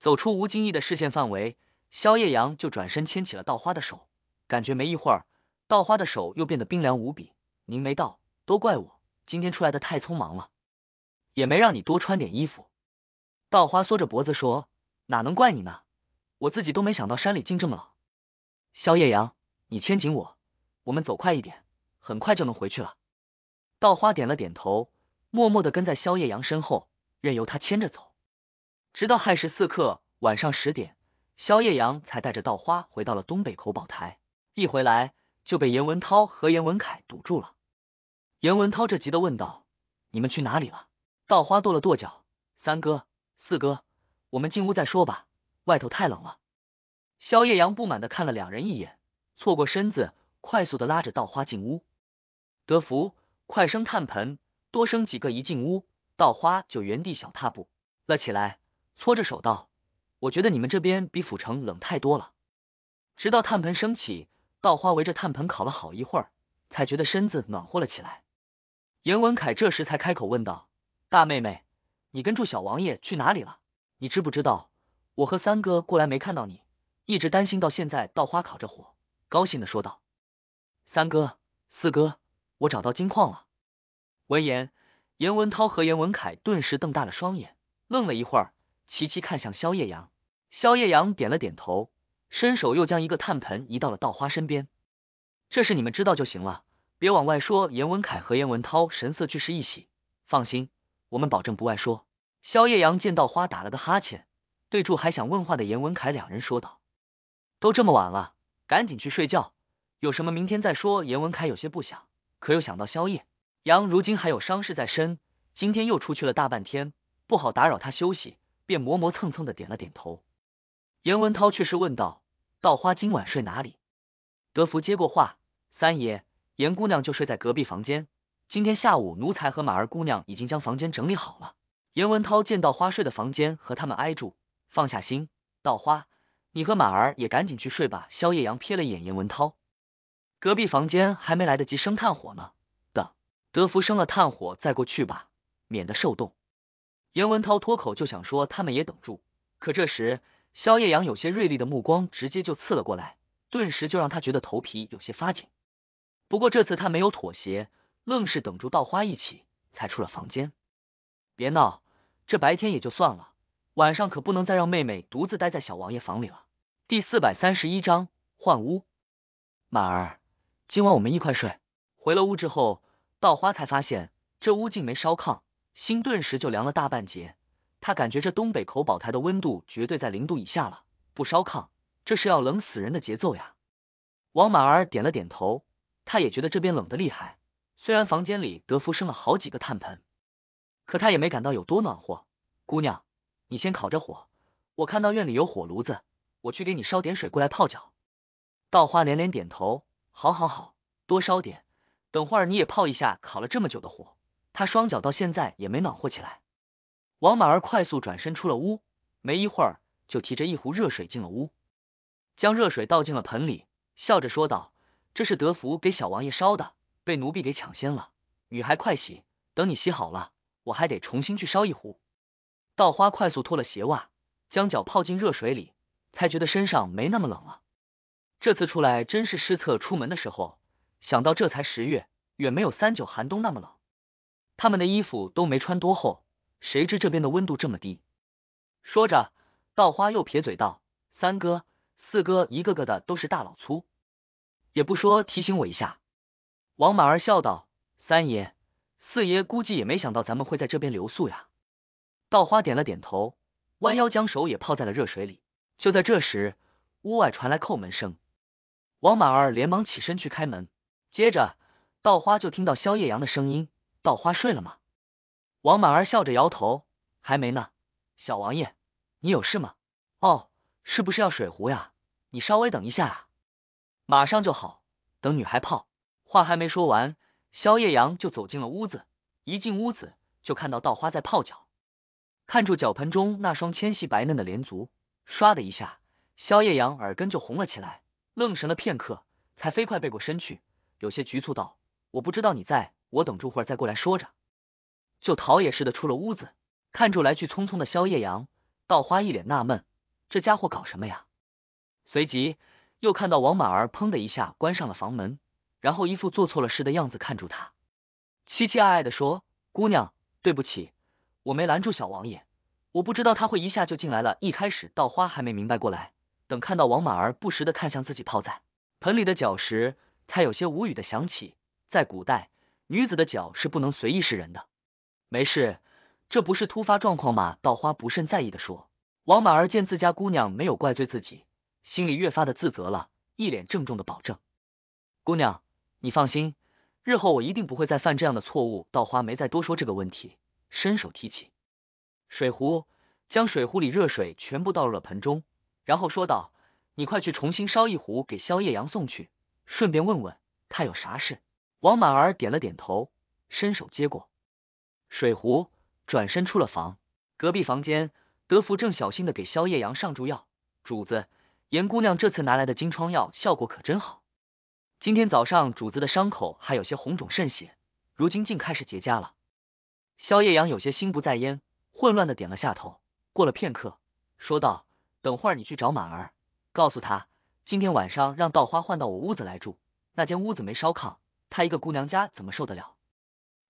走出吴京义的视线范围，萧夜阳就转身牵起了稻花的手。感觉没一会儿，稻花的手又变得冰凉无比。您没到，都怪我，今天出来的太匆忙了，也没让你多穿点衣服。稻花缩着脖子说：“哪能怪你呢？我自己都没想到山里竟这么冷。”萧夜阳，你牵紧我，我们走快一点，很快就能回去了。稻花点了点头，默默的跟在萧夜阳身后，任由他牵着走，直到亥时四刻，晚上十点，萧夜阳才带着稻花回到了东北口宝台。一回来就被严文涛和严文凯堵住了。严文涛这急的问道：“你们去哪里了？”稻花跺了跺脚：“三哥，四哥，我们进屋再说吧，外头太冷了。”萧夜阳不满的看了两人一眼，错过身子，快速的拉着稻花进屋。德福。快生炭盆，多生几个！一进屋，稻花就原地小踏步了起来，搓着手道：“我觉得你们这边比府城冷太多了。”直到炭盆升起，稻花围着炭盆烤了好一会儿，才觉得身子暖和了起来。严文凯这时才开口问道：“大妹妹，你跟住小王爷去哪里了？你知不知道？我和三哥过来没看到你，一直担心到现在。”稻花烤着火，高兴的说道：“三哥，四哥。”我找到金矿了。闻言，严文涛和严文凯顿时瞪大了双眼，愣了一会儿，齐齐看向萧叶阳。萧叶阳点了点头，伸手又将一个炭盆移到了稻花身边。这事你们知道就行了，别往外说。严文凯和严文涛神色俱是一喜。放心，我们保证不外说。萧叶阳见稻花打了个哈欠，对住还想问话的严文凯两人说道：“都这么晚了，赶紧去睡觉，有什么明天再说。”严文凯有些不想。可又想到萧夜阳如今还有伤势在身，今天又出去了大半天，不好打扰他休息，便磨磨蹭蹭的点了点头。严文涛却是问道：“稻花今晚睡哪里？”德福接过话：“三爷，严姑娘就睡在隔壁房间。今天下午，奴才和马儿姑娘已经将房间整理好了。”严文涛见稻花睡的房间和他们挨住，放下心：“稻花，你和马儿也赶紧去睡吧。”萧夜阳瞥了一眼严文涛。隔壁房间还没来得及生炭火呢，等德福生了炭火再过去吧，免得受冻。严文涛脱口就想说他们也等住，可这时萧夜阳有些锐利的目光直接就刺了过来，顿时就让他觉得头皮有些发紧。不过这次他没有妥协，愣是等住稻花一起才出了房间。别闹，这白天也就算了，晚上可不能再让妹妹独自待在小王爷房里了。第四百三十一章换屋，马儿。今晚我们一块睡。回了屋之后，稻花才发现这屋竟没烧炕，心顿时就凉了大半截。他感觉这东北口宝台的温度绝对在零度以下了，不烧炕，这是要冷死人的节奏呀！王满儿点了点头，他也觉得这边冷的厉害。虽然房间里德福生了好几个炭盆，可他也没感到有多暖和。姑娘，你先烤着火，我看到院里有火炉子，我去给你烧点水过来泡脚。稻花连连点头。好好好，多烧点，等会儿你也泡一下，烤了这么久的火，他双脚到现在也没暖和起来。王满儿快速转身出了屋，没一会儿就提着一壶热水进了屋，将热水倒进了盆里，笑着说道：“这是德福给小王爷烧的，被奴婢给抢先了。女孩快洗，等你洗好了，我还得重新去烧一壶。”稻花快速脱了鞋袜，将脚泡进热水里，才觉得身上没那么冷了。这次出来真是失策。出门的时候想到这才十月，远没有三九寒冬那么冷，他们的衣服都没穿多厚，谁知这边的温度这么低。说着，稻花又撇嘴道：“三哥、四哥一个个的都是大老粗，也不说提醒我一下。”王满儿笑道：“三爷、四爷估计也没想到咱们会在这边留宿呀。”稻花点了点头，弯腰将手也泡在了热水里。就在这时，屋外传来叩门声。王满儿连忙起身去开门，接着稻花就听到萧夜阳的声音：“稻花睡了吗？”王满儿笑着摇头：“还没呢，小王爷，你有事吗？哦，是不是要水壶呀？你稍微等一下啊，马上就好。等女孩泡。”话还没说完，萧夜阳就走进了屋子，一进屋子就看到稻花在泡脚，看住脚盆中那双纤细白嫩的莲足，唰的一下，萧夜阳耳根就红了起来。愣神了片刻，才飞快背过身去，有些局促道：“我不知道你在，我等住会儿再过来说着。”就逃也似的出了屋子，看住来去匆匆的萧夜阳，稻花一脸纳闷，这家伙搞什么呀？随即又看到王满儿砰的一下关上了房门，然后一副做错了事的样子看住他，期期艾艾的说：“姑娘，对不起，我没拦住小王爷，我不知道他会一下就进来。”了一开始稻花还没明白过来。等看到王满儿不时的看向自己泡在盆里的脚时，才有些无语的想起，在古代女子的脚是不能随意示人的。没事，这不是突发状况吗？稻花不甚在意的说。王满儿见自家姑娘没有怪罪自己，心里越发的自责了，一脸郑重的保证：“姑娘，你放心，日后我一定不会再犯这样的错误。”稻花没再多说这个问题，伸手提起水壶，将水壶里热水全部倒入了盆中。然后说道：“你快去重新烧一壶给萧夜阳送去，顺便问问他有啥事。”王满儿点了点头，伸手接过水壶，转身出了房。隔壁房间，德福正小心的给萧夜阳上注药。主子，严姑娘这次拿来的金疮药效果可真好。今天早上主子的伤口还有些红肿渗血，如今竟开始结痂了。萧夜阳有些心不在焉，混乱的点了下头。过了片刻，说道。等会儿你去找满儿，告诉他今天晚上让稻花换到我屋子来住。那间屋子没烧炕，她一个姑娘家怎么受得了？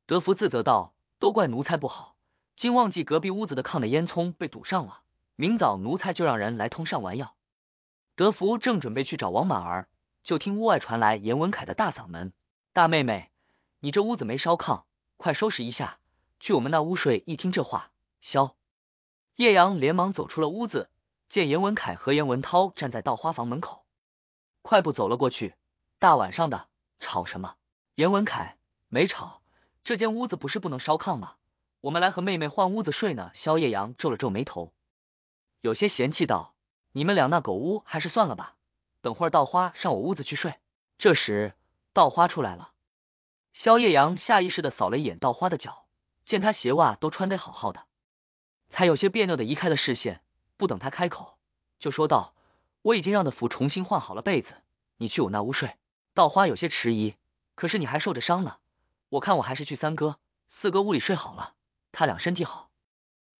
德福自责道：“都怪奴才不好，竟忘记隔壁屋子的炕的烟囱被堵上了。明早奴才就让人来通上完药。”德福正准备去找王满儿，就听屋外传来严文凯的大嗓门：“大妹妹，你这屋子没烧炕，快收拾一下，去我们那屋睡。”一听这话，萧叶阳连忙走出了屋子。见严文凯和严文涛站在稻花房门口，快步走了过去。大晚上的吵什么？严文凯没吵。这间屋子不是不能烧炕吗？我们来和妹妹换屋子睡呢。萧夜阳皱了皱眉头，有些嫌弃道：“你们俩那狗屋还是算了吧。等会儿稻花上我屋子去睡。”这时，稻花出来了。萧夜阳下意识的扫了一眼稻花的脚，见他鞋袜都穿得好好的，才有些别扭的移开了视线。不等他开口，就说道：“我已经让德福重新换好了被子，你去我那屋睡。”稻花有些迟疑，可是你还受着伤呢，我看我还是去三哥、四哥屋里睡好了，他俩身体好。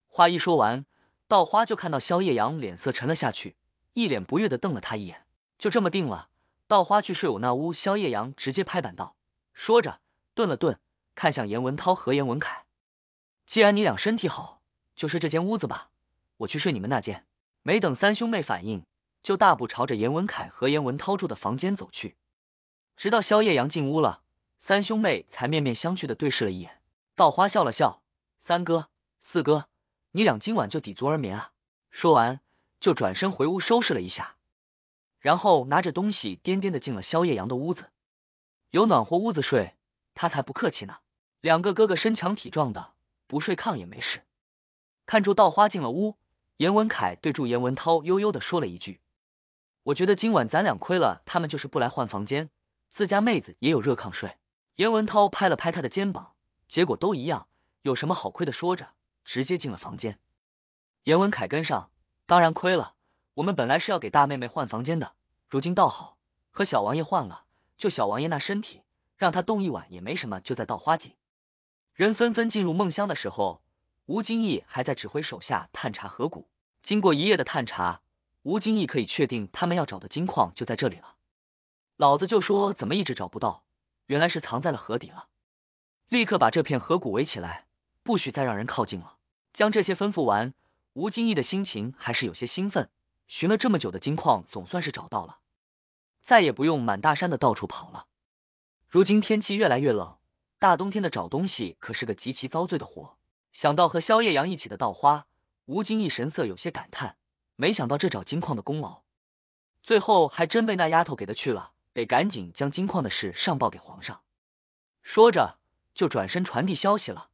话一说完，稻花就看到萧夜阳脸色沉了下去，一脸不悦的瞪了他一眼。就这么定了，稻花去睡我那屋。萧夜阳直接拍板道，说着顿了顿，看向严文涛和严文凯：“既然你俩身体好，就睡这间屋子吧。”我去睡你们那间。没等三兄妹反应，就大步朝着严文凯和严文涛住的房间走去。直到萧夜阳进屋了，三兄妹才面面相觑的对视了一眼。稻花笑了笑：“三哥、四哥，你俩今晚就抵足而眠啊！”说完就转身回屋收拾了一下，然后拿着东西颠颠的进了萧夜阳的屋子。有暖和屋子睡，他才不客气呢。两个哥哥身强体壮的，不睡炕也没事。看住稻花进了屋。严文凯对住严文涛悠悠的说了一句：“我觉得今晚咱俩亏了，他们就是不来换房间，自家妹子也有热炕睡。”严文涛拍了拍他的肩膀，结果都一样，有什么好亏的？说着，直接进了房间。严文凯跟上，当然亏了。我们本来是要给大妹妹换房间的，如今倒好，和小王爷换了。就小王爷那身体，让他动一晚也没什么。就在稻花井，人纷纷进入梦乡的时候，吴金义还在指挥手下探查河谷。经过一夜的探查，吴金义可以确定他们要找的金矿就在这里了。老子就说怎么一直找不到，原来是藏在了河底了。立刻把这片河谷围起来，不许再让人靠近了。将这些吩咐完，吴金义的心情还是有些兴奋。寻了这么久的金矿，总算是找到了，再也不用满大山的到处跑了。如今天气越来越冷，大冬天的找东西可是个极其遭罪的活。想到和萧夜阳一起的稻花。吴京一神色有些感叹，没想到这找金矿的功劳，最后还真被那丫头给他去了，得赶紧将金矿的事上报给皇上。说着，就转身传递消息了。